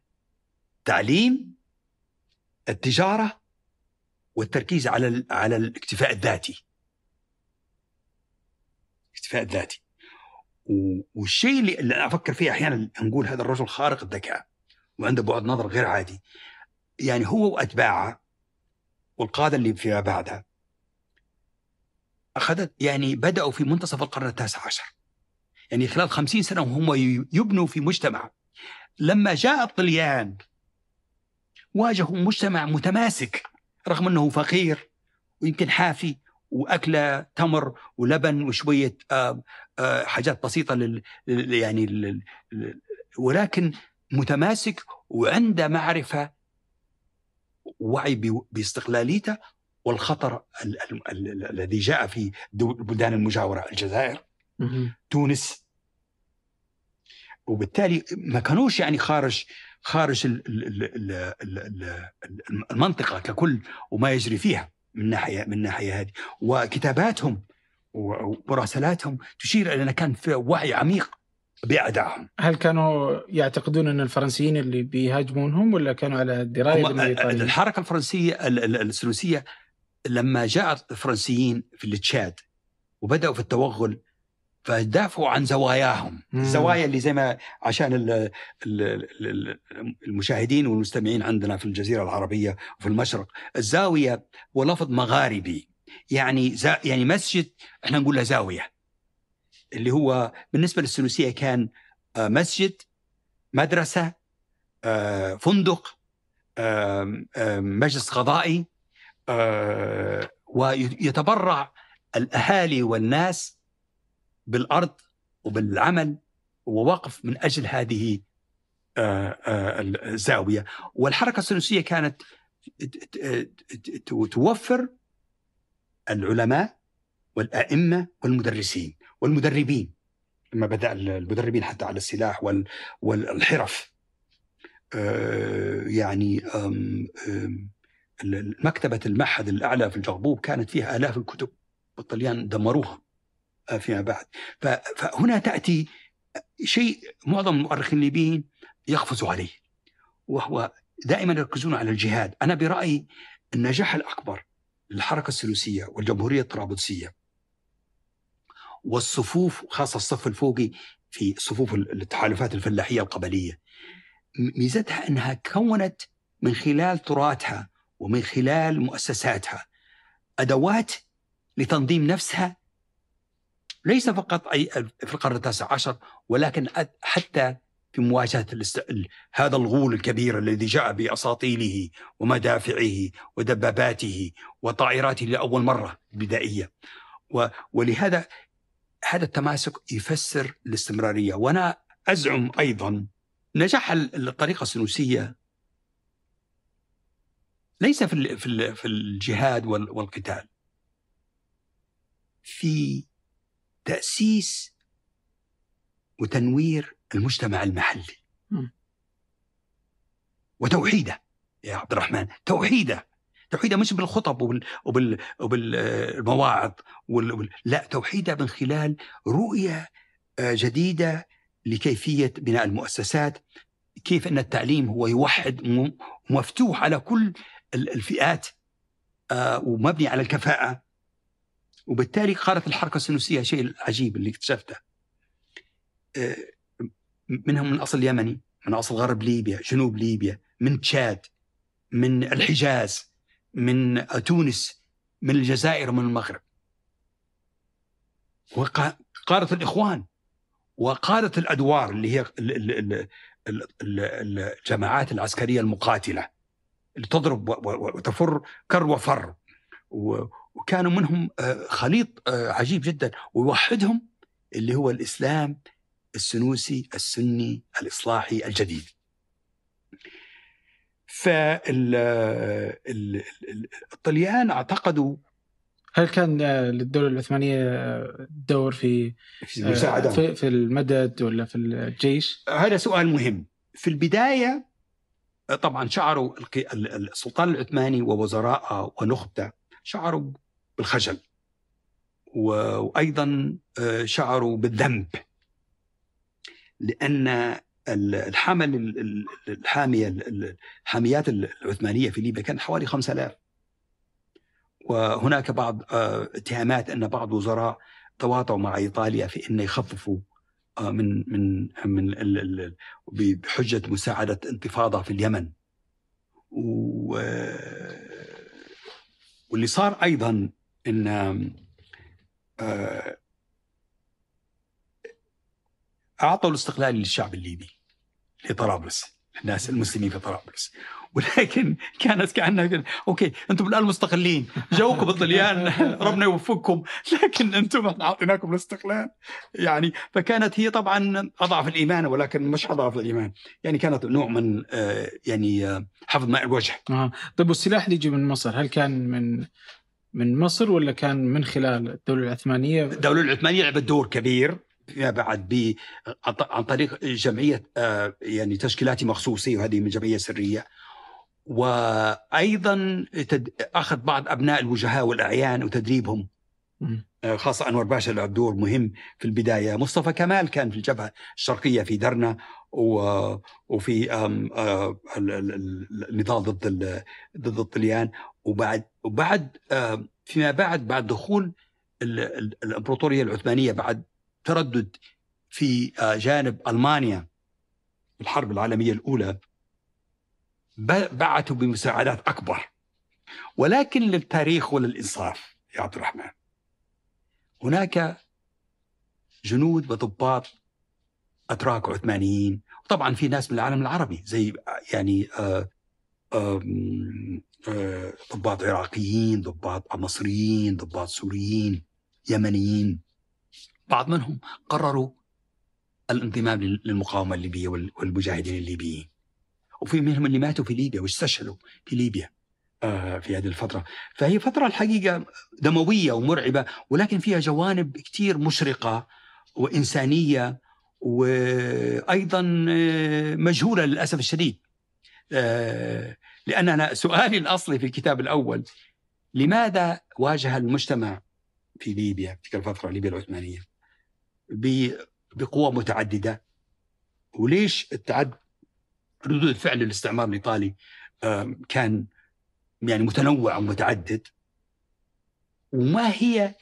تعليم التجاره والتركيز على على الاكتفاء الذاتي الاكتفاء الذاتي والشيء اللي, اللي افكر فيه احيانا نقول هذا الرجل خارق الذكاء وعنده بعد نظر غير عادي يعني هو واتباعه والقاده اللي فيما بعدها اخذت يعني بداوا في منتصف القرن التاسع عشر يعني خلال خمسين سنه وهم يبنوا في مجتمع لما جاء الطليان واجهوا مجتمع متماسك رغم أنه فقير ويمكن حافي واكله تمر ولبن وشويه آه، آه، حاجات بسيطه لل يعني لل ولكن متماسك وعنده معرفه وعي باستقلاليته والخطر الذي جاء في البلدان المجاوره الجزائر تونس وبالتالي ما كانوش يعني خارج خارج المنطقه ككل وما يجري فيها من ناحيه من ناحيه هذه وكتاباتهم ومراسلاتهم تشير الى ان كان في وعي عميق باعدائهم هل كانوا يعتقدون ان الفرنسيين اللي بيهاجمونهم ولا كانوا على درايه الحركه الفرنسيه السلوسيه لما جاء الفرنسيين في التشاد وبداوا في التوغل فدافعوا عن زواياهم مم. الزوايا اللي زي ما عشان الـ الـ المشاهدين والمستمعين عندنا في الجزيرة العربية وفي المشرق الزاوية هو لفظ مغاربي يعني زا يعني مسجد احنا نقول له زاوية اللي هو بالنسبة للسنوسية كان آه، مسجد مدرسة آه، فندق مجلس قضائي آه، ويتبرع الأهالي والناس بالارض وبالعمل ووقف من اجل هذه آه، آه، الزاويه والحركه السنوسيه كانت توفر العلماء والائمه والمدرسين والمدربين لما بدا المدربين حتى على السلاح والحرف آه، يعني مكتبه المعهد الاعلى في الجغبوب كانت فيها الاف الكتب والطليان دمروها فيما بعد فهنا تأتي شيء معظم المؤرخين الليبيين يقفزوا عليه وهو دائما يركزون على الجهاد أنا برأيي النجاح الأكبر للحركة السلوسية والجمهورية الطرابلسية والصفوف خاصة الصف الفوقي في صفوف التحالفات الفلاحية القبلية ميزتها أنها كونت من خلال تراثها ومن خلال مؤسساتها أدوات لتنظيم نفسها ليس فقط أي في القرن التاسع عشر ولكن حتى في مواجهة هذا الغول الكبير الذي جاء بأساطيله ومدافعه ودباباته وطائراته لأول مرة بدائية و... ولهذا هذا التماسك يفسر الاستمرارية وأنا أزعم أيضا نجاح الطريقة السنوسية ليس في في الجهاد والقتال في تأسيس وتنوير المجتمع المحلي وتوحيده يا عبد الرحمن توحيده توحيده مش بالخطب وبال وبال وبالمواعظ لا توحيده من خلال رؤيه آه، جديده لكيفيه بناء المؤسسات كيف ان التعليم هو يوحد ومفتوح على كل الفئات آه، ومبني على الكفاءه وبالتالي قالت الحركه السنوسيه شيء عجيب اللي اكتشفته آه، منهم من اصل يمني من اصل غرب ليبيا جنوب ليبيا من تشاد من الحجاز من تونس من الجزائر ومن المغرب وقادة الاخوان وقادة الادوار اللي هي الجماعات العسكريه المقاتله اللي تضرب وتفر كر وفر وكانوا منهم آه، خليط آه، عجيب جدا ويوحدهم اللي هو الإسلام السنوسي السني الإصلاحي الجديد فالطليان آه، اعتقدوا هل كان للدولة العثمانية دور في في في, في المدد ولا في الجيش؟ هذا سؤال مهم. في البداية طبعا شعروا السلطان العثماني ووزراءه ونخبته شعروا بالخجل وايضا آه، شعروا بالذنب لان الحمل الحاميه الحاميات العثمانيه في ليبيا كان حوالي 5000 وهناك بعض آه، اتهامات ان بعض وزراء تواطؤوا مع ايطاليا في ان يخففوا آه، من من من بحجه مساعده انتفاضه في اليمن و واللي صار ايضا ان آه، اعطوا الاستقلال للشعب الليبي لطرابلس الناس المسلمين في طرابلس ولكن كانت كانها اوكي انتم الان مستقلين جوكم الطليان ربنا يوفقكم لكن انتم احنا اعطيناكم الاستقلال يعني فكانت هي طبعا اضعف الايمان ولكن مش اضعف الايمان يعني كانت نوع من آه، يعني آه، حفظ ماء الوجه آه. طيب والسلاح اللي يجي من مصر هل كان من من مصر ولا كان من خلال الدولة العثمانية؟ الدولة العثمانية لعبت دور كبير فيما بعد عن طريق جمعية آه، يعني تشكيلاتي مخصوصة وهذه من جمعية سرية وأيضا أخذ بعض أبناء الوجهاء والأعيان وتدريبهم آه، خاصة أنور باشا لعب دور مهم في البداية مصطفى كمال كان في الجبهة الشرقية في درنا وفي آه، النضال ضد ضد الطليان وبعد وبعد آه، فيما بعد بعد دخول الامبراطوريه العثمانيه بعد تردد في آه، جانب المانيا الحرب العالميه الاولى بعثوا بمساعدات اكبر ولكن للتاريخ وللانصاف يا عبد الرحمن هناك جنود وضباط اتراك عثمانيين وطبعا في ناس من العالم العربي زي آه، يعني آه، ضباط عراقيين ضباط مصريين ضباط سوريين يمنيين بعض منهم قرروا الانضمام للمقاومة الليبية والمجاهدين الليبيين وفي منهم اللي ماتوا في ليبيا واستشهدوا في ليبيا آه، في هذه الفترة فهي فترة الحقيقة دموية ومرعبة ولكن فيها جوانب كتير مشرقة وإنسانية وأيضا آه، مجهولة للأسف الشديد لأن أنا سؤالي الأصلي في الكتاب الأول لماذا واجه المجتمع في ليبيا في تلك الفترة ليبيا العثمانية بقوى متعددة وليش التعد ردود الفعل للاستعمار الإيطالي كان يعني متنوع ومتعدد وما هي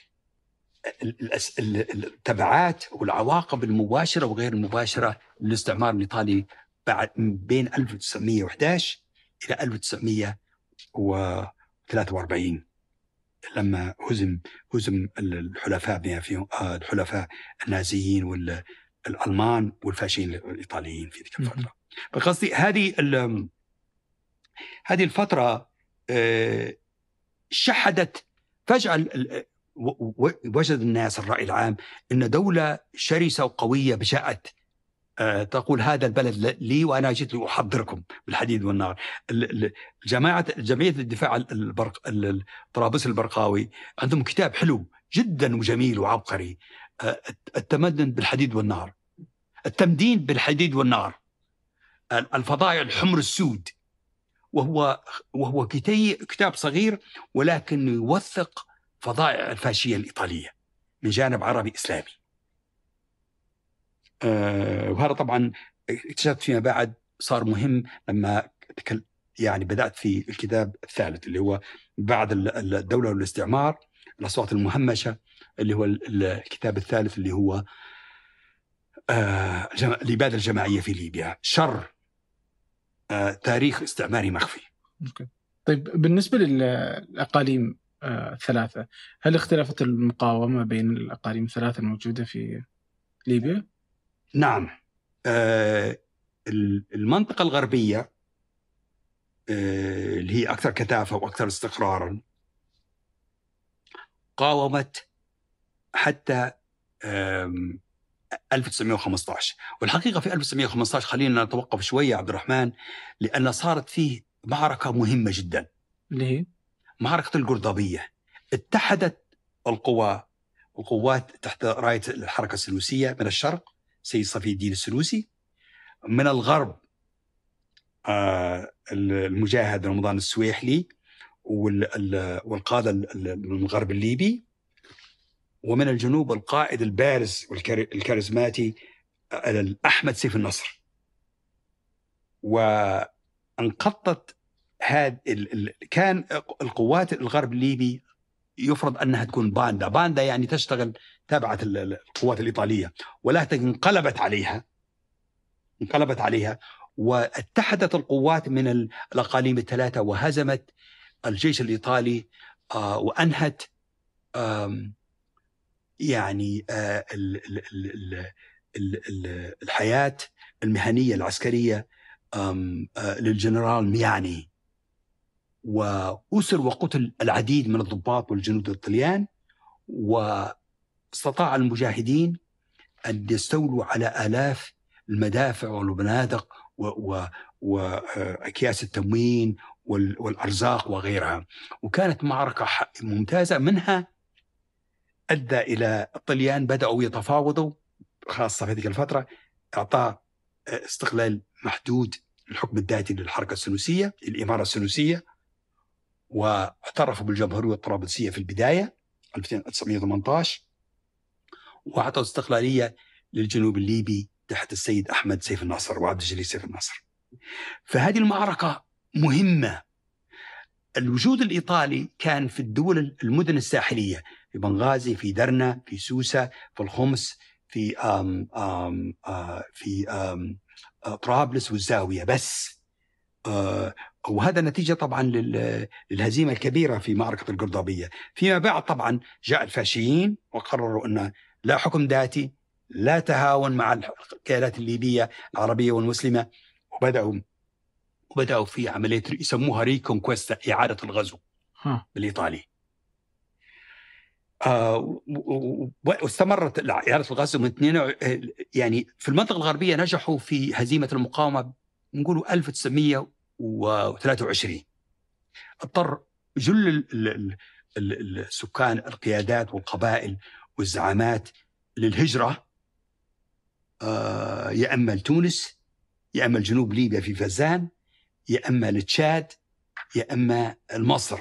التبعات والعواقب المباشره وغير المباشره للاستعمار الايطالي بعد بين 1911 إلى 1943 لما هزم هزم الحلفاء بما فيهم آه، الحلفاء النازيين والالمان والفاشيين الايطاليين في تلك الفتره فقصدي هذه هذه الفتره آه، شحدت فجاه وجد الناس الراي العام ان دوله شرسه وقويه بشأت آه، تقول هذا البلد لي وانا جيت لاحضركم بالحديد والنار جماعه جمعيه الدفاع البرق طرابلس البرقاوي عندهم كتاب حلو جدا وجميل وعبقري آه، التمدن بالحديد والنار التمدين بالحديد والنار الفضائع الحمر السود وهو وهو كتاب صغير ولكن يوثق فضائع الفاشيه الايطاليه من جانب عربي اسلامي آه، وهذا طبعا اكتشفت فيما بعد صار مهم لما يعني بدات في الكتاب الثالث اللي هو بعد الدوله والاستعمار الاصوات المهمشه اللي هو الكتاب الثالث اللي هو آه، الاباده الجماعيه في ليبيا شر آه، تاريخ استعماري مخفي. أوكي. طيب بالنسبه للاقاليم الثلاثه هل اختلفت المقاومه بين الاقاليم الثلاثه الموجوده في ليبيا؟ نعم آه المنطقة الغربية آه اللي هي أكثر كثافة وأكثر استقرارا قاومت حتى 1915 والحقيقة في 1915 خلينا نتوقف شوية عبد الرحمن لأن صارت فيه معركة مهمة جدا ليه؟ معركة القرضبية اتحدت القوى القوات تحت راية الحركة السنوسية من الشرق سيد صفي الدين السنوسي من الغرب آه، المجاهد رمضان السويحلي والقادة الغرب الليبي ومن الجنوب القائد البارز والكاريزماتي آه، أحمد سيف النصر وانقطت هاد ال ال كان القوات الغرب الليبي يفرض انها تكون باندا، باندا يعني تشتغل تابعه القوات الايطاليه ولكن انقلبت عليها انقلبت عليها واتحدت القوات من الاقاليم الثلاثه وهزمت الجيش الايطالي آه، وانهت يعني آه، الحياه المهنيه العسكريه آه، للجنرال مياني وأسر وقتل العديد من الضباط والجنود الطليان واستطاع المجاهدين أن يستولوا على آلاف المدافع والبنادق وأكياس التموين والأرزاق وغيرها وكانت معركة ممتازة منها أدى إلى الطليان بدأوا يتفاوضوا خاصة في هذه الفترة إعطاء آه، استقلال محدود الحكم الذاتي للحركة السنوسية الإمارة السنوسية واعترفوا بالجمهوريه الطرابلسيه في البدايه 1918 واعطوا استقلاليه للجنوب الليبي تحت السيد احمد سيف الناصر وعبد الجليل سيف الناصر. فهذه المعركه مهمه. الوجود الايطالي كان في الدول المدن الساحليه في بنغازي، في درنا، في سوسه، في الخمس، في آم آم آم آه، في آم آه، طرابلس والزاويه بس. آه، وهذا نتيجة طبعا للهزيمة الكبيرة في معركة القرضابية فيما بعد طبعا جاء الفاشيين وقرروا أن لا حكم ذاتي لا تهاون مع الكيالات الليبية العربية والمسلمة وبدأوا وبدأوا في عملية يسموها ريكونكويستا إعادة الغزو بالإيطالي آه واستمرت إعادة الغزو من اثنين يعني في المنطقة الغربية نجحوا في هزيمة المقاومة نقولوا 1900 2023 اضطر جل السكان القيادات والقبائل والزعامات للهجرة آه، يا أما لتونس يا أما لجنوب ليبيا في فزان يا أما لتشاد يا أما لمصر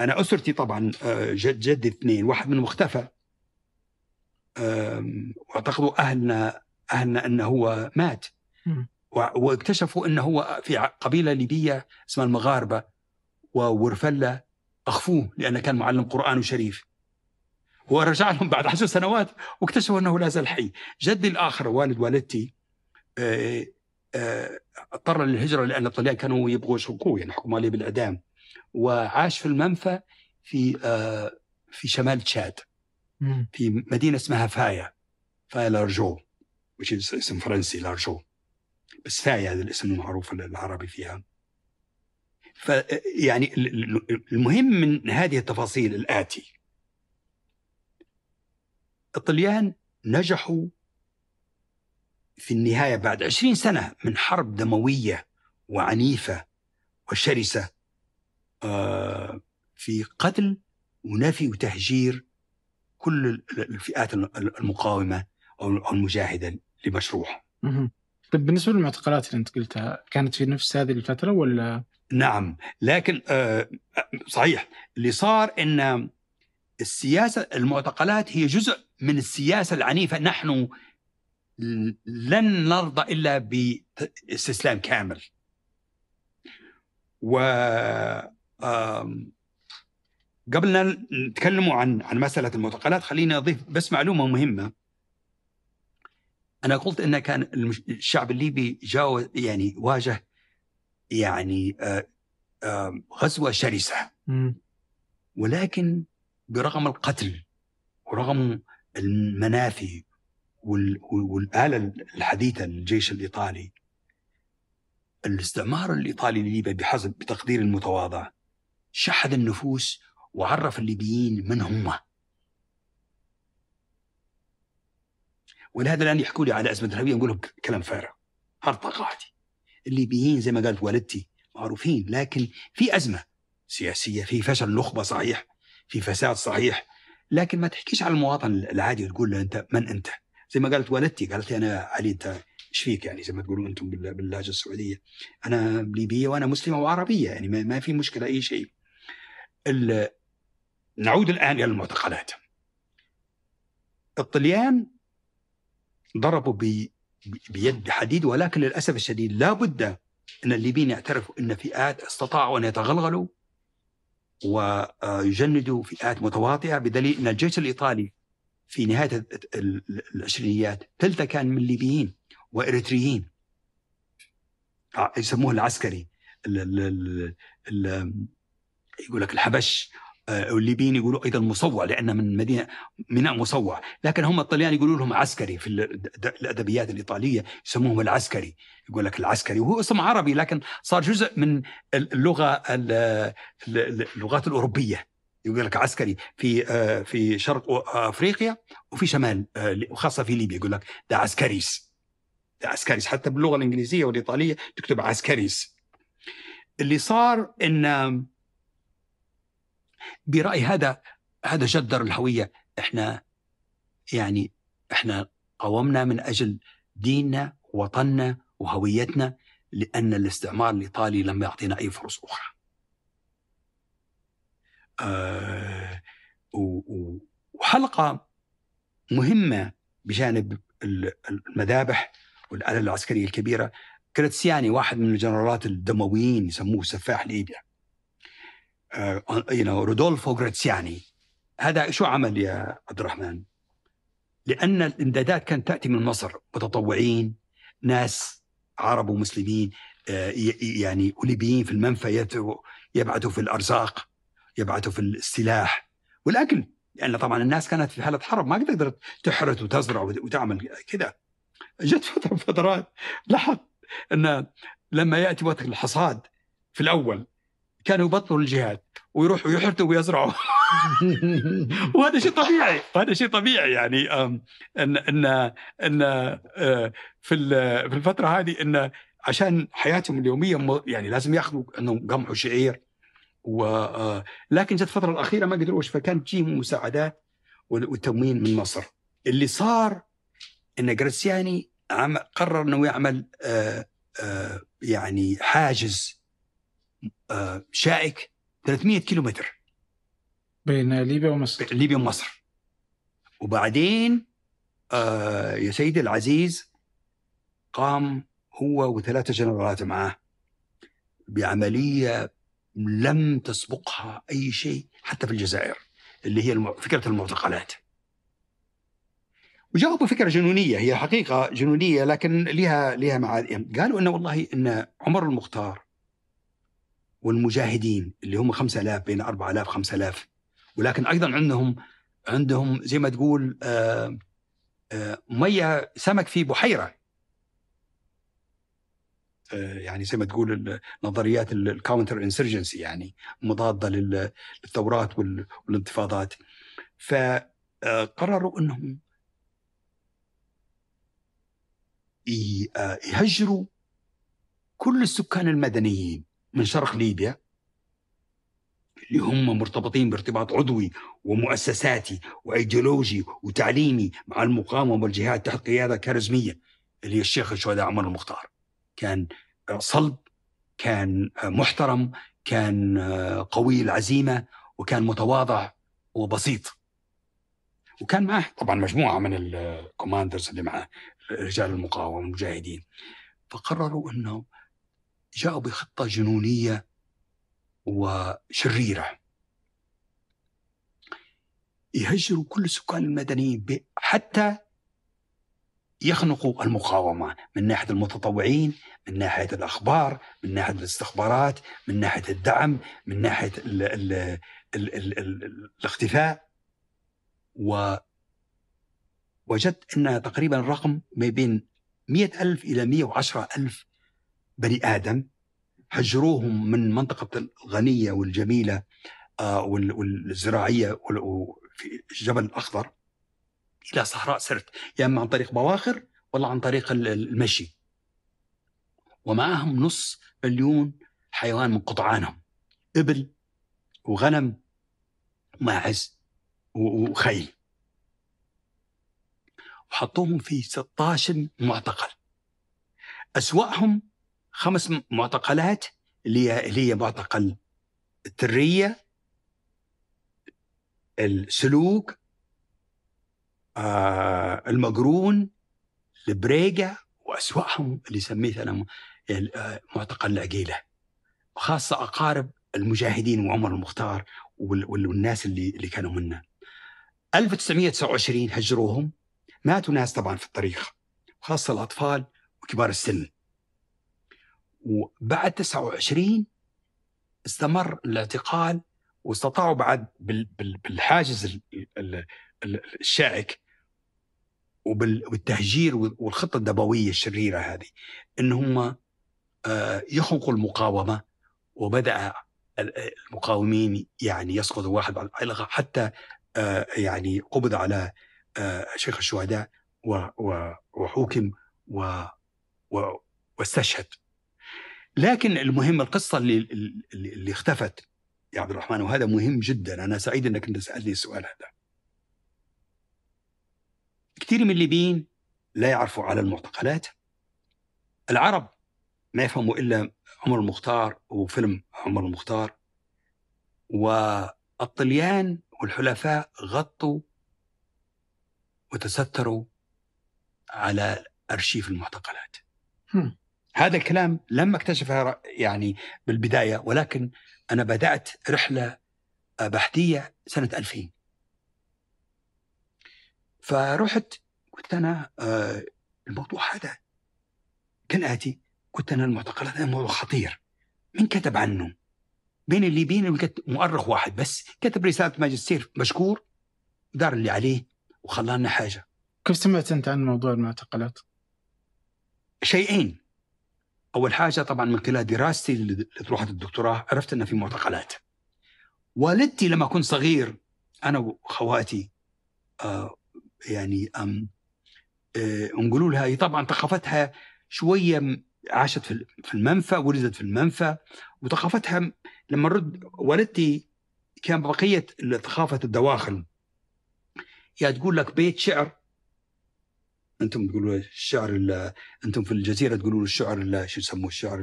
انا أسرتي طبعا آه، جد جدي اثنين واحد منهم اختفى اعتقدوا أهلنا أن أن هو مات واكتشفوا أن هو في قبيلة ليبية اسمها المغاربة وورفلة أخفوه لأنه كان معلم قرآن وشريف ورجع لهم بعد عشر سنوات واكتشفوا أنه لا زال حي جدي الآخر والد والدتي آه، آه، اضطر للهجرة لأن الطليان كانوا يبغوا يشركوه يعني حكموا عليه بالإعدام وعاش في المنفى في آه، في شمال تشاد في مدينة اسمها فايا فايا لارجو which is اسم فرنسي لارجو بس فاي هذا الاسم المعروف العربي فيها فيعني المهم من هذه التفاصيل الآتي الطليان نجحوا في النهاية بعد عشرين سنة من حرب دموية وعنيفة وشرسة آه، في قتل ونفي وتهجير كل الفئات المقاومة أو المجاهدة لمشروعه. طيب بالنسبه للمعتقلات اللي انت قلتها كانت في نفس هذه الفتره ولا؟ نعم لكن آه، صحيح اللي صار ان السياسه المعتقلات هي جزء من السياسه العنيفه نحن لن نرضى الا باستسلام كامل. و قبل أن نتكلم عن عن مسألة المعتقلات خليني أضيف بس معلومة مهمة انا قلت ان كان الشعب الليبي جاو يعني واجه يعني آه، غزوه شرسه ولكن برغم القتل ورغم المنافي والآلة الحديثة للجيش الإيطالي الاستعمار الإيطالي لليبيا بحسب بتقدير المتواضع شحذ النفوس وعرف الليبيين من هم ولهذا الان يحكوا لي على ازمه الهويه نقول لهم كلام فارغ هرطقه عادي الليبيين زي ما قالت والدتي معروفين لكن في ازمه سياسيه في فشل نخبه صحيح في فساد صحيح لكن ما تحكيش على المواطن العادي وتقول له انت من انت زي ما قالت والدتي قالت لي انا علي انت ايش فيك يعني زي ما تقولون انتم باللهجه السعوديه انا ليبيه وانا مسلمه وعربيه يعني ما في مشكله اي شيء نعود الان الى المعتقلات الطليان ضربوا بي بيد حديد ولكن للأسف الشديد لابد أن الليبيين يعترفوا أن فئات استطاعوا أن يتغلغلوا ويجندوا فئات متواطئة بدليل أن الجيش الإيطالي في نهاية العشرينيات ثلثه كان من ليبيين وإريتريين آه، يسموه العسكري يقول لك الحبش والليبيين آه، يقولوا ايضا مصوع لان من مدينه ميناء مصوع لكن هم الطليان يقولوا لهم عسكري في الادبيات الايطاليه يسموهم العسكري يقول لك العسكري وهو اسم عربي لكن صار جزء من اللغه اللغات الاوروبيه يقول لك عسكري في آه، في شرق افريقيا وفي شمال آه، وخاصه في ليبيا يقول لك ده عسكريس ده عسكريس حتى باللغه الانجليزيه والايطاليه تكتب عسكريس اللي صار ان برايي هذا هذا جدر الهويه احنا يعني احنا قاومنا من اجل ديننا وطننا وهويتنا لان الاستعمار الايطالي لم يعطينا اي فرص اخرى. أه وحلقه مهمه بجانب المذابح والآلة العسكرية الكبيرة كرتسياني واحد من الجنرالات الدمويين يسموه سفاح ليبيا يو آه، نو رودولفو غريتسياني هذا شو عمل يا عبد الرحمن؟ لأن الإمدادات كانت تأتي من مصر متطوعين ناس عرب ومسلمين آه، يعني أوليبيين في المنفى يبعثوا في الأرزاق يبعثوا في السلاح والأكل لأن طبعا الناس كانت في حالة حرب ما قدرت تحرث وتزرع وتعمل كذا جت فترة فترات لاحظ أن لما يأتي وقت الحصاد في الأول كانوا يبطلوا الجهاد ويروحوا يحرثوا ويزرعوا وهذا شيء طبيعي وهذا شيء طبيعي يعني ان ان ان آه، في في الفتره هذه ان عشان حياتهم اليوميه يعني لازم ياخذوا انهم قمحوا شعير و آه، لكن جت الفتره الاخيره ما قدروش فكانت تجيهم مساعدات والتموين من مصر اللي صار ان جريسياني قرر انه يعمل آه، يعني حاجز آه، شائك 300 كيلو متر بين ليبيا ومصر بين ليبيا ومصر وبعدين آه، يا سيدي العزيز قام هو وثلاثة جنرالات معاه بعملية لم تسبقها أي شيء حتى في الجزائر اللي هي فكرة المعتقلات وجاوبوا فكرة جنونية هي حقيقة جنونية لكن لها لها معاد قالوا أن والله أن عمر المختار والمجاهدين اللي هم 5000 بين 4000 5000 ولكن ايضا عندهم عندهم زي ما تقول آه، آه، ميه سمك في بحيره آه، يعني زي ما تقول نظريات الكاونتر انسرجنسي يعني مضاده للثورات والانتفاضات فقرروا انهم يهجروا كل السكان المدنيين من شرق ليبيا اللي هم مرتبطين بارتباط عضوي ومؤسساتي وايديولوجي وتعليمي مع المقاومه والجهاد تحت قياده كاريزميه اللي هي الشيخ الشهداء عمر المختار كان صلب كان محترم كان قوي العزيمه وكان متواضع وبسيط وكان معه طبعا مجموعه من الكوماندرز اللي معه رجال المقاومه والمجاهدين فقرروا انه جاءوا بخطة جنونية وشريرة يهجروا كل السكان المدنيين حتى يخنقوا المقاومة من ناحية المتطوعين من ناحية الأخبار من ناحية الاستخبارات من ناحية الدعم من ناحية الـ الـ الـ الـ الـ الاختفاء وجدت أن تقريبا الرقم ما بين مئة ألف إلى وعشرة ألف بني آدم هجروهم من منطقة الغنية والجميلة آه، والزراعية في الجبل الأخضر إلى صحراء سرت يا إما عن طريق بواخر ولا عن طريق المشي ومعهم نص مليون حيوان من قطعانهم إبل وغنم وماعز وخيل وحطوهم في 16 معتقل أسوأهم خمس معتقلات اللي هي معتقل الترية السلوك آه المجرون البريجة وأسوأهم اللي سميت أنا آه، معتقل العقيلة خاصة أقارب المجاهدين وعمر المختار والناس اللي اللي كانوا منا 1929 هجروهم ماتوا ناس طبعا في الطريق خاصة الأطفال وكبار السن وبعد 29 استمر الاعتقال واستطاعوا بعد بالحاجز الشائك وبالتهجير والخطه الدمويه الشريره هذه ان هم آه، يخنقوا المقاومه وبدا المقاومين يعني يسقطوا واحد على الآخر حتى آه، يعني قبض على آه، شيخ الشهداء وحوكم واستشهد لكن المهم القصه اللي اللي اختفت يا عبد الرحمن وهذا مهم جدا انا سعيد انك انت سالتني السؤال هذا كثير من الليبيين لا يعرفوا على المعتقلات العرب ما يفهموا الا عمر المختار وفيلم عمر المختار والطليان والحلفاء غطوا وتستروا على ارشيف المعتقلات هذا الكلام لم اكتشفه يعني بالبداية ولكن أنا بدأت رحلة بحثية سنة 2000 فرحت قلت أنا آه، الموضوع هذا كالآتي قلت أنا المعتقلات هذا موضوع خطير من كتب عنه بين الليبيين مؤرخ واحد بس كتب رسالة ماجستير مشكور دار اللي عليه وخلانا حاجة كيف سمعت أنت عن موضوع المعتقلات؟ شيئين اول حاجه طبعا من خلال دراستي لطروحه الدكتوراه عرفت ان في معتقلات والدتي لما كنت صغير انا واخواتي آه يعني أم آه نقول لها هي طبعا ثقافتها شويه عاشت في المنفى ولدت في المنفى وثقافتها لما رد والدتي كان بقيه ثقافه الدواخل يا يعني تقول لك بيت شعر انتم تقولوا الشعر انتم في الجزيره تقولوا الشعر شو يسموه الشعر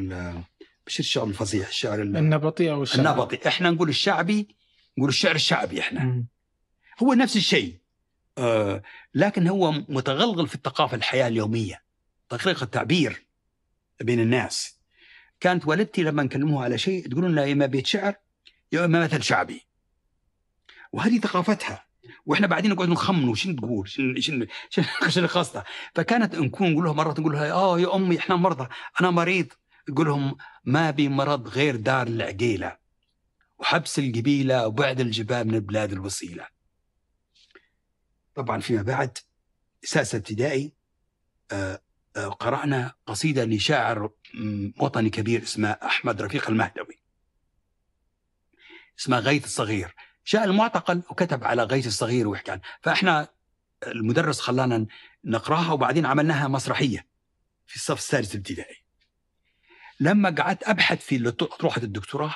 مش الشعر الفصيح الشعر النبطي او الشعر النبطي احنا نقول الشعبي نقول الشعر الشعبي احنا م. هو نفس الشيء آه لكن هو متغلغل في الثقافه الحياه اليوميه طريقه التعبير بين الناس كانت والدتي لما نكلموها على شيء تقول لنا يا اما بيت شعر يا اما مثل شعبي وهذه ثقافتها واحنا بعدين نقعد نخمنوا شنو تقول شنو شنو شنو خاصته فكانت نكون نقول لهم مرات نقول لها اه يا امي احنا مرضى انا مريض تقول لهم ما بي مرض غير دار العقيله وحبس القبيله وبعد الجبال من البلاد الوصيله طبعا فيما بعد سادسه ابتدائي آه، آه، قرانا قصيده لشاعر وطني كبير اسمه احمد رفيق المهدوي اسمه غيث الصغير جاء المعتقل وكتب على غيث الصغير ويحكي عنه فاحنا المدرس خلانا نقراها وبعدين عملناها مسرحيه في الصف السادس ابتدائي لما قعدت ابحث في اطروحه الدكتوراه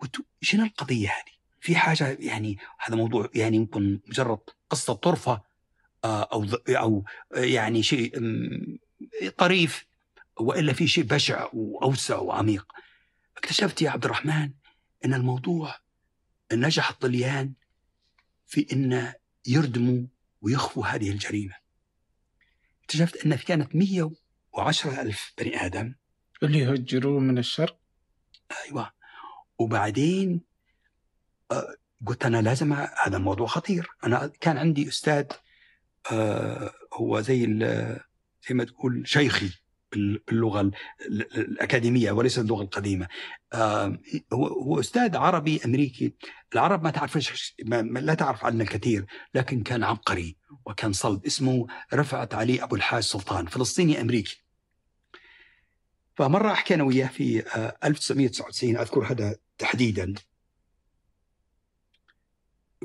قلت شنو القضيه هذه؟ في حاجه يعني هذا موضوع يعني يمكن مجرد قصه طرفه آه، او او يعني شيء طريف والا في شيء بشع واوسع وعميق اكتشفت يا عبد الرحمن ان الموضوع نجح الطليان في أن يردموا ويخفوا هذه الجريمة اكتشفت أن كانت 110 ألف بني آدم اللي هجروا من الشرق أيوة وبعدين آه، قلت أنا لازم هذا موضوع خطير أنا كان عندي أستاذ آه، هو زي زي ما تقول شيخي باللغه الاكاديميه وليس اللغه القديمه هو استاذ عربي امريكي العرب ما تعرفش ما لا تعرف عنه الكثير لكن كان عبقري وكان صلب اسمه رفعت علي ابو الحاج سلطان فلسطيني امريكي فمره احكي انا وياه في 1999 آه، اذكر هذا تحديدا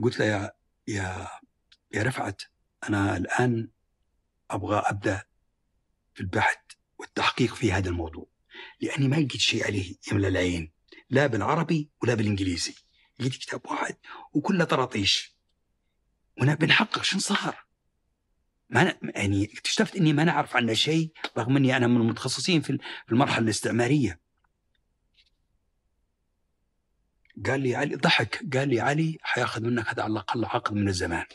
قلت له يا يا يا رفعت انا الان ابغى ابدا في البحث والتحقيق في هذا الموضوع لأني ما لقيت شيء عليه يملى العين لا بالعربي ولا بالإنجليزي لقيت كتاب واحد وكله طراطيش وأنا بنحقق شنو صار ما أنا يعني اكتشفت اني ما نعرف عنه شيء رغم اني انا من المتخصصين في المرحله الاستعماريه قال لي علي ضحك قال لي علي حياخذ منك هذا على الاقل عقد من الزمان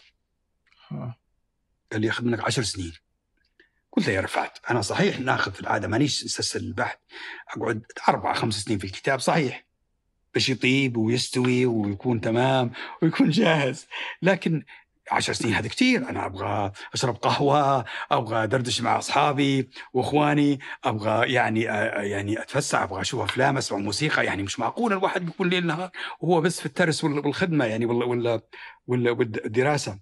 قال لي ياخذ منك عشر سنين قلت له يا رفعت انا صحيح ناخذ في العاده مانيش استسهل البحث اقعد اربع خمس سنين في الكتاب صحيح باش يطيب ويستوي ويكون تمام ويكون جاهز لكن عشر سنين هذا كثير أنا أبغى أشرب قهوة أبغى أدردش مع أصحابي وإخواني أبغى يعني آه، آه، يعني اتفسع أبغى أشوف أفلام أسمع موسيقى يعني مش معقول الواحد بيكون ليل نهار وهو بس في الترس والخدمة يعني ولا ولا والدراسة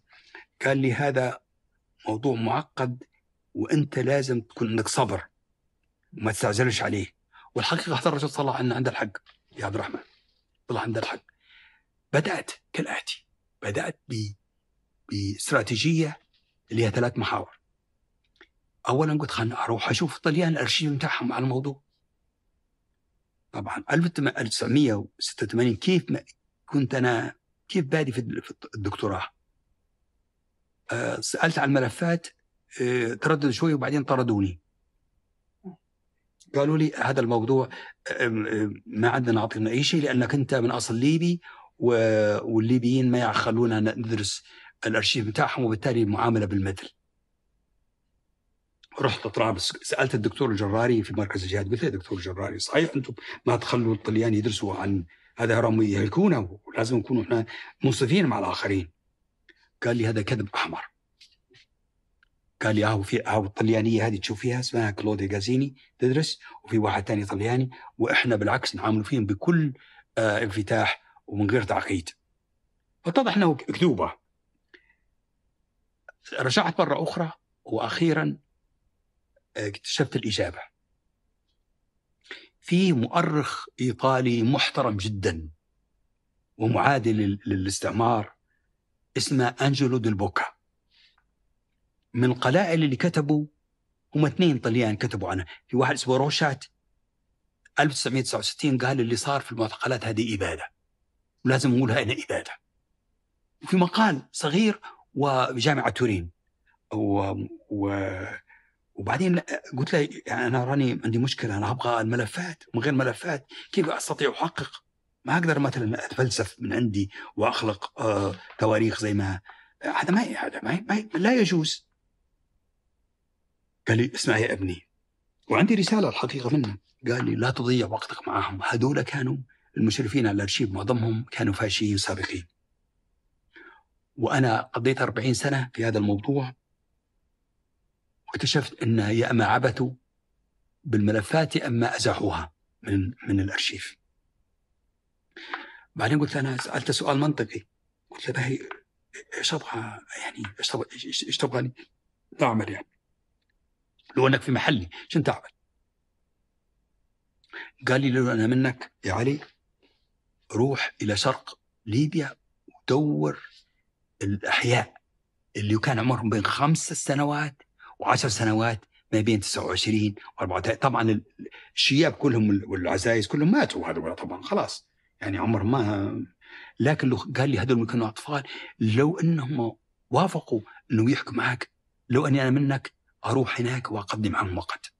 قال لي هذا موضوع معقد وانت لازم تكون عندك صبر وما تستعجلش عليه والحقيقه حتى الرسول صلى الله عليه عنده الحق يا عبد الرحمن طلع عنده الحق بدات كالاتي بدات ب باستراتيجيه اللي هي ثلاث محاور اولا قلت خلنا اروح اشوف الطليان الارشيف بتاعهم على الموضوع طبعا 1986 كيف ما كنت انا كيف بادي في الدكتوراه آه، سالت عن الملفات آه، تردد شوي وبعدين طردوني قالوا لي هذا الموضوع آه، ما عندنا نعطينا اي شيء لانك انت من اصل ليبي والليبيين ما يخلونا ندرس الارشيف بتاعهم وبالتالي المعامله بالمثل رحت طرابلس سالت الدكتور الجراري في مركز الجهاد قلت له دكتور الجراري صحيح انتم ما تخلوا الطليان يدرسوا عن هذا هرم يهلكونا ولازم نكون احنا منصفين مع الاخرين قال لي هذا كذب احمر قال لي اهو في اهو الطليانيه هذه تشوف فيها اسمها كلودي جازيني تدرس وفي واحد ثاني طلياني واحنا بالعكس نعامل فيهم بكل آه انفتاح ومن غير تعقيد فاتضح انه اكذوبه رجعت مره اخرى واخيرا آه، اكتشفت الاجابه في مؤرخ ايطالي محترم جدا ومعادي للاستعمار اسمه انجلو ديل بوكا من القلائل اللي كتبوا هم اثنين طليان كتبوا عنها في واحد اسمه روشات 1969 قال اللي صار في المعتقلات هذه إبادة ولازم نقولها أنها إبادة في مقال صغير وجامعة تورين و... و... وبعدين قلت له يعني انا راني عندي مشكله انا ابغى الملفات من غير ملفات كيف استطيع احقق؟ ما اقدر مثلا اتفلسف من عندي واخلق آه تواريخ زي ما هذا ما هذا ما لا يجوز قال لي اسمع يا ابني وعندي رساله الحقيقه منه قال لي لا تضيع وقتك معاهم هذول كانوا المشرفين على الارشيف معظمهم كانوا فاشيين سابقين وانا قضيت 40 سنه في هذا الموضوع واكتشفت ان يا اما عبثوا بالملفات يا اما ازاحوها من من الارشيف بعدين قلت انا سالت سؤال منطقي قلت له ايش ابغى يعني ايش تبغاني اعمل يعني لو انك في محلي شن تعمل؟ قال لي لو انا منك يا علي روح الى شرق ليبيا ودور الاحياء اللي كان عمرهم بين خمس سنوات وعشر سنوات ما بين 29 و14 طبعا الشياب كلهم والعزايز كلهم ماتوا هذول طبعا خلاص يعني عمر ما لكن لو قال لي هذول كانوا اطفال لو انهم وافقوا انه يحكوا معك لو اني انا منك أروح هناك وأقدم عن وقت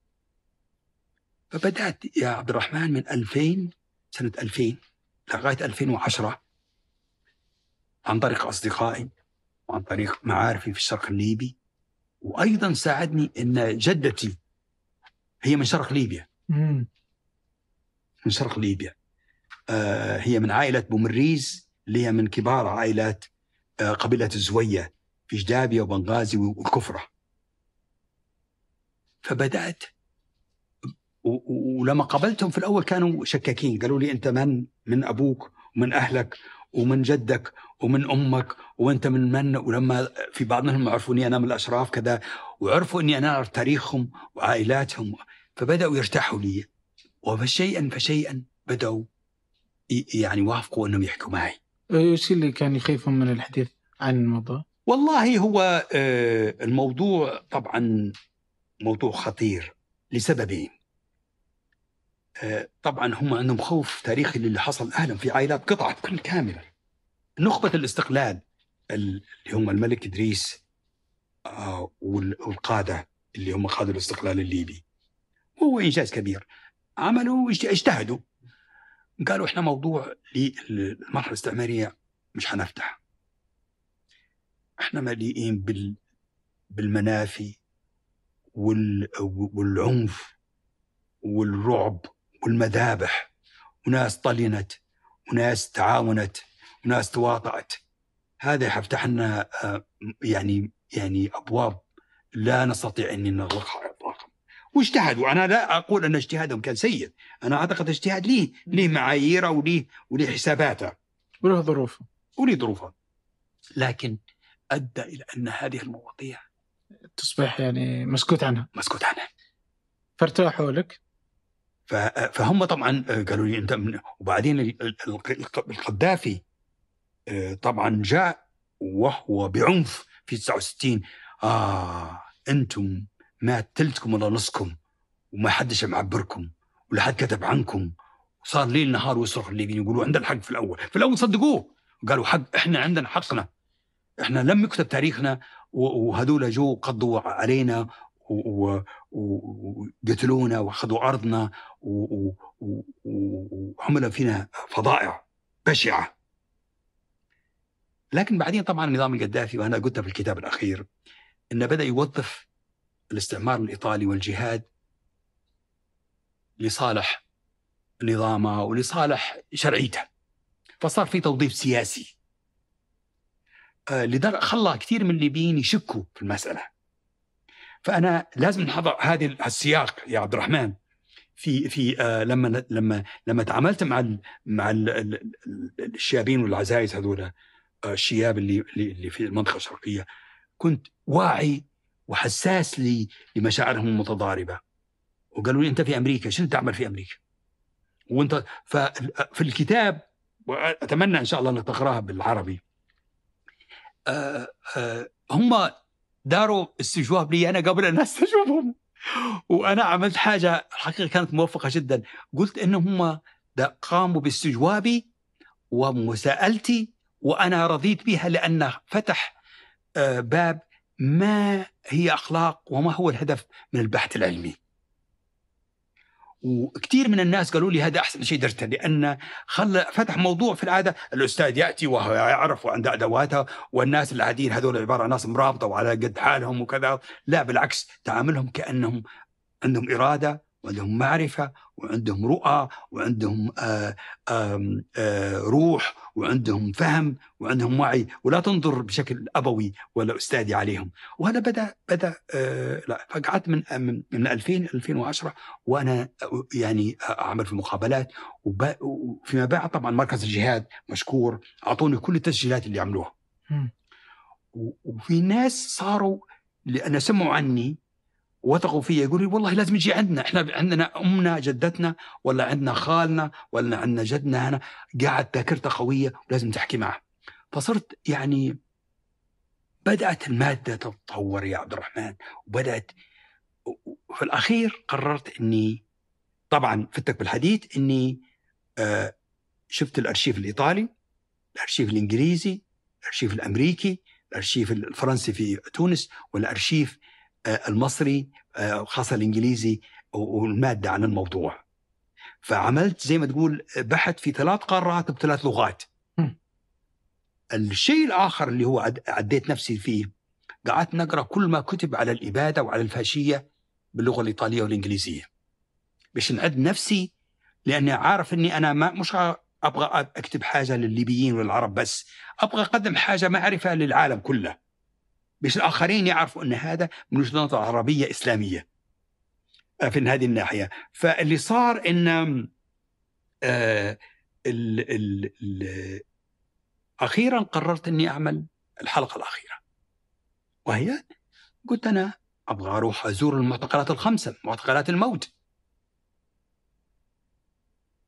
فبدأت يا عبد الرحمن من 2000 سنة 2000 لغاية 2010 عن طريق أصدقائي وعن طريق معارفي في الشرق الليبي وأيضا ساعدني أن جدتي هي من شرق ليبيا من شرق ليبيا آه هي من عائلة بومريز اللي هي من كبار عائلات آه قبيلة الزوية في جدابيا وبنغازي والكفرة فبدات ولما قابلتهم في الاول كانوا شكاكين قالوا لي انت من من ابوك ومن اهلك ومن جدك ومن امك وانت من من ولما في بعض منهم عرفوني انا من الاشراف كذا وعرفوا اني انا اعرف تاريخهم وعائلاتهم فبداوا يرتاحوا لي وفشيئا فشيئا بداوا يعني وافقوا انهم يحكوا معي. ايش اللي كان يخيفهم من الحديث عن الموضوع؟ والله هو آه، الموضوع طبعا موضوع خطير لسببين آه، طبعا هم عندهم خوف تاريخي للي حصل اهلهم في عائلات قطعه كل كامله نخبه الاستقلال اللي هم الملك ادريس آه، والقاده اللي هم قادوا الاستقلال الليبي هو انجاز كبير عملوا اجتهدوا قالوا احنا موضوع للمرحله الاستعماريه مش حنفتح احنا مليئين بال بالمنافي والعنف والرعب والمذابح وناس طلنت وناس تعاونت وناس تواطأت هذا حيفتح لنا آه، يعني يعني ابواب لا نستطيع ان نغلقها اطلاقا واجتهدوا انا لا اقول ان اجتهادهم كان سيء انا اعتقد اجتهاد ليه ليه معاييره وليه وليه حساباته وله ظروفه وليه ظروفه لكن ادى الى ان هذه المواضيع تصبح يعني مسكوت عنها مسكوت عنها فارتاحوا لك فهم طبعا آه، قالوا لي انت من وبعدين القذافي آه، طبعا جاء وهو بعنف في 69 اه انتم ما تلتكم ولا نصكم وما حدش معبركم ولا حد كتب عنكم وصار ليل نهار ويصرخ الليبيين يقولوا عندنا الحق في الاول في الاول صدقوه قالوا حق احنا عندنا حقنا احنا لم يكتب تاريخنا وهذول جو قضوا علينا وقتلونا واخذوا ارضنا وعملوا فينا فظائع بشعه لكن بعدين طبعا نظام القذافي وانا قلتها في الكتاب الاخير انه بدا يوظف الاستعمار الايطالي والجهاد لصالح نظامه ولصالح شرعيته فصار في توظيف سياسي لدرجه آه، خلى كثير من الليبيين يشكوا في المساله فانا لازم نحضر هذه السياق يا عبد الرحمن في في آه، لما لما لما تعاملت مع الـ مع الـ الشابين والعزايز هذول آه، الشياب اللي اللي في المنطقه الشرقيه كنت واعي وحساس لي لمشاعرهم المتضاربه وقالوا لي انت في امريكا شنو تعمل في امريكا؟ وانت ففي الكتاب واتمنى ان شاء الله انك تقراها بالعربي آه، آه، هم داروا استجواب لي انا قبل ان استجوبهم وانا عملت حاجه الحقيقه كانت موفقه جدا قلت ان هم قاموا باستجوابي ومساءلتي وانا رضيت بها لانه فتح آه، باب ما هي اخلاق وما هو الهدف من البحث العلمي وكثير من الناس قالوا لي هذا احسن شيء درته لان خلى فتح موضوع في العاده الاستاذ ياتي وهو يعرف وعنده ادواته والناس العاديين هذول عباره عن ناس مرابطه وعلى قد حالهم وكذا لا بالعكس تعاملهم كانهم عندهم اراده وعندهم معرفة وعندهم رؤى وعندهم آآ آه، آآ آه، روح وعندهم فهم وعندهم وعي ولا تنظر بشكل أبوي ولا أستاذي عليهم وهذا بدأ بدأ آه، لا فقعدت من من 2000 2010 وأنا يعني أعمل في مقابلات وفيما بعد طبعا مركز الجهاد مشكور أعطوني كل التسجيلات اللي عملوها وفي ناس صاروا لأن سمعوا عني وثقوا فيا يقول لي والله لازم يجي عندنا احنا عندنا امنا جدتنا ولا عندنا خالنا ولا عندنا جدنا هنا قاعد ذاكرته قويه ولازم تحكي معه فصرت يعني بدات الماده تتطور يا عبد الرحمن وبدات في الاخير قررت اني طبعا فتك بالحديث اني آه شفت الارشيف الايطالي الارشيف الانجليزي الارشيف الامريكي الارشيف الفرنسي في تونس والارشيف آه، المصري آه، خاصة الإنجليزي والمادة عن الموضوع فعملت زي ما تقول بحث في ثلاث قارات بثلاث لغات الشيء الآخر اللي هو عديت نفسي فيه قعدت نقرأ كل ما كتب على الإبادة وعلى الفاشية باللغة الإيطالية والإنجليزية باش نعد نفسي لأني عارف أني أنا ما مش أبغى أكتب حاجة للليبيين والعرب بس أبغى أقدم حاجة معرفة للعالم كله باش الآخرين يعرفوا أن هذا من وجهة نظر عربية إسلامية آه، في هذه الناحية فاللي صار أن آه ال ال ال أخيرا قررت أني أعمل الحلقة الأخيرة وهي قلت أنا أبغى أروح أزور المعتقلات الخمسة معتقلات الموت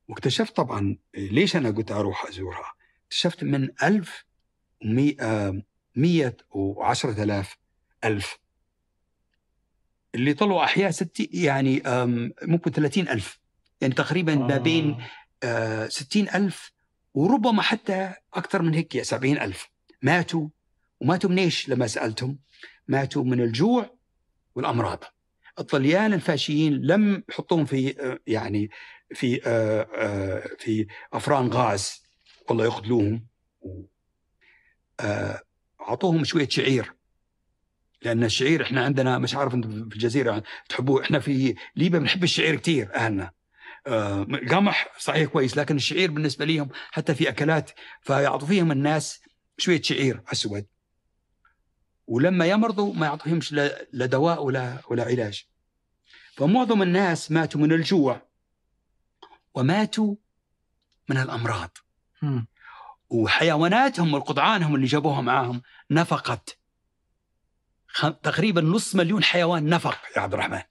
واكتشفت طبعا ليش أنا قلت أروح أزورها اكتشفت من 1100 110 ألف ألف اللي طلعوا أحياء ستي يعني ممكن 30 ألف يعني تقريبا ما آه. بين 60 آه، ألف وربما حتى أكثر من هيك 70 ألف ماتوا وماتوا من إيش لما سألتهم ماتوا من الجوع والأمراض الطليان الفاشيين لم يحطوهم في آه، يعني في في افران غاز والله يقتلوهم اعطوهم شويه شعير لان الشعير احنا عندنا مش عارف انت في الجزيره تحبوه احنا في ليبيا بنحب الشعير كثير اهلنا القمح آه، صحيح كويس لكن الشعير بالنسبه لهم حتى في اكلات فيعطوا فيهم الناس شويه شعير اسود ولما يمرضوا ما يعطوهمش لا دواء ولا ولا علاج فمعظم الناس ماتوا من الجوع وماتوا من الامراض وحيواناتهم والقطعانهم اللي جابوها معاهم نفقت تقريبا نص مليون حيوان نفق يا عبد الرحمن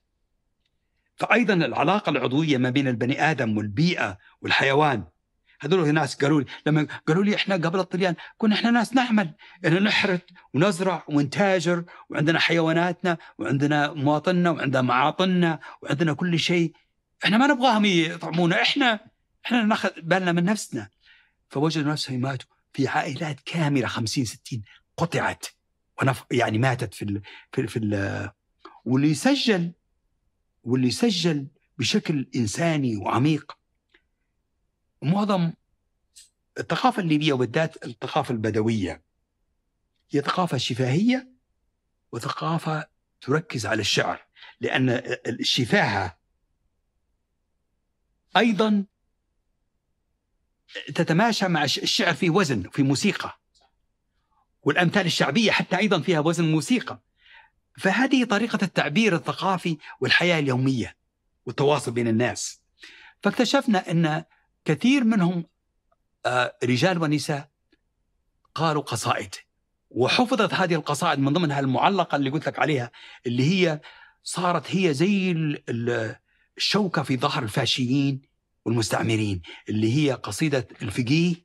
فايضا العلاقه العضويه ما بين البني ادم والبيئه والحيوان هذول الناس قالوا لي لما قالوا لي احنا قبل الطليان كنا احنا ناس نعمل احنا نحرث ونزرع ونتاجر وعندنا حيواناتنا وعندنا مواطننا وعندنا معاطننا وعندنا كل شيء احنا ما نبغاهم يطعمونا احنا احنا ناخذ بالنا من نفسنا فوجدوا نفسهم ماتوا في عائلات كامله 50 60 قطعت ونف يعني ماتت في ال في ال في ال واللي يسجل واللي يسجل بشكل انساني وعميق معظم الثقافه الليبيه وبالذات الثقافه البدويه هي ثقافه شفاهيه وثقافه تركز على الشعر لان الشفاهه ايضا تتماشى مع الشعر في وزن في موسيقى والأمثال الشعبية حتى أيضا فيها وزن موسيقى فهذه طريقة التعبير الثقافي والحياة اليومية والتواصل بين الناس فاكتشفنا أن كثير منهم آه، رجال ونساء قالوا قصائد وحفظت هذه القصائد من ضمنها المعلقة اللي قلت لك عليها اللي هي صارت هي زي الشوكة في ظهر الفاشيين والمستعمرين اللي هي قصيدة الفقيه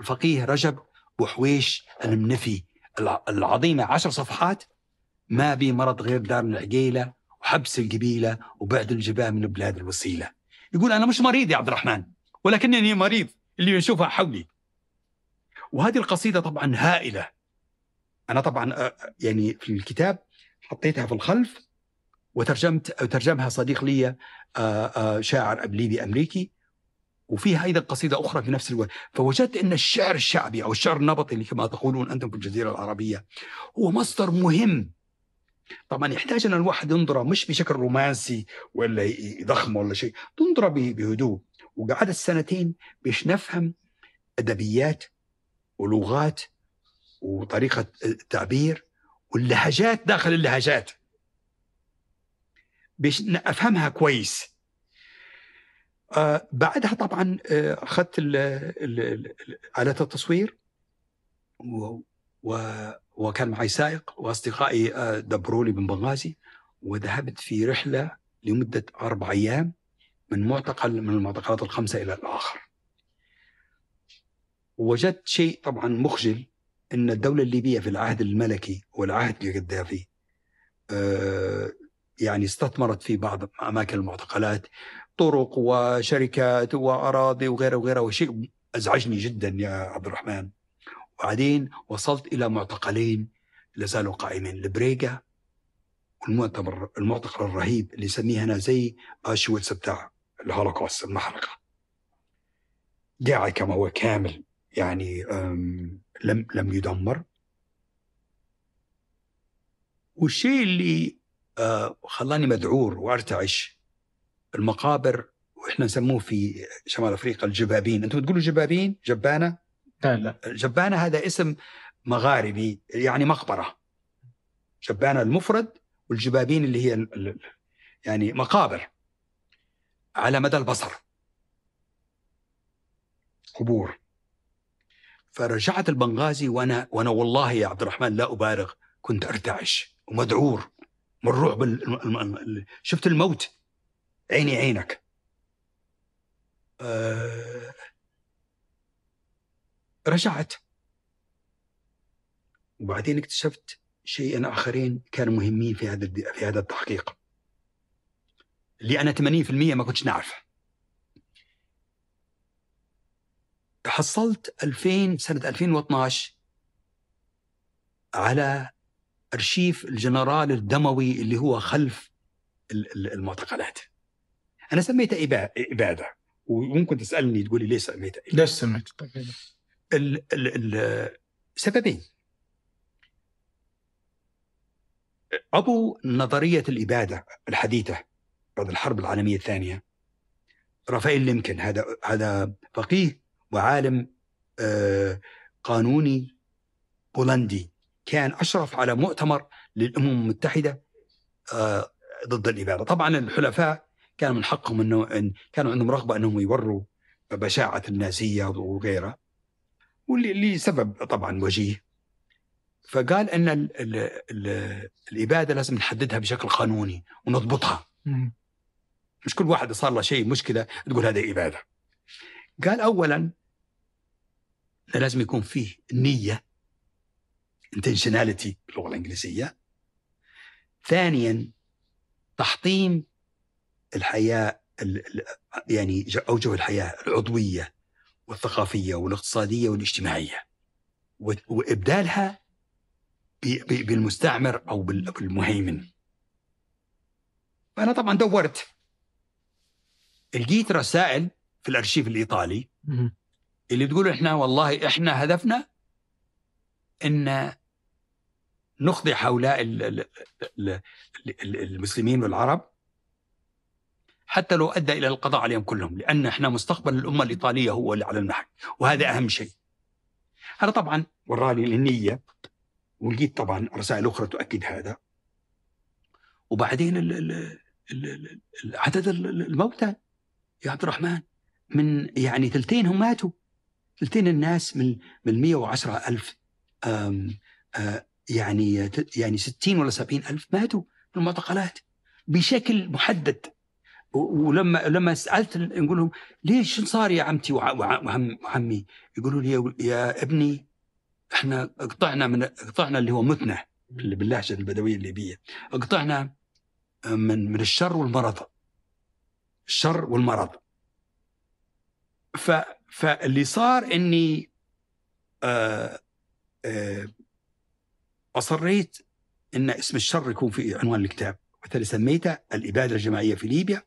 الفقيه رجب وحويش المنفي العظيمة عشر صفحات ما بي مرض غير دار العقيلة وحبس القبيلة وبعد الجباه من بلاد الوسيلة يقول أنا مش مريض يا عبد الرحمن ولكنني مريض اللي يشوفها حولي وهذه القصيدة طبعا هائلة أنا طبعا يعني في الكتاب حطيتها في الخلف وترجمت ترجمها صديق لي شاعر أبليبي أمريكي وفيها ايضا قصيده اخرى في نفس الوقت فوجدت ان الشعر الشعبي او الشعر النبطي اللي كما تقولون انتم في الجزيره العربيه هو مصدر مهم طبعا يحتاج ان الواحد ينظر مش بشكل رومانسي ولا ضخم ولا شيء تنظر بهدوء وقعدت سنتين باش نفهم ادبيات ولغات وطريقه التعبير واللهجات داخل اللهجات باش افهمها كويس آه، بعدها طبعا آه، اخذت آلات التصوير و, وكان معي سائق واصدقائي آه، دبروا لي من بنغازي وذهبت في رحله لمده اربع ايام من معتقل من المعتقلات الخمسه الى الاخر. وجدت شيء طبعا مخجل ان الدوله الليبيه في العهد الملكي والعهد القذافي يعني استثمرت في بعض اماكن المعتقلات طرق وشركات واراضي وغيره وغيره وشيء ازعجني جدا يا عبد الرحمن وبعدين وصلت الى معتقلين لازالوا قائمين البريقه والمعتبر المعتقل الرهيب اللي يسميه هنا زي اشويتس بتاع الهولوكوست المحرقه داعي كما هو كامل يعني لم لم يدمر والشيء اللي آه، خلاني مذعور وارتعش المقابر واحنا نسموه في شمال افريقيا الجبابين انتم تقولوا جبابين جبانه لا لا جبانه هذا اسم مغاربي يعني مقبره جبانه المفرد والجبابين اللي هي يعني مقابر على مدى البصر قبور فرجعت البنغازي وانا وانا والله يا عبد الرحمن لا ابالغ كنت ارتعش ومذعور مرعوب شفت الموت عيني عينك أه رجعت وبعدين اكتشفت شيئا اخرين كانوا مهمين في هذا في هذا التحقيق اللي انا 80% ما كنتش نعرفه تحصلت 2000 سنه 2012 على ارشيف الجنرال الدموي اللي هو خلف المعتقلات انا سميتها اباده وممكن تسالني تقولي ليش سميتها اباده؟ ليش سميتها اباده؟ سببين ابو نظريه الاباده الحديثه بعد الحرب العالميه الثانيه رافائيل لمكن هذا هذا فقيه وعالم آه، قانوني بولندي كان اشرف على مؤتمر للامم المتحده آه، ضد الاباده، طبعا الحلفاء كان من حقهم انه إن كانوا عندهم رغبه انهم يوروا بشاعه النازيه وغيرها واللي سبب طبعا وجيه فقال ان الـ الـ الـ الاباده لازم نحددها بشكل قانوني ونضبطها مش كل واحد صار له شيء مشكله تقول هذا اباده قال اولا لازم يكون فيه نيه intentionality باللغه الانجليزيه ثانيا تحطيم الحياه يعني اوجه الحياه العضويه والثقافيه والاقتصاديه والاجتماعيه وابدالها بالمستعمر او بالمهيمن فانا طبعا دورت لقيت رسائل في الارشيف الايطالي اللي بتقول احنا والله احنا هدفنا ان نخضع هؤلاء المسلمين والعرب حتى لو ادى الى القضاء عليهم كلهم لان احنا مستقبل الامه الايطاليه هو اللي على المحك وهذا اهم شيء. هذا طبعا وراني النيه ولقيت طبعا رسائل اخرى تؤكد هذا. وبعدين عدد الموتى يا عبد الرحمن من يعني ثلثين هم ماتوا ثلثين الناس من من 110 ألف آم آم يعني يعني 60 ولا 70 ألف ماتوا في المعتقلات بشكل محدد ولما لما سالت نقول لهم ليش صار يا عمتي وعمي يقولوا لي يا ابني احنا قطعنا من قطعنا اللي هو متنا باللهجه البدويه الليبيه قطعنا من من الشر والمرض الشر والمرض ف فاللي صار اني آه، آه، اصريت ان اسم الشر يكون في عنوان الكتاب وبالتالي سميته الاباده الجماعيه في ليبيا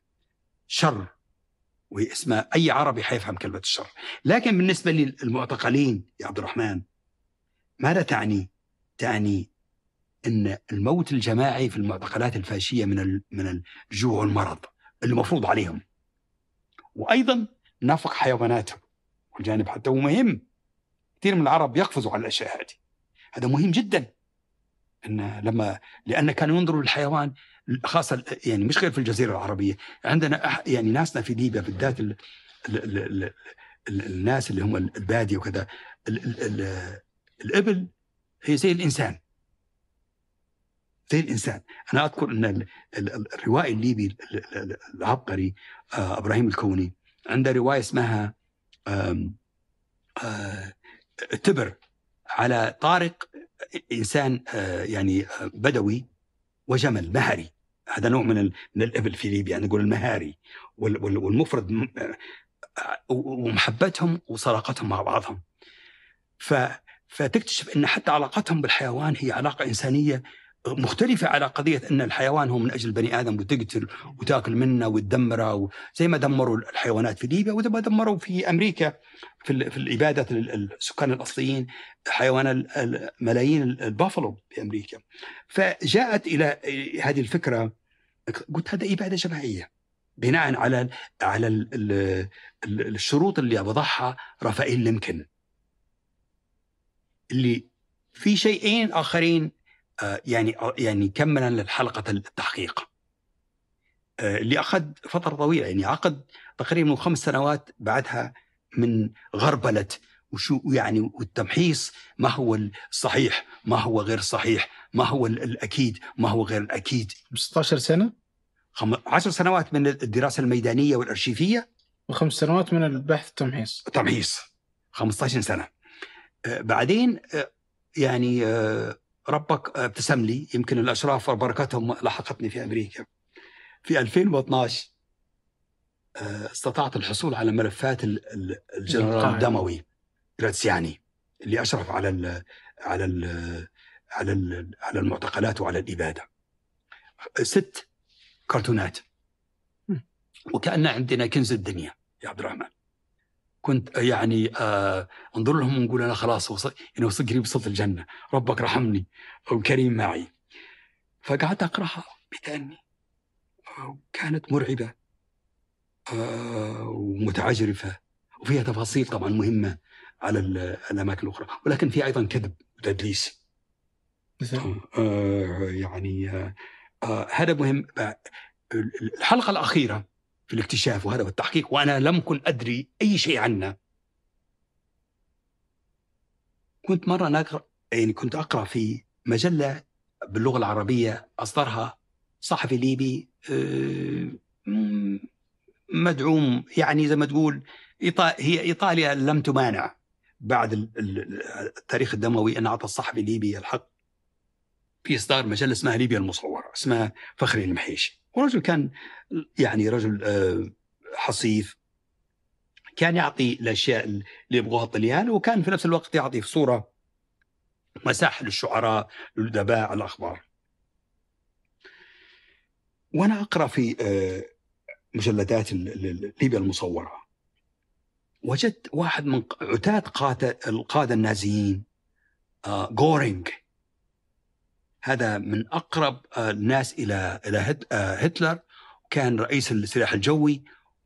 شر واسمها اي عربي حيفهم كلمه الشر لكن بالنسبه للمعتقلين يا عبد الرحمن ماذا تعني تعني ان الموت الجماعي في المعتقلات الفاشيه من من الجوع والمرض المفروض عليهم وايضا نفق حيواناتهم والجانب حتى هو مهم كثير من العرب يقفزوا على الاشياء هذه هذا مهم جدا ان لما لان كانوا ينظروا للحيوان خاصه يعني مش غير في الجزيره العربيه عندنا يعني ناسنا في ليبيا بالذات الـ الـ الـ الناس اللي هم الباديه وكذا الابل هي زي الانسان زي الانسان انا اذكر ان الروائي الليبي العبقري آه، ابراهيم الكوني عنده روايه اسمها آه، تبر على طارق انسان آه، يعني بدوي وجمل مهري هذا نوع من من الابل في ليبيا نقول المهاري والمفرد آه، ومحبتهم وصداقتهم مع بعضهم ف فتكتشف ان حتى علاقتهم بالحيوان هي علاقه انسانيه مختلفة على قضية أن الحيوان هو من أجل بني آدم وتقتل وتاكل منه وتدمره زي ما دمروا الحيوانات في ليبيا وزي ما دمروا في أمريكا في, في الإبادة السكان الأصليين حيوان ملايين البافلو في أمريكا فجاءت إلى هذه الفكرة قلت هذا إبادة جماعية بناء على على الشروط اللي وضعها رافائيل لمكن اللي في شيئين آخرين آه، يعني آه، يعني كملا للحلقه التحقيق آه، اللي اخذ فتره طويله يعني عقد تقريبا خمس سنوات بعدها من غربله وشو يعني والتمحيص ما هو الصحيح ما هو غير صحيح ما هو الاكيد ما هو غير الاكيد 16 سنه 10 سنوات من الدراسه الميدانيه والارشيفيه وخمس سنوات من البحث التمحيص تمحيص 15 سنه بعدين يعني ربك آه، ابتسم لي يمكن الاشراف وبركاتهم لحقتني في امريكا في 2012 آه، استطعت الحصول على ملفات الجنرال طيب. دموي جراتسياني اللي اشرف على الـ على الـ على الـ على المعتقلات وعلى الاباده ست كرتونات وكان عندنا كنز الدنيا يا عبد الرحمن كنت يعني آه انظر لهم ونقول انا خلاص وصلت يعني وصلت قريب وصلت الجنه ربك رحمني او كريم معي فقعدت اقراها بتاني آه، كانت مرعبه آه ومتعجرفه وفيها تفاصيل طبعا مهمه على الاماكن الاخرى ولكن في ايضا كذب وتدليس نعم. آه،, آه يعني آه, آه، هذا مهم الحلقه الاخيره في الاكتشاف وهذا والتحقيق وأنا لم كن أدري أي شيء عنه كنت مرة أنا أقرأ يعني كنت أقرأ في مجلة باللغة العربية أصدرها صحفي ليبي آه، مدعوم يعني زي ما تقول هي إيطاليا لم تمانع بعد التاريخ الدموي أن أعطى الصحفي الليبي الحق في إصدار مجلة اسمها ليبيا المصورة اسمها فخري المحيشي ورجل كان يعني رجل آه، حصيف كان يعطي الاشياء اللي يبغوها الطليان وكان في نفس الوقت يعطي في صوره مساحه للشعراء للادباء الاخبار وانا اقرا في آه، مجلدات ليبيا المصوره وجدت واحد من عتاد القاده النازيين غورينج آه، هذا من اقرب آه، الناس الى الى آه، هتلر وكان رئيس السلاح الجوي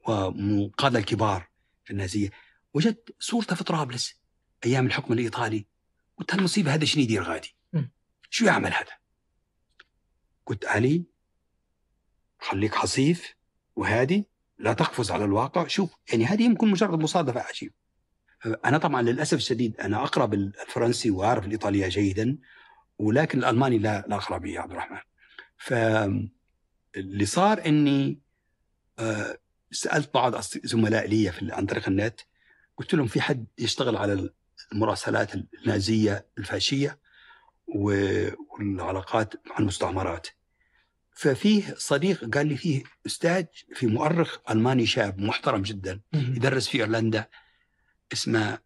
ومن القاده الكبار في النازيه وجدت صورته في طرابلس ايام الحكم الايطالي قلت هالمصيبه هذا شنو يدير غادي؟ شو يعمل هذا؟ قلت علي خليك حصيف وهادي لا تقفز على الواقع شوف يعني هذه يمكن مجرد مصادفه عجيبه انا طبعا للاسف الشديد انا اقرب الفرنسي واعرف الايطاليه جيدا ولكن الالماني لا لا خرابيه يا عبد الرحمن ف اللي صار اني آه، سالت بعض زملاء لي في عن طريق النت قلت لهم في حد يشتغل على المراسلات النازيه الفاشيه والعلاقات مع المستعمرات ففيه صديق قال لي فيه استاذ في مؤرخ الماني شاب محترم جدا يدرس في ايرلندا اسمه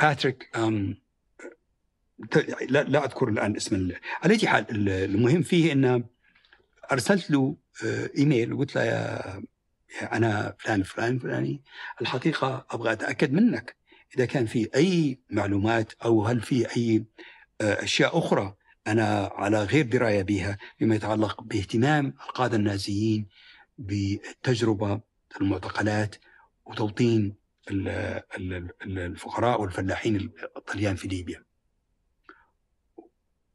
باتريك آه، آم لا, لا اذكر الان اسم على اي حال المهم فيه ان ارسلت له آه، ايميل وقلت له يا انا فلان فلان فلاني الحقيقه ابغى اتاكد منك اذا كان في اي معلومات او هل في اي آه، اشياء اخرى انا على غير درايه بها فيما يتعلق باهتمام القاده النازيين بالتجربه المعتقلات وتوطين الفقراء والفلاحين الطليان في ليبيا.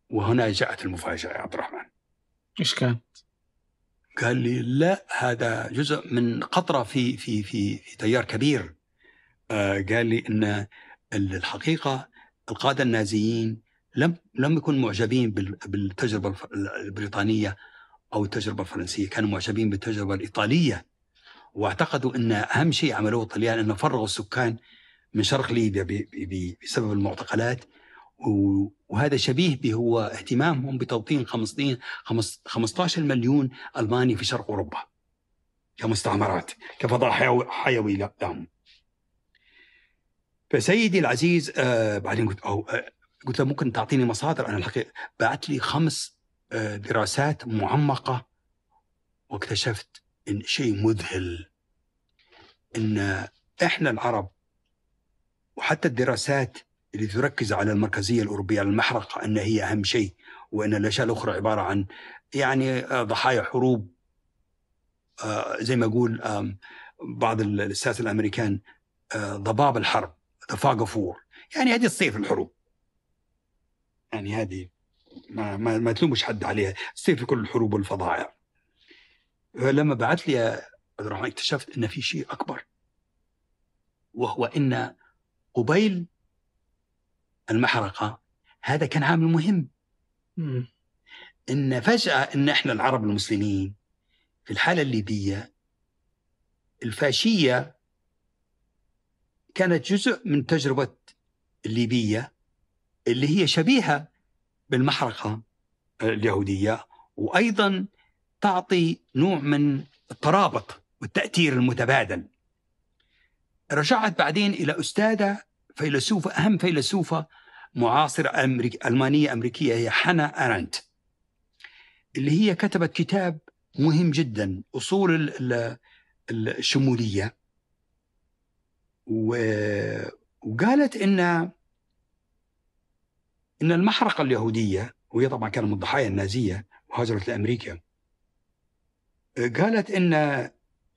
وهنا جاءت المفاجأة يا عبد الرحمن إيش كانت؟ قال لي لا هذا جزء من قطرة في في في, في تيار كبير آه قال لي إن الحقيقة القادة النازيين لم لم يكونوا معجبين بالتجربة البريطانية أو التجربة الفرنسية كانوا معجبين بالتجربة الإيطالية واعتقدوا أن أهم شيء عملوه الطليان أنه فرغوا السكان من شرق ليبيا بسبب المعتقلات وهذا شبيه به هو اهتمامهم بتوطين 15 15 مليون الماني في شرق اوروبا كمستعمرات كفضاء حيوي لهم فسيدي العزيز آه بعدين قلت أو آه قلت له ممكن تعطيني مصادر انا الحقيقه بعت لي خمس آه دراسات معمقه واكتشفت ان شيء مذهل ان احنا العرب وحتى الدراسات اللي تركز على المركزيه الاوروبيه على المحرقه ان هي اهم شيء وان الاشياء الاخرى عباره عن يعني آه، ضحايا حروب آه، زي ما اقول آه، بعض الساسه الامريكان ضباب الحرب تفاقفور يعني هذه تصير في الحروب يعني هذه ما ما, ما تلومش حد عليها تصير في كل الحروب والفظائع لما بعث لي عبد الرحمن اكتشفت ان في شيء اكبر وهو ان قبيل المحرقه هذا كان عامل مهم ان فجاه ان احنا العرب المسلمين في الحاله الليبيه الفاشيه كانت جزء من تجربه الليبيه اللي هي شبيهه بالمحرقه اليهوديه وايضا تعطي نوع من الترابط والتاثير المتبادل رجعت بعدين الى استاذه فيلسوفة أهم فيلسوفة معاصرة أمريك ألمانية أمريكية هي حنا أرنت اللي هي كتبت كتاب مهم جدا أصول الشمولية و... وقالت إن إن المحرقة اليهودية وهي طبعا كانت من الضحايا النازية وهاجرت لأمريكا قالت إن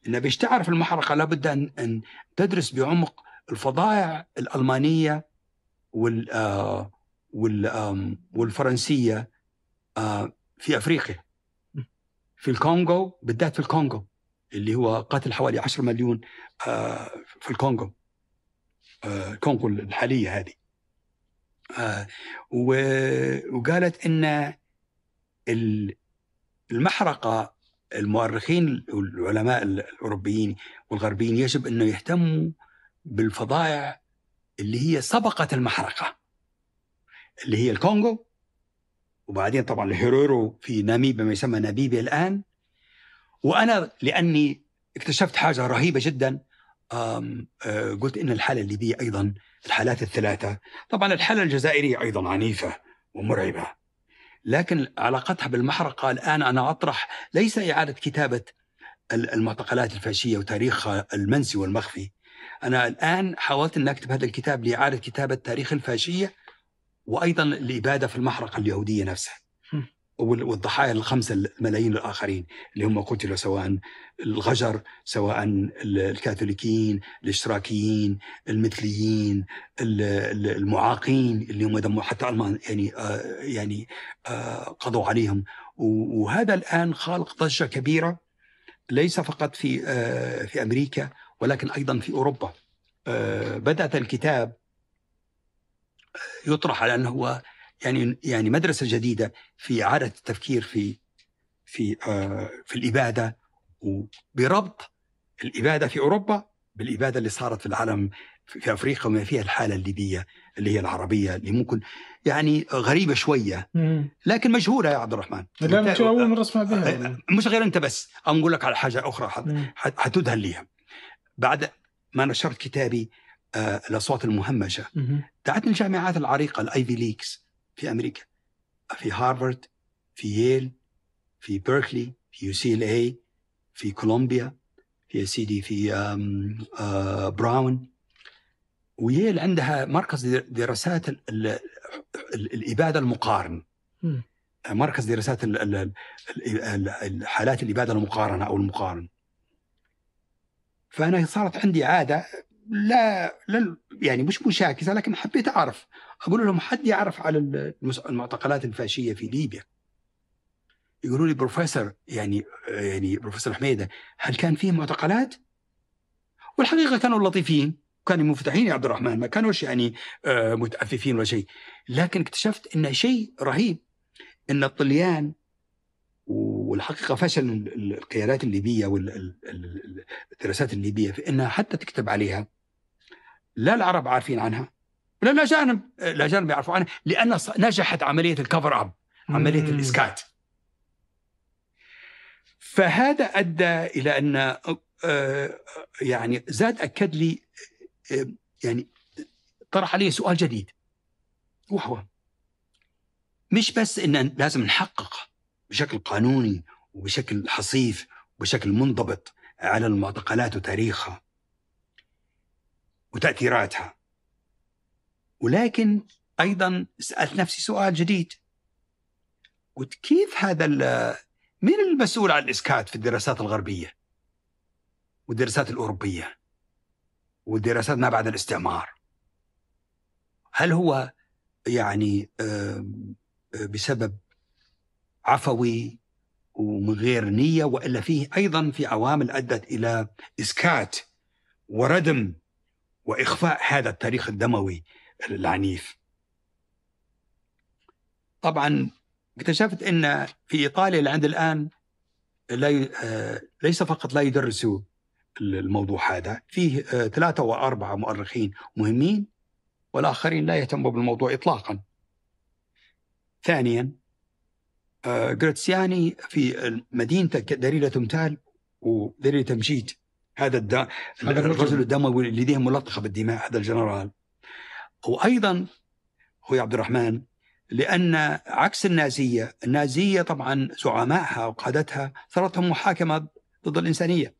إن باش تعرف المحرقة لابد أن أن تدرس بعمق الفضائع الالمانيه وال آه، وال والفرنسيه آه، في افريقيا في الكونغو بالذات في الكونغو اللي هو قتل حوالي 10 مليون آه، في الكونغو الكونغو الحاليه هذه وقالت ان المحرقه المؤرخين والعلماء الاوروبيين والغربيين يجب أن يهتموا بالفظائع اللي هي سبقت المحرقه اللي هي الكونغو وبعدين طبعا الهيرورو في ناميبيا ما يسمى ناميبيا الان وانا لاني اكتشفت حاجه رهيبه جدا آه، قلت ان الحاله الليبيه ايضا الحالات الثلاثه طبعا الحاله الجزائريه ايضا عنيفه ومرعبه لكن علاقتها بالمحرقه الان انا اطرح ليس اعاده كتابه المعتقلات الفاشيه وتاريخها المنسي والمخفي أنا الآن حاولت أن أكتب هذا الكتاب لإعادة كتابة تاريخ الفاشية وأيضا الإبادة في المحرقة اليهودية نفسها والضحايا الخمسة الملايين الآخرين اللي هم قتلوا سواء الغجر سواء الكاثوليكيين الاشتراكيين المثليين المعاقين اللي هم دموا حتى ألمان يعني آه يعني آه قضوا عليهم وهذا الآن خالق ضجة كبيرة ليس فقط في آه في أمريكا ولكن أيضا في أوروبا آه، بدأت الكتاب يطرح على أنه هو يعني يعني مدرسة جديدة في إعادة التفكير في في آه، في الإبادة وبربط الإبادة في أوروبا بالإبادة اللي صارت في العالم في أفريقيا وما فيها الحالة الليبية اللي هي العربية اللي ممكن يعني غريبة شوية لكن مجهوله يا عبد الرحمن لا أول مرة أسمع بها مش غير أنت بس أقول لك على حاجة أخرى حتدهن ليها بعد ما نشرت كتابي آه، الاصوات المهمشه دعت الجامعات العريقه الايفي ليكس في امريكا في هارفارد في ييل في بيركلي في يو سي ال اي في كولومبيا في سيدي في آه، براون وييل عندها مركز دراسات الاباده المقارن مركز دراسات الحالات الاباده المقارنه او المقارن فانا صارت عندي عاده لا, لا يعني مش مشاكسه لكن حبيت اعرف اقول لهم حد يعرف على المعتقلات الفاشيه في ليبيا يقولوا لي بروفيسور يعني يعني بروفيسور حميده هل كان فيه معتقلات؟ والحقيقه كانوا لطيفين كانوا منفتحين يا عبد الرحمن ما كانوش يعني آه، متعففين ولا شيء لكن اكتشفت ان شيء رهيب ان الطليان والحقيقه فشل القيادات الليبيه والدراسات الليبيه في انها حتى تكتب عليها لا العرب عارفين عنها ولا الاجانب الاجانب يعرفوا عنها لان نجحت عمليه الكفر اب عمليه الاسكات فهذا ادى الى ان آه، يعني زاد اكد لي آه، يعني طرح علي سؤال جديد وهو مش بس ان لازم نحقق بشكل قانوني وبشكل حصيف وبشكل منضبط على المعتقلات وتاريخها وتأثيراتها ولكن أيضا سألت نفسي سؤال جديد قلت كيف هذا مين المسؤول عن الإسكات في الدراسات الغربية والدراسات الأوروبية والدراسات ما بعد الاستعمار هل هو يعني آه، آه، بسبب عفوي ومن غير نية وإلا فيه أيضا في عوامل أدت إلى إسكات وردم وإخفاء هذا التاريخ الدموي العنيف طبعا اكتشفت أن في إيطاليا اللي عند الآن آه، ليس فقط لا يدرسوا الموضوع هذا فيه آه، ثلاثة وأربعة مؤرخين مهمين والآخرين لا يهتموا بالموضوع إطلاقا ثانيا آه، جراتسياني في مدينته دليله تمثال ودليله تمجيد هذا الد... الرجل الدموي اللي لديه ملطخه بالدماء هذا الجنرال وايضا اخوي عبد الرحمن لان عكس النازيه، النازيه طبعا زعمائها وقادتها صارتهم محاكمه ضد الانسانيه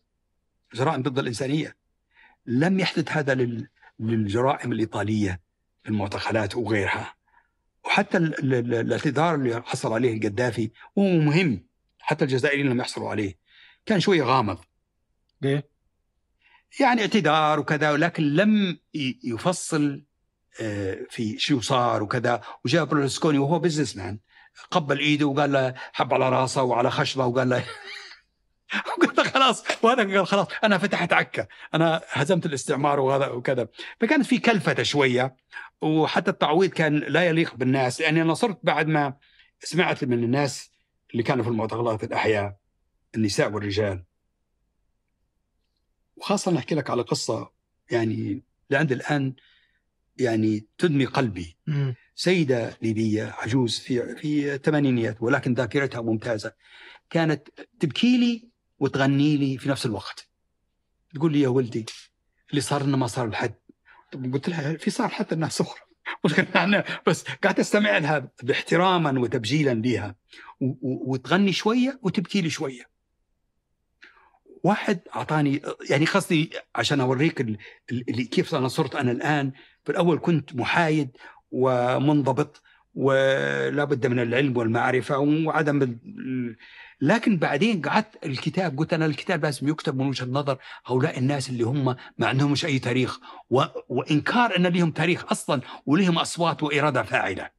جرائم ضد الانسانيه لم يحدث هذا لل... للجرائم الايطاليه في المعتقلات وغيرها وحتى الاعتذار اللي حصل عليه القذافي وهو مهم حتى الجزائريين لم يحصلوا عليه كان شويه غامض ليه؟ يعني اعتذار وكذا ولكن لم يفصل آه، في شو صار وكذا وجاء برلسكوني وهو بزنس مان قبل ايده وقال له حب على راسه وعلى خشبه وقال له وقال له خلاص وهذا قال خلاص انا فتحت عكا انا هزمت الاستعمار وهذا وكذا فكانت في كلفته شويه وحتى التعويض كان لا يليق بالناس لاني انا صرت بعد ما سمعت من الناس اللي كانوا في المعتقلات الاحياء النساء والرجال وخاصه نحكي لك على قصه يعني لعند الان يعني تدمي قلبي م. سيده ليبيه عجوز في في الثمانينيات ولكن ذاكرتها ممتازه كانت تبكي لي وتغني لي في نفس الوقت تقول لي يا ولدي اللي صار لنا ما صار لحد قلت لها في صار حتى الناس صخره بس قعدت استمع لها باحتراما وتبجيلا لها وتغني شويه وتبكي لي شويه واحد اعطاني يعني قصدي عشان اوريك كيف انا صرت انا الان في الاول كنت محايد ومنضبط ولا بد من العلم والمعرفه وعدم لكن بعدين قعدت الكتاب قلت انا الكتاب لازم يكتب من وجهه نظر هؤلاء الناس اللي هم ما عندهمش اي تاريخ و... وانكار ان لهم تاريخ اصلا ولهم اصوات واراده فاعله.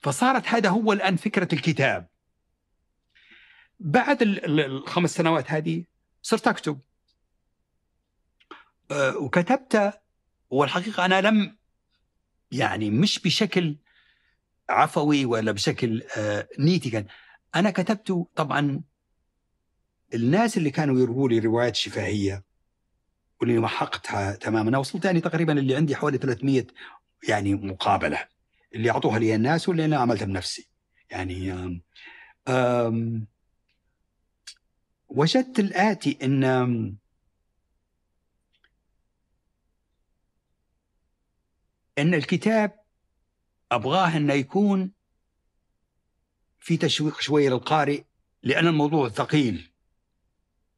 فصارت هذا هو الان فكره الكتاب. بعد الخمس سنوات هذه صرت اكتب. أه، وكتبت والحقيقه انا لم يعني مش بشكل عفوي ولا بشكل آه، نيتي كان انا كتبت طبعا الناس اللي كانوا يرووا لي روايات شفاهيه واللي محقتها تماما وصلت يعني تقريبا اللي عندي حوالي 300 يعني مقابله اللي اعطوها لي الناس واللي انا عملتها بنفسي يعني أم وجدت الاتي ان ان الكتاب ابغاه انه يكون في تشويق شويه للقارئ لان الموضوع ثقيل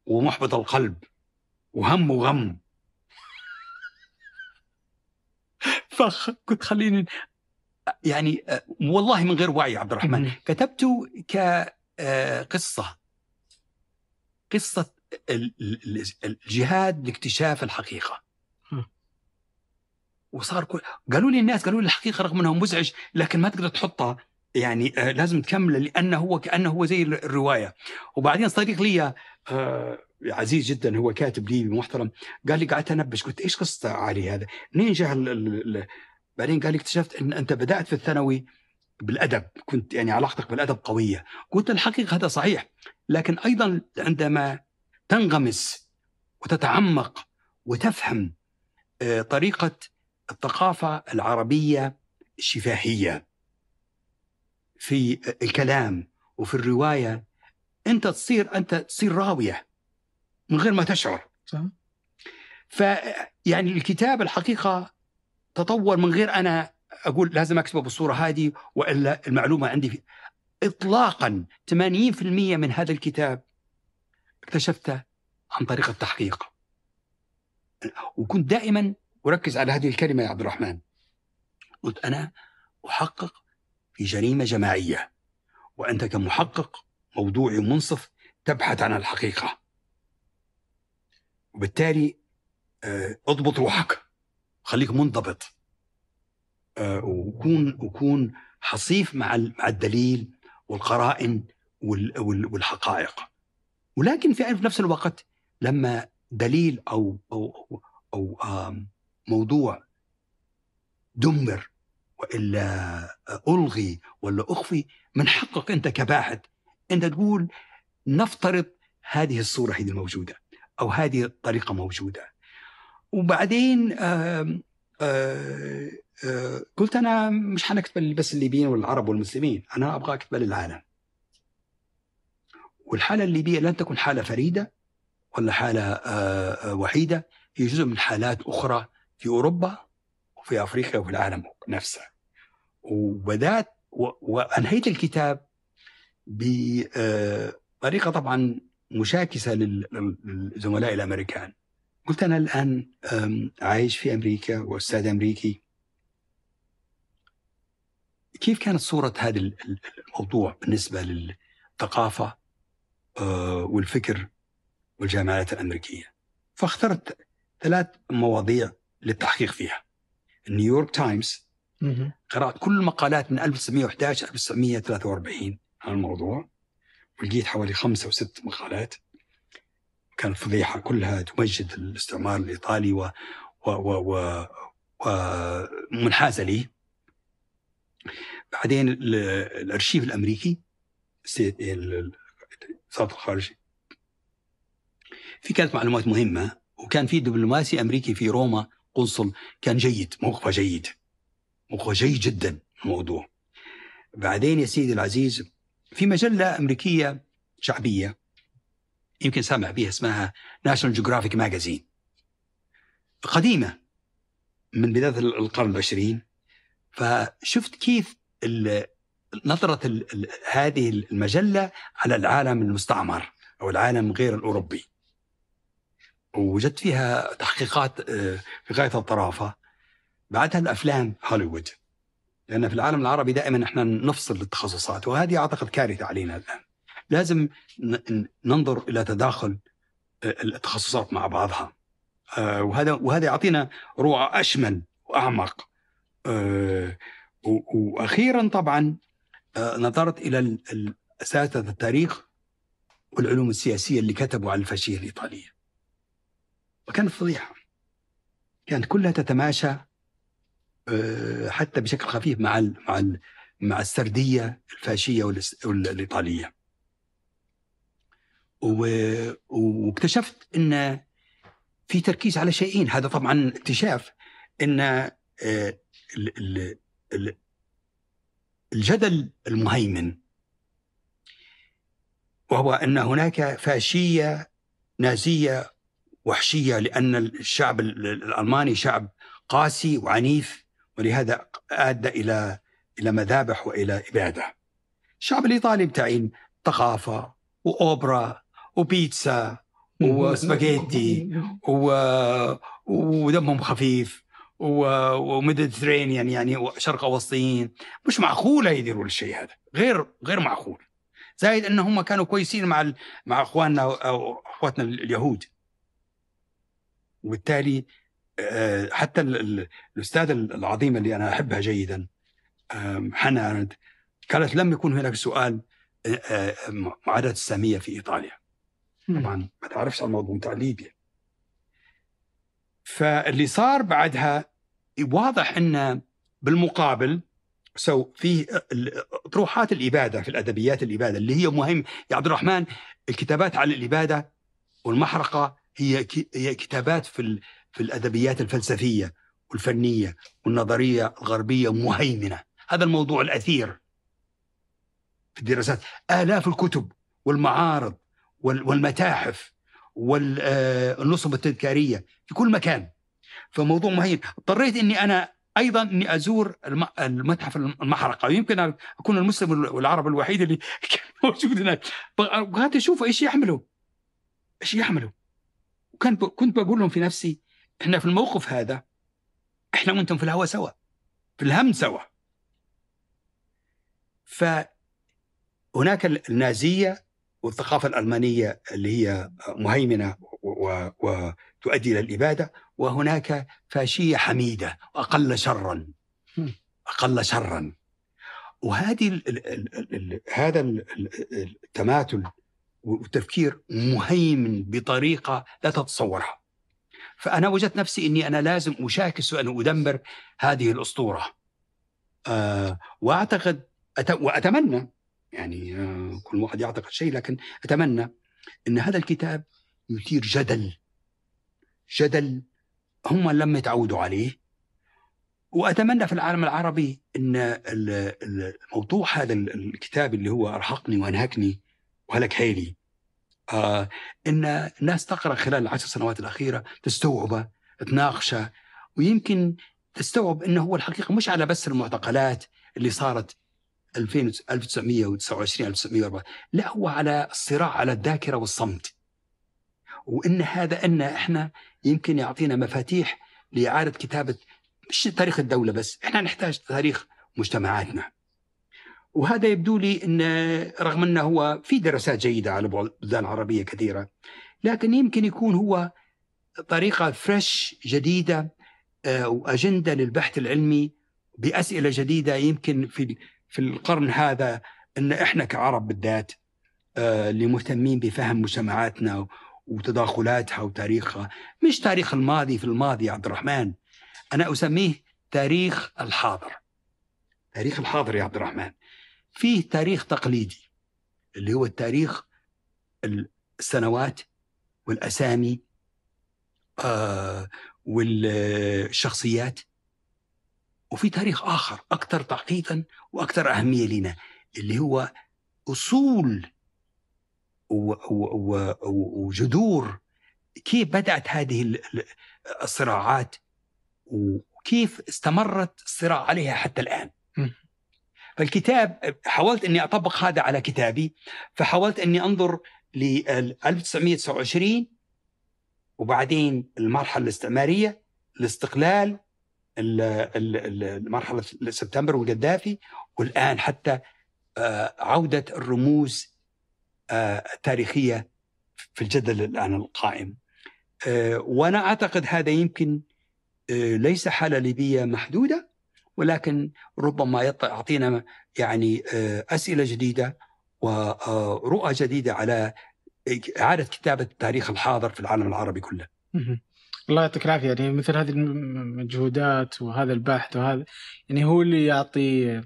ومحبط القلب وهم وغم فخ كنت خليني يعني والله من غير وعي عبد الرحمن كتبته آه، كقصه قصه الجهاد لاكتشاف الحقيقه وصار كل قالوا لي الناس قالوا لي الحقيقه رغم انه مزعج لكن ما تقدر تحطها يعني آه، لازم تكمله لانه هو كانه هو زي الروايه وبعدين صديق لي آه، عزيز جدا هو كاتب ليبي محترم قال لي قعدت انبش قلت ايش قصه علي هذا؟ منين جاء بعدين قال لي اكتشفت ان انت بدات في الثانوي بالادب كنت يعني علاقتك بالادب قويه قلت الحقيقه هذا صحيح لكن ايضا عندما تنغمس وتتعمق وتفهم آه، طريقه الثقافة العربية شفاهية في الكلام وفي الرواية أنت تصير أنت تصير راوية من غير ما تشعر صح فيعني الكتاب الحقيقة تطور من غير أنا أقول لازم أكتبه بالصورة هذه وإلا المعلومة عندي في إطلاقا 80% من هذا الكتاب اكتشفته عن طريق التحقيق وكنت دائما وركز على هذه الكلمة يا عبد الرحمن قلت أنا أحقق في جريمة جماعية وأنت كمحقق موضوعي ومنصف تبحث عن الحقيقة وبالتالي آه، اضبط روحك خليك منضبط آه، وكون وكون حصيف مع مع الدليل والقرائن والحقائق ولكن في نفس الوقت لما دليل او او او, أو موضوع دمر والا الغي ولا اخفي من حقك انت كباحث انت تقول نفترض هذه الصوره هي الموجوده او هذه الطريقه موجوده وبعدين آآ آآ آآ قلت انا مش حنكتب بس الليبيين والعرب والمسلمين انا ابغى اكتب للعالم والحاله الليبيه لن تكن حاله فريده ولا حاله وحيده هي جزء من حالات اخرى في اوروبا وفي افريقيا وفي العالم نفسه وبدات وانهيت الكتاب بطريقه آه، طبعا مشاكسه للزملاء الامريكان قلت انا الان عايش في امريكا واستاذ امريكي كيف كانت صوره هذا الموضوع بالنسبه للثقافه آه، والفكر والجامعات الامريكيه فاخترت ثلاث مواضيع للتحقيق فيها نيويورك تايمز قرأت كل المقالات من 1911 1943 عن الموضوع ولقيت حوالي خمسة أو ست مقالات كانت فضيحة كلها تمجد الاستعمار الإيطالي و, و, و, و, و لي بعدين الأرشيف الأمريكي وزاره الخارجية في كانت معلومات مهمة وكان في دبلوماسي أمريكي في روما قنصل كان جيد موقفه جيد موقفه جيد جدا الموضوع بعدين يا سيدي العزيز في مجلة أمريكية شعبية يمكن سامع بها اسمها ناشونال جيوغرافيك ماجازين قديمة من بداية القرن العشرين فشفت كيف نظرة هذه المجلة على العالم المستعمر أو العالم غير الأوروبي وجدت فيها تحقيقات آه، في غايه الطرافه بعدها الافلام هوليوود لان في العالم العربي دائما احنا نفصل التخصصات وهذه اعتقد كارثه علينا الان لازم ننظر الى تداخل آه، التخصصات مع بعضها آه، وهذا وهذا يعطينا روعه اشمل واعمق واخيرا طبعا نظرت الى اساتذه التاريخ والعلوم السياسيه اللي كتبوا عن الفاشيه الايطاليه وكانت فضيحة كانت كلها تتماشى آه، حتى بشكل خفيف مع ال مع ال مع السردية الفاشية والإيطالية واكتشفت أن في تركيز على شيئين هذا طبعا اكتشاف أن آه، الجدل المهيمن وهو أن هناك فاشية نازية وحشيه لان الشعب الالماني شعب قاسي وعنيف ولهذا ادى الى الى مذابح والى اباده. الشعب الايطالي بتاعين ثقافه واوبرا وبيتزا وسباجيتي و... ودمهم خفيف و... وميديترينيان يعني شرق اوسطيين مش معقوله يديروا الشيء هذا غير غير معقول زائد ان هم كانوا كويسين مع ال... مع اخواننا او اخواتنا اليهود وبالتالي آه، حتى الاستاذه العظيمه اللي انا احبها جيدا حنا ارند قالت لم يكن هناك سؤال معاداه آه، الساميه في ايطاليا طبعا ما تعرفش عن الموضوع بتاع ليبيا فاللي صار بعدها واضح ان بالمقابل سو في اطروحات آه، الاباده في الادبيات الاباده اللي هي مهم يا عبد الرحمن الكتابات عن الاباده والمحرقه هي هي كتابات في في الادبيات الفلسفيه والفنيه والنظريه الغربيه مهيمنه هذا الموضوع الاثير في الدراسات الاف الكتب والمعارض والمتاحف والنصب آه، التذكاريه في كل مكان فموضوع مهين اضطريت اني انا ايضا اني ازور المتحف المحرقه يمكن اكون المسلم والعرب الوحيد اللي كان موجود هناك بغيت اشوف ايش يحمله ايش يحمله وكان ب... كنت بقول لهم في نفسي احنا في الموقف هذا احنا وانتم في الهوى سوا في الهم سوا فهناك النازيه والثقافه الالمانيه اللي هي مهيمنه وتؤدي الى الاباده وهناك فاشيه حميده واقل شرا اقل شرا وهذه ال ال ال هذا التماثل وتفكير مهيمن بطريقه لا تتصورها. فانا وجدت نفسي اني انا لازم اشاكس وان ادمر هذه الاسطوره. أه واعتقد أت... واتمنى يعني أه كل واحد يعتقد شيء لكن اتمنى ان هذا الكتاب يثير جدل جدل هم لم يتعودوا عليه واتمنى في العالم العربي ان الموضوع هذا الكتاب اللي هو ارهقني وانهكني وهلك هيلي آه ان الناس تقرا خلال العشر سنوات الاخيره تستوعبه تناقشه ويمكن تستوعب انه هو الحقيقه مش على بس المعتقلات اللي صارت 2000 1929 1904 لا هو على الصراع على الذاكره والصمت وان هذا ان احنا يمكن يعطينا مفاتيح لاعاده كتابه مش تاريخ الدوله بس احنا نحتاج تاريخ مجتمعاتنا وهذا يبدو لي أن رغم أنه هو في دراسات جيدة على بلدان عربية كثيرة لكن يمكن يكون هو طريقة فريش جديدة آه، وأجندة للبحث العلمي بأسئلة جديدة يمكن في في القرن هذا أن إحنا كعرب بالذات آه، اللي مهتمين بفهم مجتمعاتنا وتداخلاتها وتاريخها مش تاريخ الماضي في الماضي يا عبد الرحمن أنا أسميه تاريخ الحاضر تاريخ الحاضر يا عبد الرحمن فيه تاريخ تقليدي اللي هو التاريخ السنوات والاسامي آه، والشخصيات وفي تاريخ اخر اكثر تعقيدا واكثر اهميه لنا اللي هو اصول وجذور كيف بدات هذه الصراعات وكيف استمرت الصراع عليها حتى الان فالكتاب حاولت اني اطبق هذا على كتابي فحاولت اني انظر ل 1929 وبعدين المرحله الاستعماريه الاستقلال المرحله سبتمبر والقذافي والان حتى آه، عوده الرموز آه، التاريخيه في الجدل الان القائم آه، وانا اعتقد هذا يمكن ليس حاله ليبيه محدوده ولكن ربما يعطينا يعني آه، اسئله جديده ورؤى آه، جديده على اعاده كتابه التاريخ الحاضر في العالم العربي كله. الله يعطيك العافيه يعني مثل هذه المجهودات وهذا البحث وهذا يعني هو اللي يعطي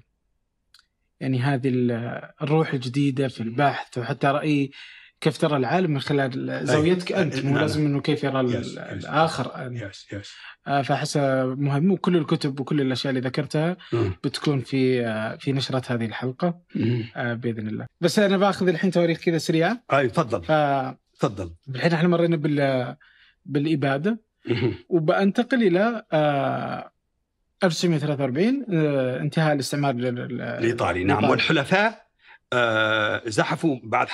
يعني هذه الروح الجديده في البحث وحتى رايي كيف ترى العالم من خلال زاويتك انت مو نعم. لازم انه كيف يرى الاخر يس يس آه، فاحس مهم وكل الكتب وكل الاشياء اللي ذكرتها نعم. بتكون في آه، في نشره هذه الحلقه آه، باذن الله بس انا باخذ الحين تواريخ كذا سريعه اي تفضل تفضل الحين احنا مرينا بال بالاباده وبنتقل الى 1943 انتهاء الاستعمار الايطالي نعم والحلفاء آه، زحفوا بعد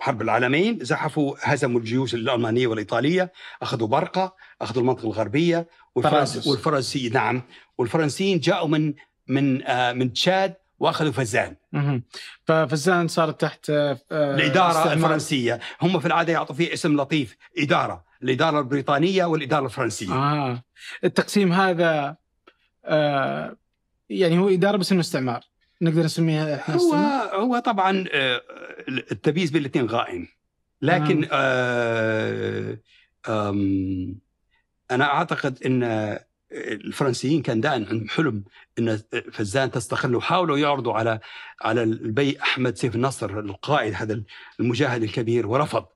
حرب العالمين زحفوا هزموا الجيوش الالمانيه والايطاليه اخذوا برقه اخذوا المنطقه الغربيه والفرنس والفرنسي نعم والفرنسيين جاءوا من من آه من تشاد واخذوا فزان ففزان صارت تحت آه, آه، الاداره استعمال. الفرنسيه هم في العاده يعطوا فيه اسم لطيف اداره الاداره البريطانيه والاداره الفرنسيه آه. التقسيم هذا آه يعني هو اداره بس انه استعمار نقدر نسميها احنا هو هو طبعا آه، التمييز بين الاثنين غائم لكن نعم. آه انا اعتقد ان آه، الفرنسيين كان دائما عندهم حلم ان فزان تستقل وحاولوا يعرضوا على على البي احمد سيف النصر القائد هذا المجاهد الكبير ورفض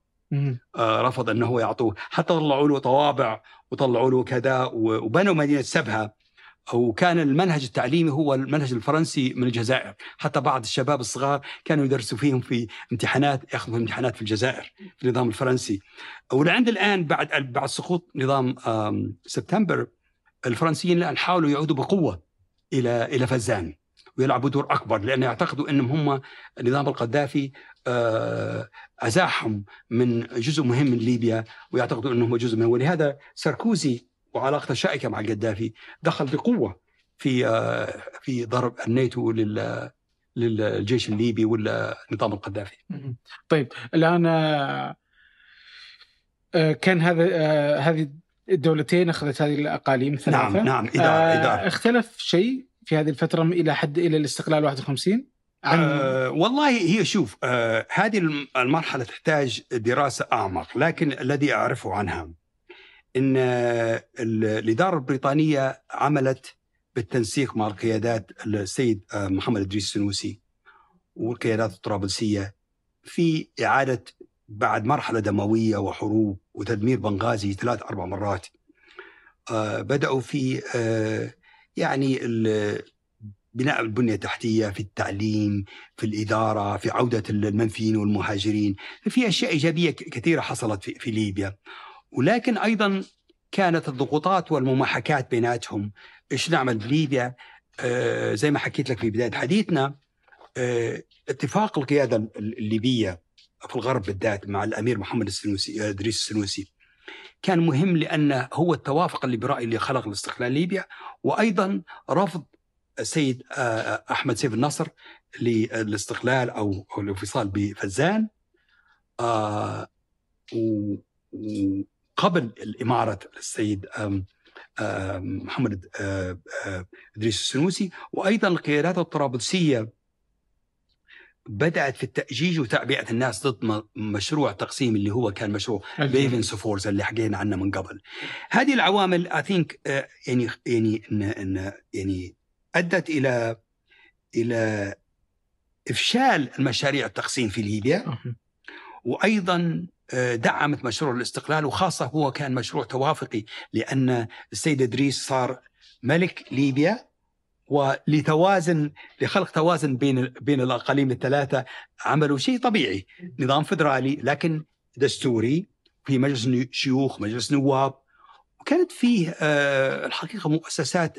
آه رفض انه يعطوه حتى طلعوا له طوابع وطلعوا له كذا وبنوا مدينه سبها وكان المنهج التعليمي هو المنهج الفرنسي من الجزائر حتى بعض الشباب الصغار كانوا يدرسوا فيهم في امتحانات ياخذوا امتحانات في الجزائر في النظام الفرنسي ولعند الان بعد بعد سقوط نظام سبتمبر الفرنسيين الان حاولوا يعودوا بقوه الى الى فزان ويلعبوا دور اكبر لان يعتقدوا انهم هم نظام القذافي آه، ازاحهم من جزء مهم من ليبيا ويعتقدوا انهم جزء منه ولهذا ساركوزي وعلاقته شائكه مع القذافي دخل بقوه في آه، في ضرب الناتو لل للجيش الليبي ولا نظام القذافي. طيب الان آه، آه، كان هذا هذه الدولتين اخذت هذه الاقاليم الثلاثه نعم نعم اداره اداره اختلف شيء في هذه الفتره الى حد الى الاستقلال 51 عن... أه والله هي شوف أه هذه المرحله تحتاج دراسه اعمق لكن الذي اعرفه عنها ان الاداره البريطانيه عملت بالتنسيق مع القيادات السيد آه، محمد ادريس السنوسي والقيادات الطرابلسيه في اعاده بعد مرحله دمويه وحروب وتدمير بنغازي ثلاث اربع مرات آه، بداوا في آه، يعني بناء البنية التحتية في التعليم في الإدارة في عودة المنفيين والمهاجرين في أشياء إيجابية كثيرة حصلت في, في ليبيا ولكن ايضا كانت الضغوطات والمماحكات بيناتهم ايش نعمل بليبيا آه زي ما حكيت لك في بدايه حديثنا آه اتفاق القياده الليبيه في الغرب بالذات مع الامير محمد السنوسي آه، ادريس السنوسي كان مهم لانه هو التوافق اللي برايي اللي خلق الاستقلال ليبيا وايضا رفض السيد آه، آه، احمد سيف النصر للاستقلال او الانفصال بفزان آه و قبل الإمارة السيد محمد آه، آه، إدريس السنوسي وأيضا القيادات الطرابلسية بدأت في التأجيج وتعبئة الناس ضد مشروع تقسيم اللي هو كان مشروع بيفن سفورز اللي حكينا عنه من قبل هذه العوامل I think آه، يعني يعني يعني أدت إلى إلى إفشال المشاريع التقسيم في ليبيا وأيضا دعمت مشروع الاستقلال وخاصة هو كان مشروع توافقي لأن السيد إدريس صار ملك ليبيا ولتوازن لخلق توازن بين بين الاقاليم الثلاثه عملوا شيء طبيعي نظام فدرالي لكن دستوري في مجلس شيوخ مجلس نواب وكانت فيه آه، الحقيقه مؤسسات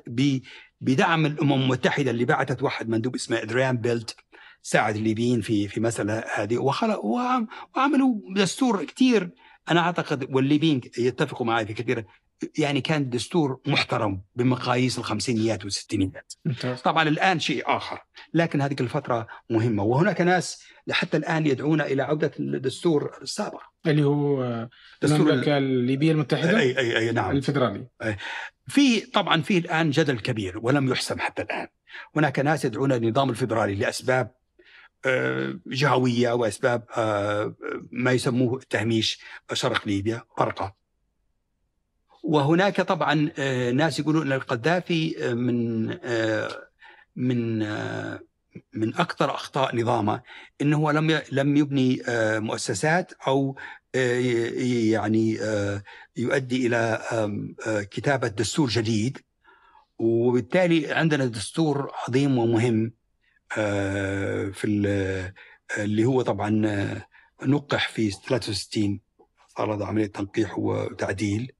بدعم الامم المتحده اللي بعثت واحد مندوب اسمه ادريان بيلت ساعد الليبيين في في مسألة هذه وخلق وعملوا دستور كثير أنا أعتقد والليبيين يتفقوا معي في كثير يعني كان دستور محترم بمقاييس الخمسينيات والستينيات طبعا الآن شيء آخر لكن هذه الفترة مهمة وهناك ناس لحتى الآن يدعون إلى عودة الدستور السابق اللي هو دستور المملكة الليبية المتحدة أي أي أي نعم الفدرالي في طبعا في الآن جدل كبير ولم يحسم حتى الآن هناك ناس يدعون النظام الفدرالي لأسباب جهويه واسباب آه، ما يسموه تهميش شرق ليبيا برقه وهناك طبعا آه، ناس يقولون ان القذافي آه، من من من اكثر اخطاء نظامه انه لم لم يبني مؤسسات او يعني يؤدي الى كتابه دستور جديد وبالتالي عندنا دستور عظيم ومهم آه، في آه، اللي هو طبعا آه، نقح في 63 صارت عمليه تنقيح وتعديل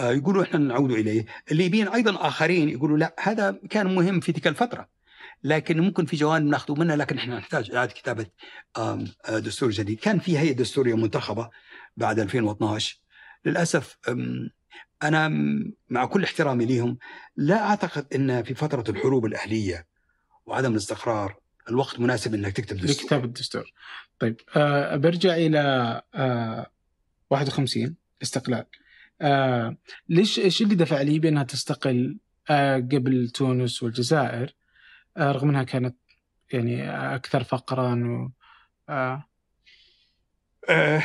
يقولوا احنا نعود اليه الليبيين ايضا اخرين يقولوا لا هذا كان مهم في تلك الفتره لكن ممكن في جوانب ناخذه منها لكن احنا نحتاج اعاده كتابه دستور جديد كان في هيئه دستوريه منتخبه بعد 2012 للاسف انا مع كل احترامي لهم لا اعتقد ان في فتره الحروب الاهليه وعدم الاستقرار الوقت مناسب انك تكتب دستور لكتاب الدستور طيب آه برجع الى آه 51 الاستقلال آه ليش ايش اللي دفع ليبيا انها تستقل آه قبل تونس والجزائر آه رغم انها كانت يعني اكثر فقرا و آه آه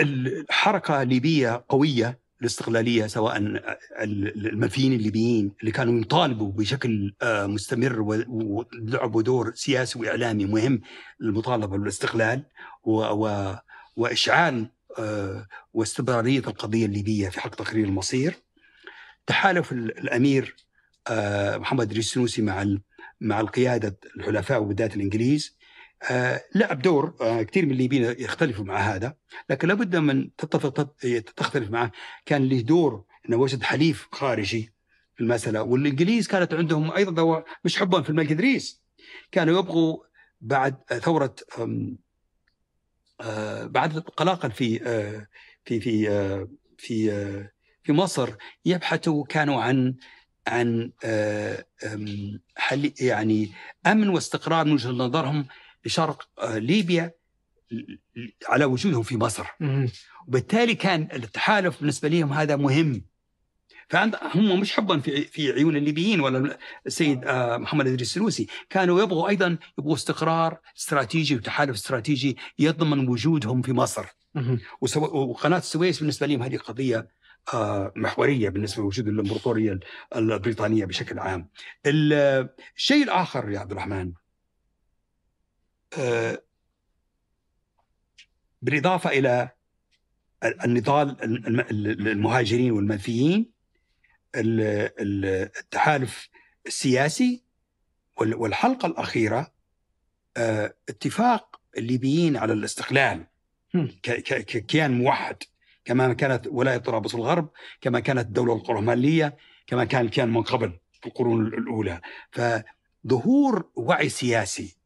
الحركه الليبيه قويه الاستقلاليه سواء المنفيين الليبيين اللي كانوا يطالبوا بشكل آه، مستمر ولعبوا دور سياسي واعلامي مهم للمطالبه بالاستقلال واشعال آه، واستمراريه القضيه الليبيه في حق تقرير المصير تحالف الامير آه، محمد السنوسي مع مع القياده الحلفاء وبالذات الانجليز آه، لعب دور آه، كثير من الليبيين يختلفوا مع هذا لكن لابد من تتفق إيه، تختلف معه كان له دور انه وجد حليف خارجي في المساله والانجليز كانت عندهم ايضا مش حبا في الملك ادريس كانوا يبغوا بعد ثوره آه، بعد قلاقل في في في في في مصر يبحثوا كانوا عن عن يعني امن واستقرار من وجهه نظرهم لشرق آه، ليبيا على وجودهم في مصر وبالتالي كان التحالف بالنسبه لهم هذا مهم فهم مش حبا في في عيون الليبيين ولا السيد آه، محمد ادريس السنوسي كانوا يبغوا ايضا يبغوا استقرار استراتيجي وتحالف استراتيجي يضمن وجودهم في مصر وقناه السويس بالنسبه لهم هذه قضيه آه، محوريه بالنسبه لوجود الامبراطوريه البريطانيه بشكل عام الشيء الاخر يا عبد الرحمن آه، بالاضافه الى النضال المهاجرين والمنفيين التحالف السياسي والحلقه الاخيره آه، اتفاق الليبيين على الاستقلال ككيان موحد كما كانت ولايه طرابلس الغرب كما كانت الدوله القرماليه كما كان الكيان من قبل في القرون الاولى فظهور وعي سياسي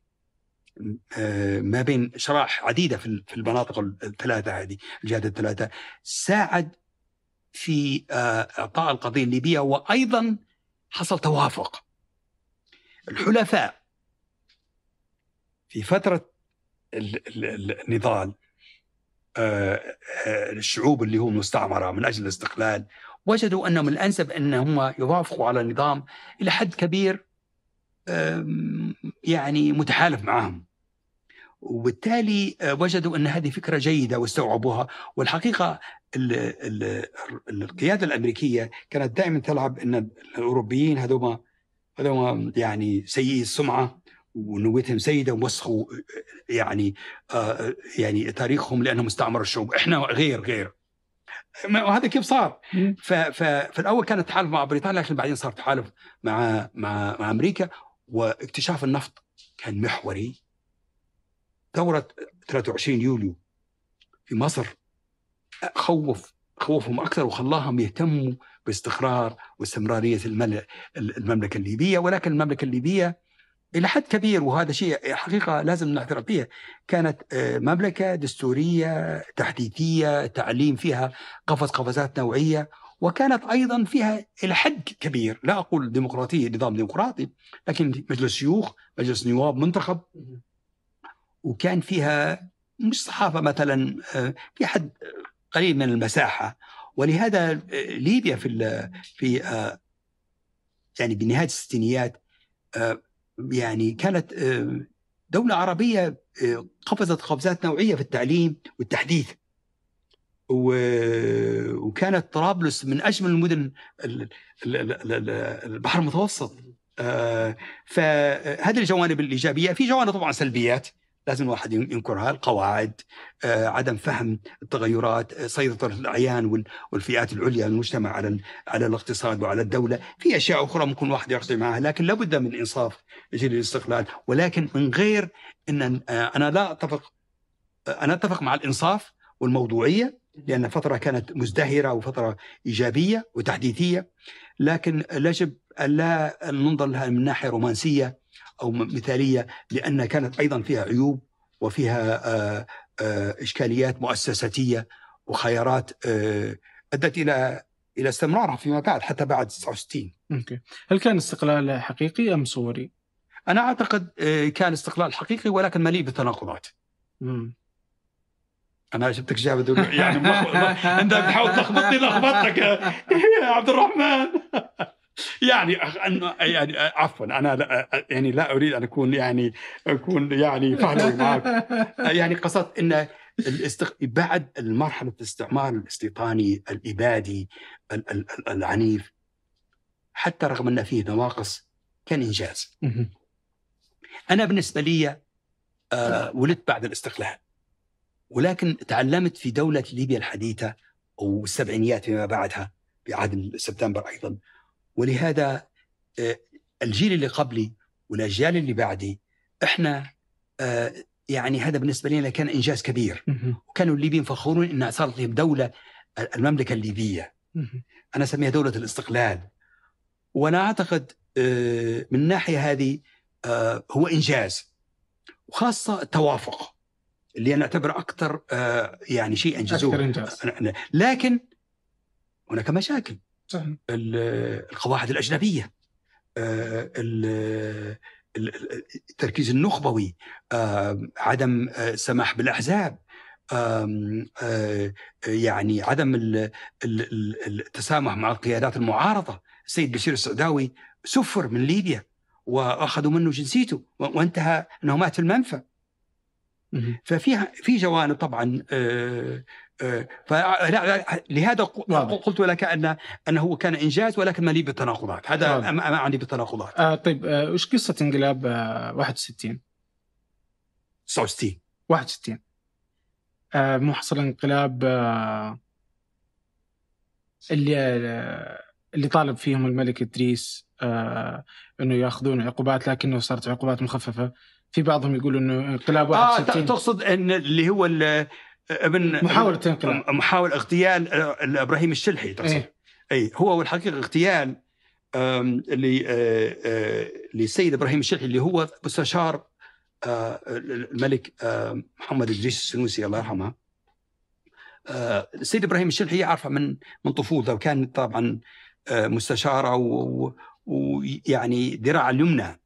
آه، ما بين شرائح عديده في المناطق الثلاثه هذه الجهات الثلاثه ساعد في آه، اعطاء القضيه الليبيه وايضا حصل توافق الحلفاء في فتره النضال آه، الشعوب اللي هو مستعمره من اجل الاستقلال وجدوا انهم الانسب انهم يوافقوا على نظام الى حد كبير يعني متحالف معهم وبالتالي آه، وجدوا ان هذه فكره جيده واستوعبوها والحقيقه القياده الامريكيه كانت دائما تلعب ان الاوروبيين هذوما هذوما يعني سيئي السمعه ونويتهم سيده ووسخوا يعني آه، يعني تاريخهم لانهم استعمروا الشعوب احنا غير غير وهذا كيف صار ففي الاول كانت تحالف مع بريطانيا لكن بعدين صار تحالف مع مع مع امريكا واكتشاف النفط كان محوري ثورة 23 يوليو في مصر خوف خوفهم أكثر وخلاهم يهتموا باستقرار واستمرارية المملكة الليبية ولكن المملكة الليبية إلى حد كبير وهذا شيء حقيقة لازم نعترف به كانت آه، مملكة دستورية تحديثية تعليم فيها قفز قفزات نوعية وكانت أيضا فيها إلى حد كبير لا أقول ديمقراطية نظام ديمقراطي لكن مجلس شيوخ مجلس نواب منتخب وكان فيها مش صحافة مثلا آه، في حد قليل من المساحة ولهذا آه، ليبيا في في آه، يعني بنهاية الستينيات يعني كانت دولة عربية قفزت قفزات نوعية في التعليم والتحديث وكانت طرابلس من أجمل المدن البحر المتوسط فهذه الجوانب الإيجابية في جوانب طبعا سلبيات لازم الواحد ينكرها القواعد آه، عدم فهم التغيرات سيطرة آه، الأعيان والفئات العليا المجتمع على على الاقتصاد وعلى الدولة في أشياء أخرى ممكن الواحد يقصد معها لكن لابد من إنصاف جيل الاستقلال ولكن من غير أن آه، أنا لا أتفق أنا أتفق مع الإنصاف والموضوعية لأن فترة كانت مزدهرة وفترة إيجابية وتحديثية لكن يجب ألا ننظر لها من ناحية رومانسية أو مثالية لأن كانت أيضا فيها عيوب وفيها آه، آه، إشكاليات مؤسساتية وخيارات آه، أدت إلى إلى استمرارها فيما بعد حتى بعد 69 أوكي. هل كان استقلال حقيقي أم صوري؟ أنا أعتقد كان استقلال حقيقي ولكن مليء بالتناقضات انا شفتك جاب يعني انت بتحاول تلخبطني لخبطتك يا عبد الرحمن يعني انه يعني عفوا انا لا يعني لا اريد ان اكون يعني اكون يعني فاهمك معك يعني قصدت ان الاستق... بعد مرحله الاستعمار الاستيطاني الابادي العنيف حتى رغم ان فيه نواقص كان انجاز. انا بالنسبه لي آه ولدت بعد الاستقلال ولكن تعلمت في دوله ليبيا الحديثه والسبعينيات فيما بعدها في عهد سبتمبر ايضا ولهذا آه، الجيل اللي قبلي والاجيال اللي بعدي احنا آه، يعني هذا بالنسبه لنا كان انجاز كبير وكانوا الليبيين فخورون ان صارت لهم دوله آه، المملكه الليبيه انا اسميها دوله الاستقلال وانا اعتقد من الناحيه هذه هو انجاز وخاصه التوافق اللي انا اعتبره اكثر يعني شيء انجزوه أكثر إنجاز. لكن هناك مشاكل القواعد الاجنبيه آه، التركيز النخبوي آه، عدم السماح آه، بالاحزاب يعني عدم التسامح مع القيادات المعارضه السيد بشير السعداوي سفر من ليبيا واخذوا منه جنسيته وانتهى انه مات في المنفى ففيها في جوانب طبعا لهذا قلت لك ان انه كان انجاز ولكن مليء بالتناقضات هذا ما اعني بالتناقضات آه طيب آه، وش قصه انقلاب 61 69 61 مو حصل انقلاب آه اللي آه، اللي طالب فيهم الملك ادريس آه انه ياخذون عقوبات لكنه صارت عقوبات مخففه في بعضهم يقولوا انه انقلاب 61 آه تقصد ان اللي هو ابن محاولة انقلاب محاولة اغتيال آه، ابراهيم الشلحي تقصد اي إيه، هو والحقيقه اغتيال للسيد آه، آه، ابراهيم الشلحي اللي هو مستشار الملك محمد ادريس السنوسي الله يرحمه السيد ابراهيم الشلحي يعرفه من من طفولته وكان طبعا مستشاره ويعني ذراع اليمنى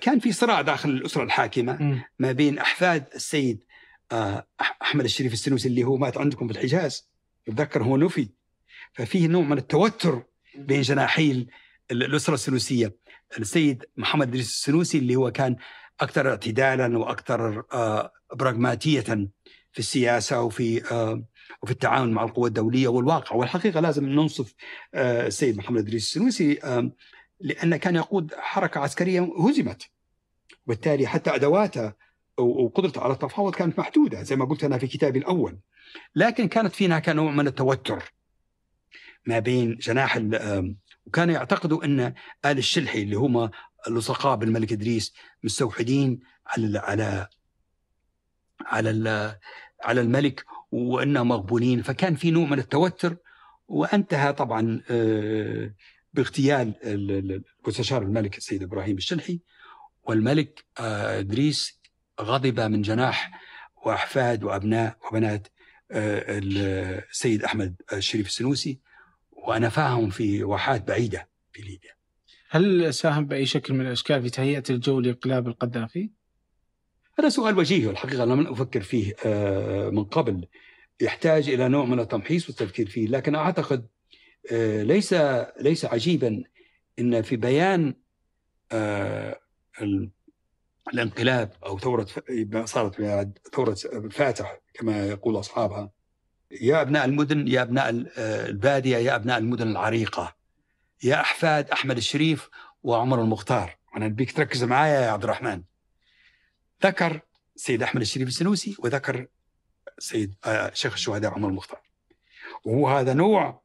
كان في صراع داخل الاسره الحاكمه ما بين احفاد السيد آه، احمد الشريف السنوسي اللي هو مات عندكم في الحجاز يتذكر هو نفي ففيه نوع من التوتر بين جناحي الاسره السنوسيه السيد محمد ادريس السنوسي اللي هو كان اكثر اعتدالا واكثر آه، براغماتيه في السياسه وفي آه، وفي التعامل مع القوى الدوليه والواقع والحقيقه لازم ننصف السيد محمد ادريس السنوسي لانه كان يقود حركه عسكريه هزمت وبالتالي حتى ادواته وقدرته على التفاوض كانت محدوده زي ما قلت انا في كتابي الاول لكن كانت فينا نوع من التوتر ما بين جناح وكانوا يعتقدوا ان ال الشلحي اللي هم اللصقاء بالملك ادريس مستوحدين على على على على الملك وانهم مغبونين فكان في نوع من التوتر وانتهى طبعا آه، باغتيال المستشار الملك السيد ابراهيم الشلحي والملك آه، ادريس غضب من جناح وأحفاد وأبناء وبنات آه، السيد أحمد الشريف السنوسي ونفاهم في واحات بعيدة في ليبيا هل ساهم بأي شكل من الأشكال في تهيئة الجو لإنقلاب القذافي؟ هذا سؤال وجيه الحقيقة لم أفكر فيه آه، من قبل يحتاج إلى نوع من التمحيص والتفكير فيه لكن أعتقد آه، ليس ليس عجيبا أن في بيان الانقلاب او ثوره صارت ثوره الفاتح كما يقول اصحابها يا ابناء المدن يا ابناء آه، الباديه يا ابناء المدن العريقه يا احفاد احمد الشريف وعمر المختار انا بيك تركز معايا يا عبد الرحمن ذكر سيد احمد الشريف السنوسي وذكر سيد آه، شيخ الشهداء عمر المختار وهذا نوع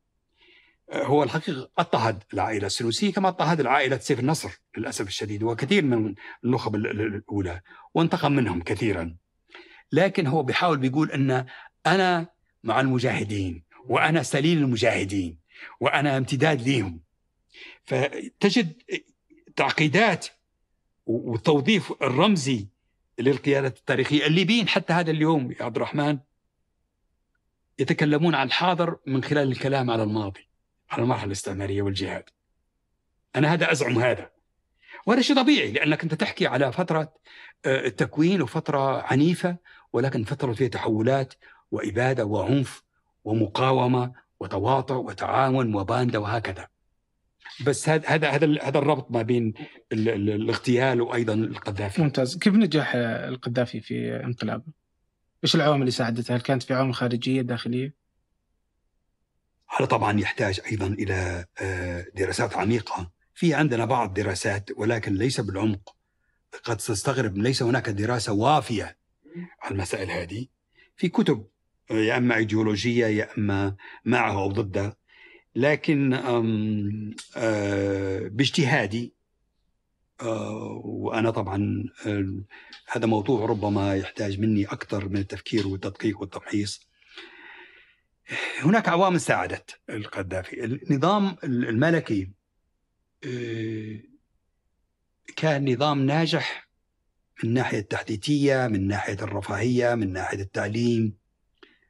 هو الحقيقة اضطهد العائلة السنوسية كما اضطهد العائلة سيف النصر للأسف الشديد وكثير من النخب الأولى وانتقم منهم كثيرا لكن هو بيحاول بيقول أن أنا مع المجاهدين وأنا سليل المجاهدين وأنا امتداد ليهم فتجد تعقيدات والتوظيف الرمزي للقيادة التاريخية الليبيين حتى هذا اليوم يا عبد الرحمن يتكلمون عن الحاضر من خلال الكلام على الماضي على المرحله الاستعماريه والجهاد. انا هذا ازعم هذا. وهذا شيء طبيعي لانك انت تحكي على فتره آه، التكوين وفتره عنيفه ولكن فتره فيها تحولات واباده وعنف ومقاومه وتواطؤ وتعاون وباندا وهكذا. بس هذا هذا هذا هذا الربط ما بين ال ال الاغتيال وايضا القذافي. ممتاز، كيف نجح القذافي في انقلابه؟ ايش العوامل اللي ساعدته؟ هل كانت في عوامل خارجيه داخليه؟ هذا طبعا يحتاج ايضا الى آه، دراسات عميقه في عندنا بعض دراسات ولكن ليس بالعمق قد تستغرب ليس هناك دراسه وافيه على المسائل هذه في كتب آه، يا اما ايديولوجيه يا اما معه او ضده لكن آه، باجتهادي وانا طبعا هذا موضوع ربما يحتاج مني اكثر من التفكير والتدقيق والتمحيص هناك عوامل ساعدت القذافي النظام الملكي آه، كان نظام ناجح من ناحية التحديثية من ناحية الرفاهية من ناحية التعليم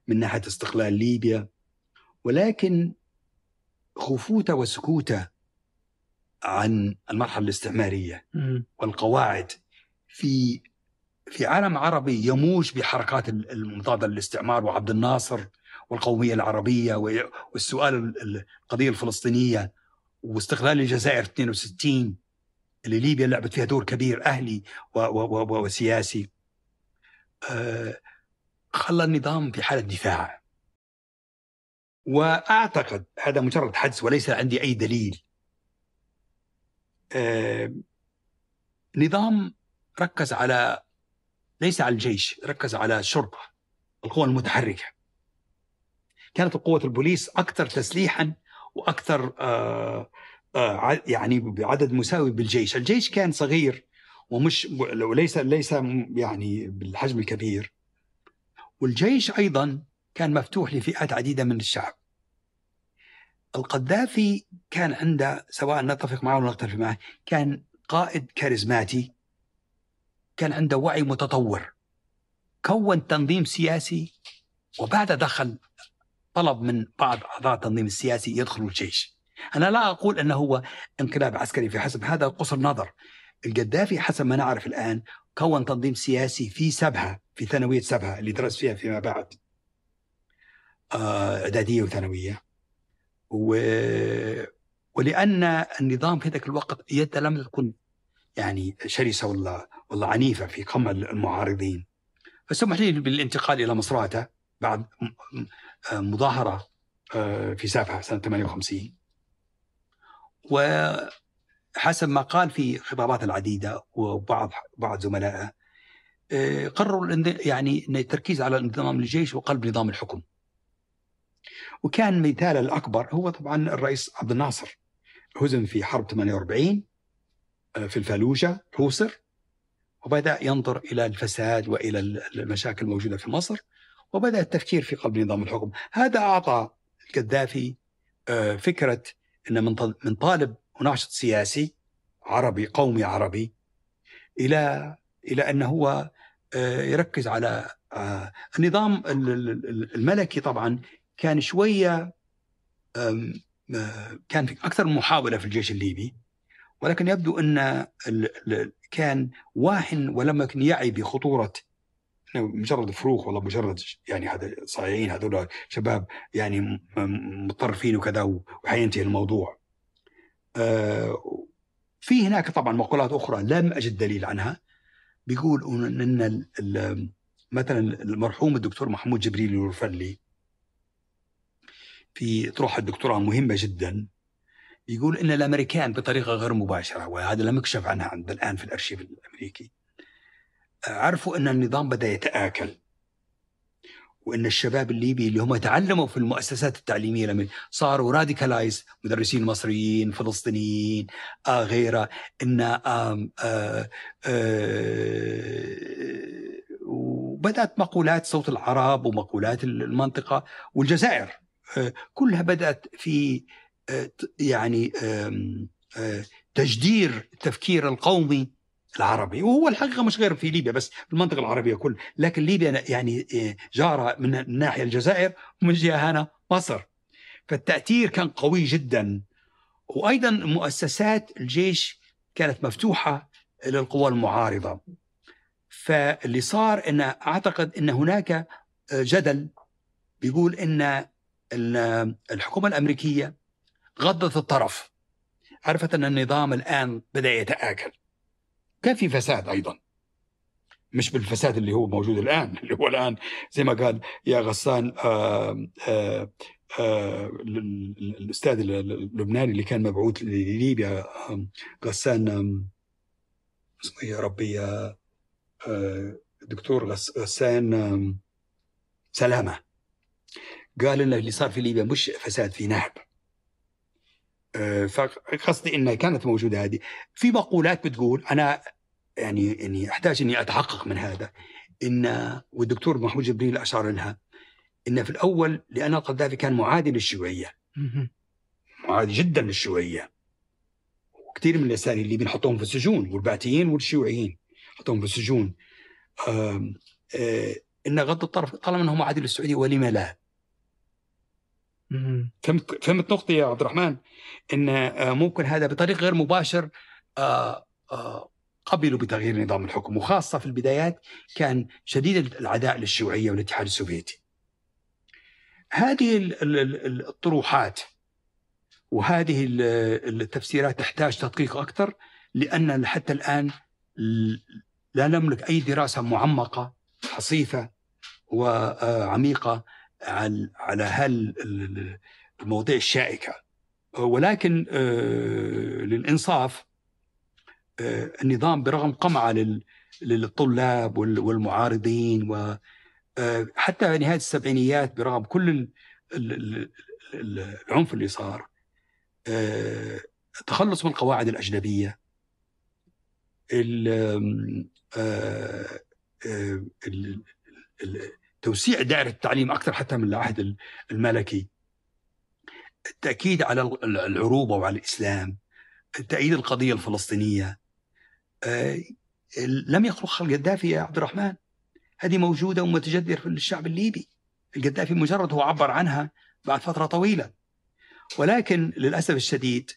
من ناحية استقلال ليبيا ولكن خفوته وسكوته عن المرحلة الاستعمارية والقواعد في في عالم عربي يموج بحركات المضادة للاستعمار وعبد الناصر والقومية العربية والسؤال القضية الفلسطينية واستقلال الجزائر 62 اللي ليبيا لعبت فيها دور كبير أهلي وسياسي آه، خلى النظام في حالة دفاع وأعتقد هذا مجرد حدس وليس عندي أي دليل آه، نظام ركز على ليس على الجيش ركز على الشرطة القوى المتحركة كانت قوه البوليس اكثر تسليحا واكثر آه، آه، يعني بعدد مساوي بالجيش، الجيش كان صغير ومش وليس ليس يعني بالحجم الكبير. والجيش ايضا كان مفتوح لفئات عديده من الشعب. القذافي كان عنده سواء نتفق معه او نختلف معه، كان قائد كاريزماتي كان عنده وعي متطور كون تنظيم سياسي وبعد دخل طلب من بعض اعضاء التنظيم السياسي يدخلوا الجيش. انا لا اقول انه هو انقلاب عسكري في حسب هذا قصر نظر. القذافي حسب ما نعرف الان كون تنظيم سياسي في سبها في ثانويه سبها اللي درس فيها فيما بعد. آه، اعداديه وثانويه. و... ولان النظام في ذاك الوقت يد لم تكن يعني شرسه ولا ولا عنيفه في قمع المعارضين. فسمح لي بالانتقال الى مصراته بعد مظاهرة آه، في سافه سنة 58 وحسب ما قال في خطابات العديدة وبعض بعض زملائه آه، قرروا يعني التركيز على الانضمام للجيش وقلب نظام الحكم وكان مثاله الأكبر هو طبعا الرئيس عبد الناصر هزم في حرب 48 آه، في الفالوجة حوصر وبدأ ينظر إلى الفساد وإلى المشاكل الموجودة في مصر وبدأ التفكير في قلب نظام الحكم هذا أعطى القذافي آه، فكرة أن من طالب وناشط سياسي عربي قومي عربي إلى إلى أن هو آه، يركز على آه، النظام الملكي طبعا كان شوية كان في أكثر من محاولة في الجيش الليبي ولكن يبدو أن كان واهن ولم يكن يعي بخطورة مجرد فروخ والله مجرد يعني هذا صايعين هذول شباب يعني متطرفين وكذا وحينتهي الموضوع آه، في هناك طبعا مقولات اخرى لم اجد دليل عنها بيقول ان مثلا المرحوم الدكتور محمود جبريل الورفلي في طروحه الدكتوراه مهمه جدا يقول ان الامريكان بطريقه غير مباشره وهذا لم يكشف عنها عند الان في الارشيف الامريكي عرفوا ان النظام بدا يتاكل وان الشباب الليبي اللي هم تعلموا في المؤسسات التعليميه لما صاروا راديكالايز مدرسين مصريين فلسطينيين آه غيره ان آه آه آه وبدات مقولات صوت العرب ومقولات المنطقه والجزائر آه كلها بدات في آه يعني آه تجدير التفكير القومي العربي وهو الحقيقه مش غير في ليبيا بس في المنطقه العربيه كل لكن ليبيا يعني آه، جاره من الناحيه الجزائر ومن جهه هنا مصر فالتاثير كان قوي جدا وايضا مؤسسات الجيش كانت مفتوحه للقوى المعارضه فاللي صار ان اعتقد ان هناك آه، جدل بيقول ان الحكومه الامريكيه غضت الطرف عرفت ان النظام الان بدا يتاكل كان في فساد ايضا مش بالفساد اللي هو موجود الان اللي هو الان زي ما قال يا غسان آآ آه، آآ آه، آآ آه، الاستاذ اللبناني اللي كان مبعوث لليبيا غسان اسمه إيه يا ربي الدكتور غسان سلامه قال ان اللي صار في ليبيا مش فساد في نهب فقصدي انها كانت موجوده هذه في مقولات بتقول انا يعني اني احتاج اني اتحقق من هذا ان والدكتور محمود جبريل اشار لها ان في الاول لان القذافي كان معادي للشيوعيه معادي جدا للشيوعيه وكثير من الاسرائيليين اللي بنحطهم في السجون والبعثيين والشيوعيين حطهم في السجون آه، ان غض الطرف طالما انه معادي للسعوديه ولم لا؟ فهمت فهمت نقطة يا عبد الرحمن ان آه، ممكن هذا بطريق غير مباشر آه، قبلوا بتغيير نظام الحكم وخاصة في البدايات كان شديد العداء للشيوعية والاتحاد السوفيتي هذه الطروحات وهذه التفسيرات تحتاج تدقيق أكثر لأن حتى الآن لا نملك أي دراسة معمقة حصيفة وعميقة على هال المواضيع الشائكة ولكن آه، للإنصاف آه، النظام برغم قمعه للطلاب والمعارضين وحتى آه، نهايه السبعينيات برغم كل العنف اللي صار التخلص آه، من القواعد الاجنبيه توسيع دائرة التعليم أكثر حتى من العهد الملكي التأكيد على العروبة وعلى الإسلام تأييد القضية الفلسطينية آه، لم يخلقها القذافي يا عبد الرحمن هذه موجودة ومتجذرة في الشعب الليبي القذافي مجرد هو عبر عنها بعد فترة طويلة ولكن للأسف الشديد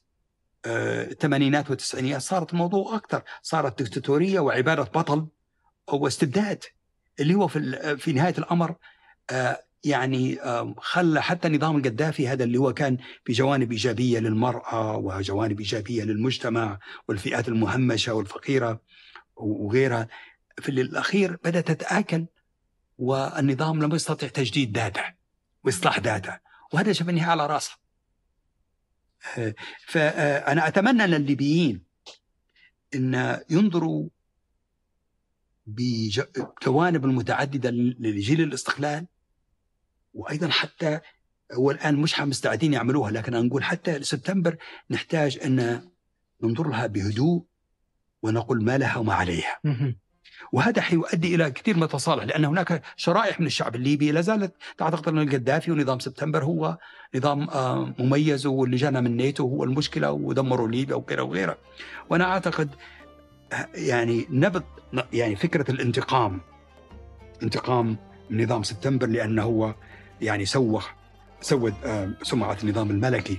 آه، الثمانينات والتسعينيات صارت الموضوع أكثر صارت دكتاتورية وعبادة بطل واستبداد اللي هو في, آه، في نهاية الأمر يعني خلى حتى نظام القذافي هذا اللي هو كان في جوانب إيجابية للمرأة وجوانب إيجابية للمجتمع والفئات المهمشة والفقيرة وغيرها في الأخير بدأت تتآكل والنظام لم يستطع تجديد ذاته وإصلاح ذاته وهذا شبني على راسه فأنا آه، أتمنى للليبيين أن ينظروا بجوانب المتعددة لجيل الاستقلال وايضا حتى والان مش مستعدين يعملوها لكن نقول حتى سبتمبر نحتاج ان ننظر لها بهدوء ونقول ما لها وما عليها وهذا حيؤدي الى كثير من التصالح لان هناك شرائح من الشعب الليبي لا زالت تعتقد ان القذافي ونظام سبتمبر هو نظام آه، مميز واللي جانا من نيتو هو المشكله ودمروا ليبيا وغيره وغيره وانا اعتقد آه، يعني نبض يعني فكره الانتقام انتقام نظام سبتمبر لانه هو يعني سوى سود آه، سمعة النظام الملكي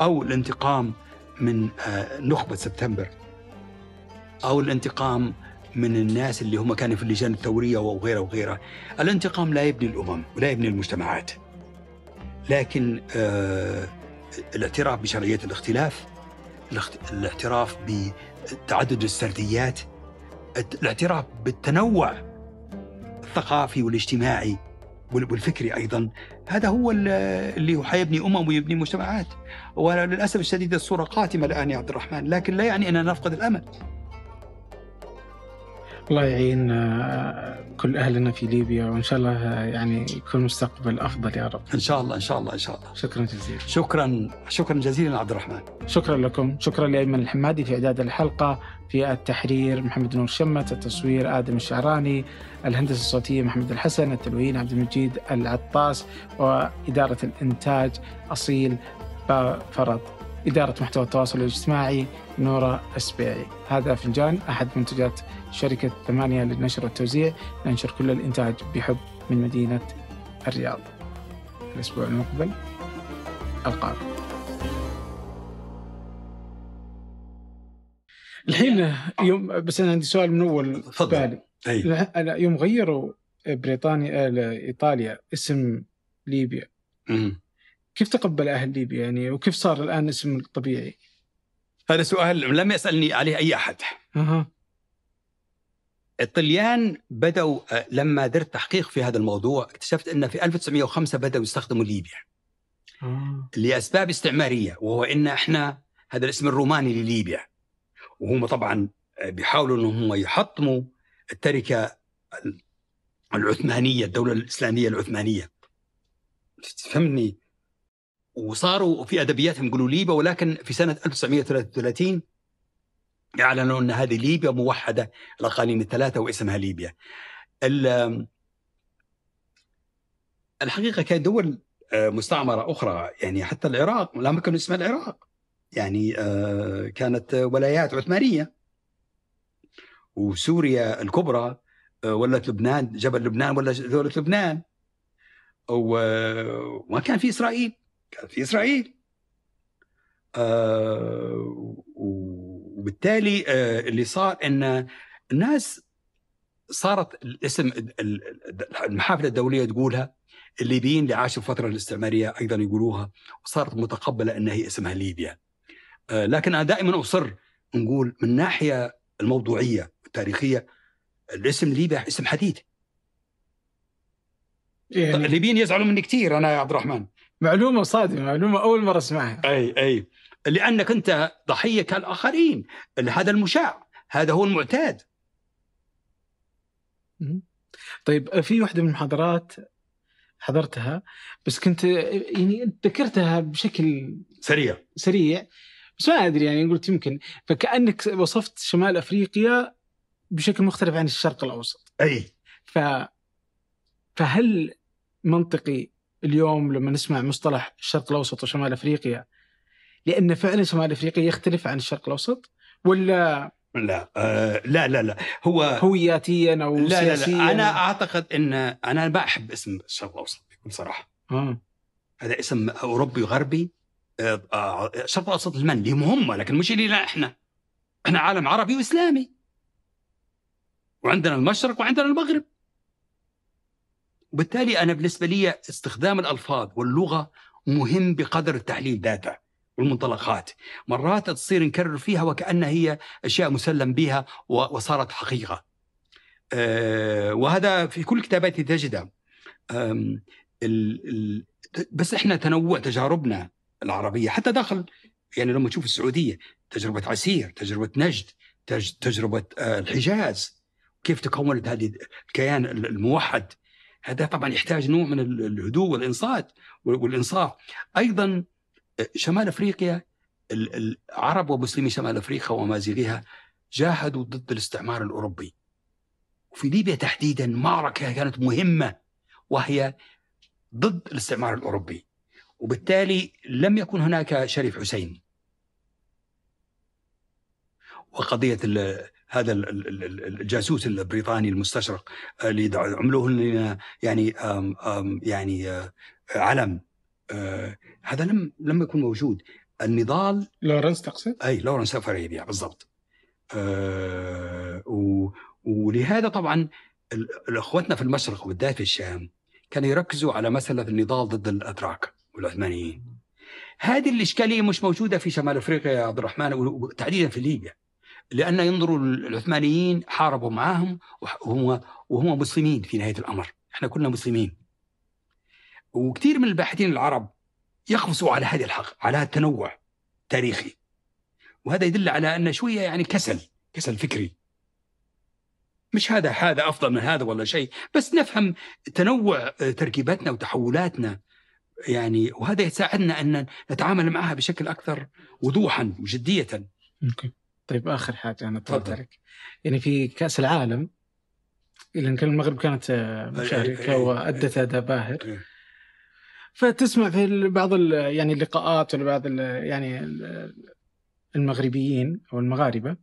أو الانتقام من آه، نخبة سبتمبر أو الانتقام من الناس اللي هم كانوا في اللجان الثورية وغيره وغيره الانتقام لا يبني الأمم ولا يبني المجتمعات لكن آه، الاعتراف بشرعية الاختلاف الاعتراف بتعدد السرديات الاعتراف بالتنوع الثقافي والاجتماعي والفكري ايضا هذا هو اللي يحيبني امم ويبني مجتمعات وللاسف الشديد الصوره قاتمه الان يا عبد الرحمن لكن لا يعني اننا نفقد الامل الله يعين آه، كل اهلنا في ليبيا وان شاء الله آه، يعني يكون مستقبل افضل يا رب. ان شاء الله ان شاء الله ان شاء الله. شكرا جزيلا. شكرا شكرا جزيلا عبد الرحمن. شكرا لكم، شكرا لايمن الحمادي في اعداد الحلقه في التحرير محمد نور شمت التصوير آدم الشعراني الهندسة الصوتية محمد الحسن التلوين عبد المجيد العطاس وإدارة الإنتاج أصيل فرض إدارة محتوى التواصل الاجتماعي نورة السبيعي هذا فنجان أحد منتجات شركة ثمانية للنشر والتوزيع ننشر كل الإنتاج بحب من مدينة الرياض الأسبوع المقبل ألقاكم الحين يوم بس انا عندي سؤال من اول بالي يوم غيروا بريطانيا آه، ايطاليا اسم ليبيا مم. كيف تقبل اهل ليبيا يعني وكيف صار الان اسم الطبيعي؟ هذا سؤال لم يسالني عليه اي احد. اها الطليان بدأوا آه، لما درت تحقيق في هذا الموضوع اكتشفت أن في 1905 بدأوا يستخدموا ليبيا آه. لأسباب استعمارية وهو أن احنا هذا الاسم الروماني لليبيا وهم طبعا بيحاولوا ان هم يحطموا التركه العثمانيه الدوله الاسلاميه العثمانيه تفهمني وصاروا في ادبياتهم يقولوا ليبيا ولكن في سنه 1933 اعلنوا ان هذه ليبيا موحده الاقاليم الثلاثه واسمها ليبيا. الحقيقه كانت دول مستعمره اخرى يعني حتى العراق لا كانوا اسمها العراق يعني آه، كانت ولايات عثمانيه وسوريا الكبرى آه، ولت لبنان جبل لبنان ولا دوله لبنان وما كان في اسرائيل كان في اسرائيل آه، وبالتالي اللي صار ان الناس صارت الاسم المحافل الدوليه تقولها الليبيين اللي عاشوا الفتره الاستعماريه ايضا يقولوها وصارت متقبله انها هي اسمها ليبيا آه، لكن انا دائما اصر نقول من ناحيه الموضوعيه والتاريخيه الاسم ليبيا اسم حديث يعني الليبيين يزعلوا مني كثير انا يا عبد الرحمن معلومه صادمه معلومه اول مره اسمعها اي اي لانك انت ضحيه كالاخرين هذا المشاع هذا هو المعتاد طيب في واحده من المحاضرات حضرتها بس كنت يعني ذكرتها بشكل سريع سريع بس ما ادري يعني قلت يمكن فكانك وصفت شمال افريقيا بشكل مختلف عن الشرق الاوسط اي ف فهل منطقي اليوم لما نسمع مصطلح الشرق الاوسط وشمال افريقيا لان فعلا شمال افريقيا يختلف عن الشرق الاوسط ولا لا آه لا لا لا هو هوياتيا او لا سياسيا لا لا انا اعتقد ان انا ما احب اسم الشرق الاوسط بكل صراحه آه. هذا اسم اوروبي غربي الشرق الاوسط لمن؟ لهم هم لكن مش لنا احنا احنا عالم عربي واسلامي وعندنا المشرق وعندنا المغرب وبالتالي انا بالنسبه لي استخدام الالفاظ واللغه مهم بقدر التحليل ذاته والمنطلقات مرات تصير نكرر فيها وكانها هي اشياء مسلم بها وصارت حقيقه آه، وهذا في كل كتاباتي تجده بس احنا تنوع تجاربنا العربيه حتى داخل يعني لما تشوف السعوديه تجربه عسير تجربه نجد تجربه آه، الحجاز كيف تكونت هذه الكيان الموحد هذا طبعا يحتاج نوع من الهدوء والانصات والانصاف ايضا آه، شمال افريقيا العرب ومسلمي شمال افريقيا وامازيغها جاهدوا ضد الاستعمار الاوروبي وفي ليبيا تحديدا معركه كانت مهمه وهي ضد الاستعمار الاوروبي وبالتالي لم يكن هناك شريف حسين وقضية هذا الجاسوس البريطاني المستشرق آه، اللي عملوه لنا يعني آم آم يعني آه، علم آه، هذا لم لم يكن موجود النضال لورنس تقصد؟ اي لورنس فريديا بالضبط أه ولهذا طبعا اخوتنا في المشرق وبالذات في الشام كانوا يركزوا على مساله النضال ضد الاتراك والعثمانيين هذه الإشكالية مش موجودة في شمال أفريقيا يا عبد الرحمن وتحديدا في ليبيا لأن ينظروا العثمانيين حاربوا معاهم وهم, وهم مسلمين في نهاية الأمر احنا كنا مسلمين وكثير من الباحثين العرب يقفزوا على هذه الحق على التنوع التاريخي وهذا يدل على أن شوية يعني كسل كسل فكري مش هذا هذا افضل من هذا ولا شيء بس نفهم تنوع تركيبتنا وتحولاتنا يعني وهذا يساعدنا ان نتعامل معها بشكل اكثر وضوحا وجديه. طيب اخر حاجه انا طلبت يعني في كاس العالم لان كان المغرب كانت مشاركه إيه، إيه، إيه. وادت اداء باهر. فتسمع في بعض يعني اللقاءات لبعض يعني المغربيين او المغاربه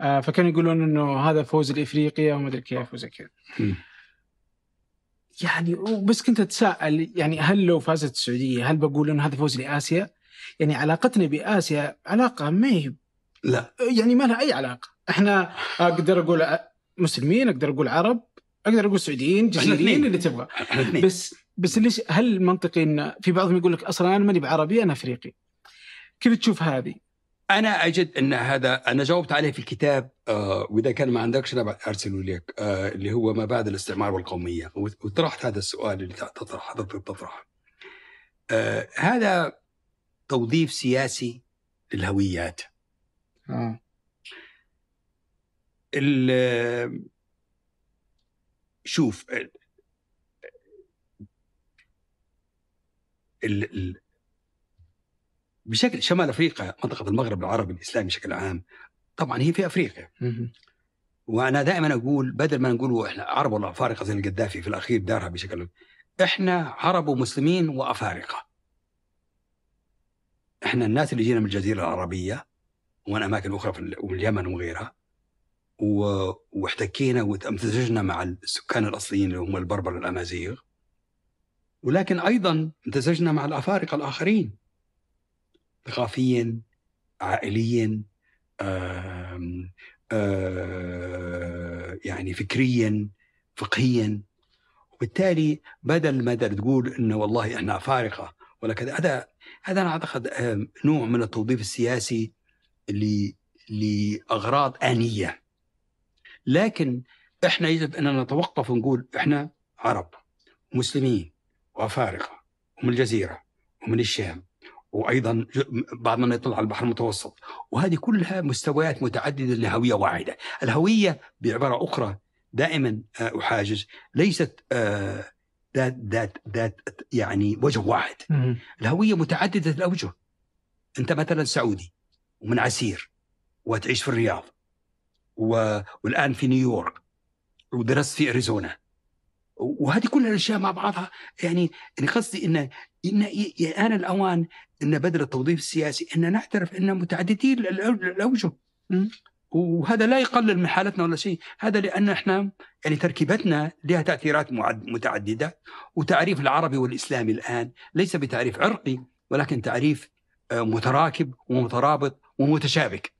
آه، فكانوا يقولون انه هذا فوز لافريقيا وما ادري كيف وزي كذا. يعني بس كنت اتساءل يعني هل لو فازت السعوديه هل بقول انه هذا فوز لاسيا؟ يعني علاقتنا باسيا علاقه ما هي لا يعني ما لها اي علاقه، احنا اقدر اقول مسلمين، اقدر اقول عرب، اقدر اقول سعوديين، جزائريين اللي تبغى بس بس ليش هل منطقي ان في بعضهم يقول لك اصلا انا ماني بعربي انا افريقي؟ كيف تشوف هذه؟ انا اجد ان هذا انا جاوبت عليه في الكتاب آه واذا كان ما عندكش انا ارسله لك آه اللي هو ما بعد الاستعمار والقوميه وطرحت هذا السؤال اللي تطرح حضرتك تطرح آه هذا توظيف سياسي للهويات. آه. شوف ال ال بشكل شمال افريقيا منطقه المغرب العربي الاسلامي بشكل عام طبعا هي في افريقيا وانا دائما اقول بدل ما نقول احنا عرب ولا افارقه زي القذافي في الاخير دارها بشكل احنا عرب ومسلمين وافارقه احنا الناس اللي جينا من الجزيره العربيه ومن اماكن اخرى في اليمن وغيرها واحتكينا وامتزجنا مع السكان الاصليين اللي هم البربر الامازيغ ولكن ايضا امتزجنا مع الافارقه الاخرين ثقافيا عائليا آه، يعني فكريا فقهيا وبالتالي بدل ما تقول انه والله احنا افارقه ولا كذا هذا هذا انا اعتقد نوع من التوظيف السياسي لاغراض انيه لكن احنا يجب ان نتوقف ونقول احنا عرب ومسلمين وافارقه ومن الجزيره ومن الشام وايضا بعض من يطلع على البحر المتوسط وهذه كلها مستويات متعدده لهويه واحده الهويه بعباره اخرى دائما آه، احاجز ليست آه، ذات ذات ذات يعني وجه واحد الهويه متعدده الاوجه انت مثلا سعودي ومن عسير وتعيش في الرياض والان في نيويورك ودرست في اريزونا وهذه كلها الاشياء مع بعضها يعني يعني قصدي ان ان ان الاوان ان بدل التوظيف السياسي ان نعترف ان متعددي الاوجه وهذا لا يقلل من حالتنا ولا شيء هذا لان احنا يعني تركيبتنا لها تاثيرات متعدده وتعريف العربي والاسلامي الان ليس بتعريف عرقي ولكن تعريف آه، متراكب ومترابط ومتشابك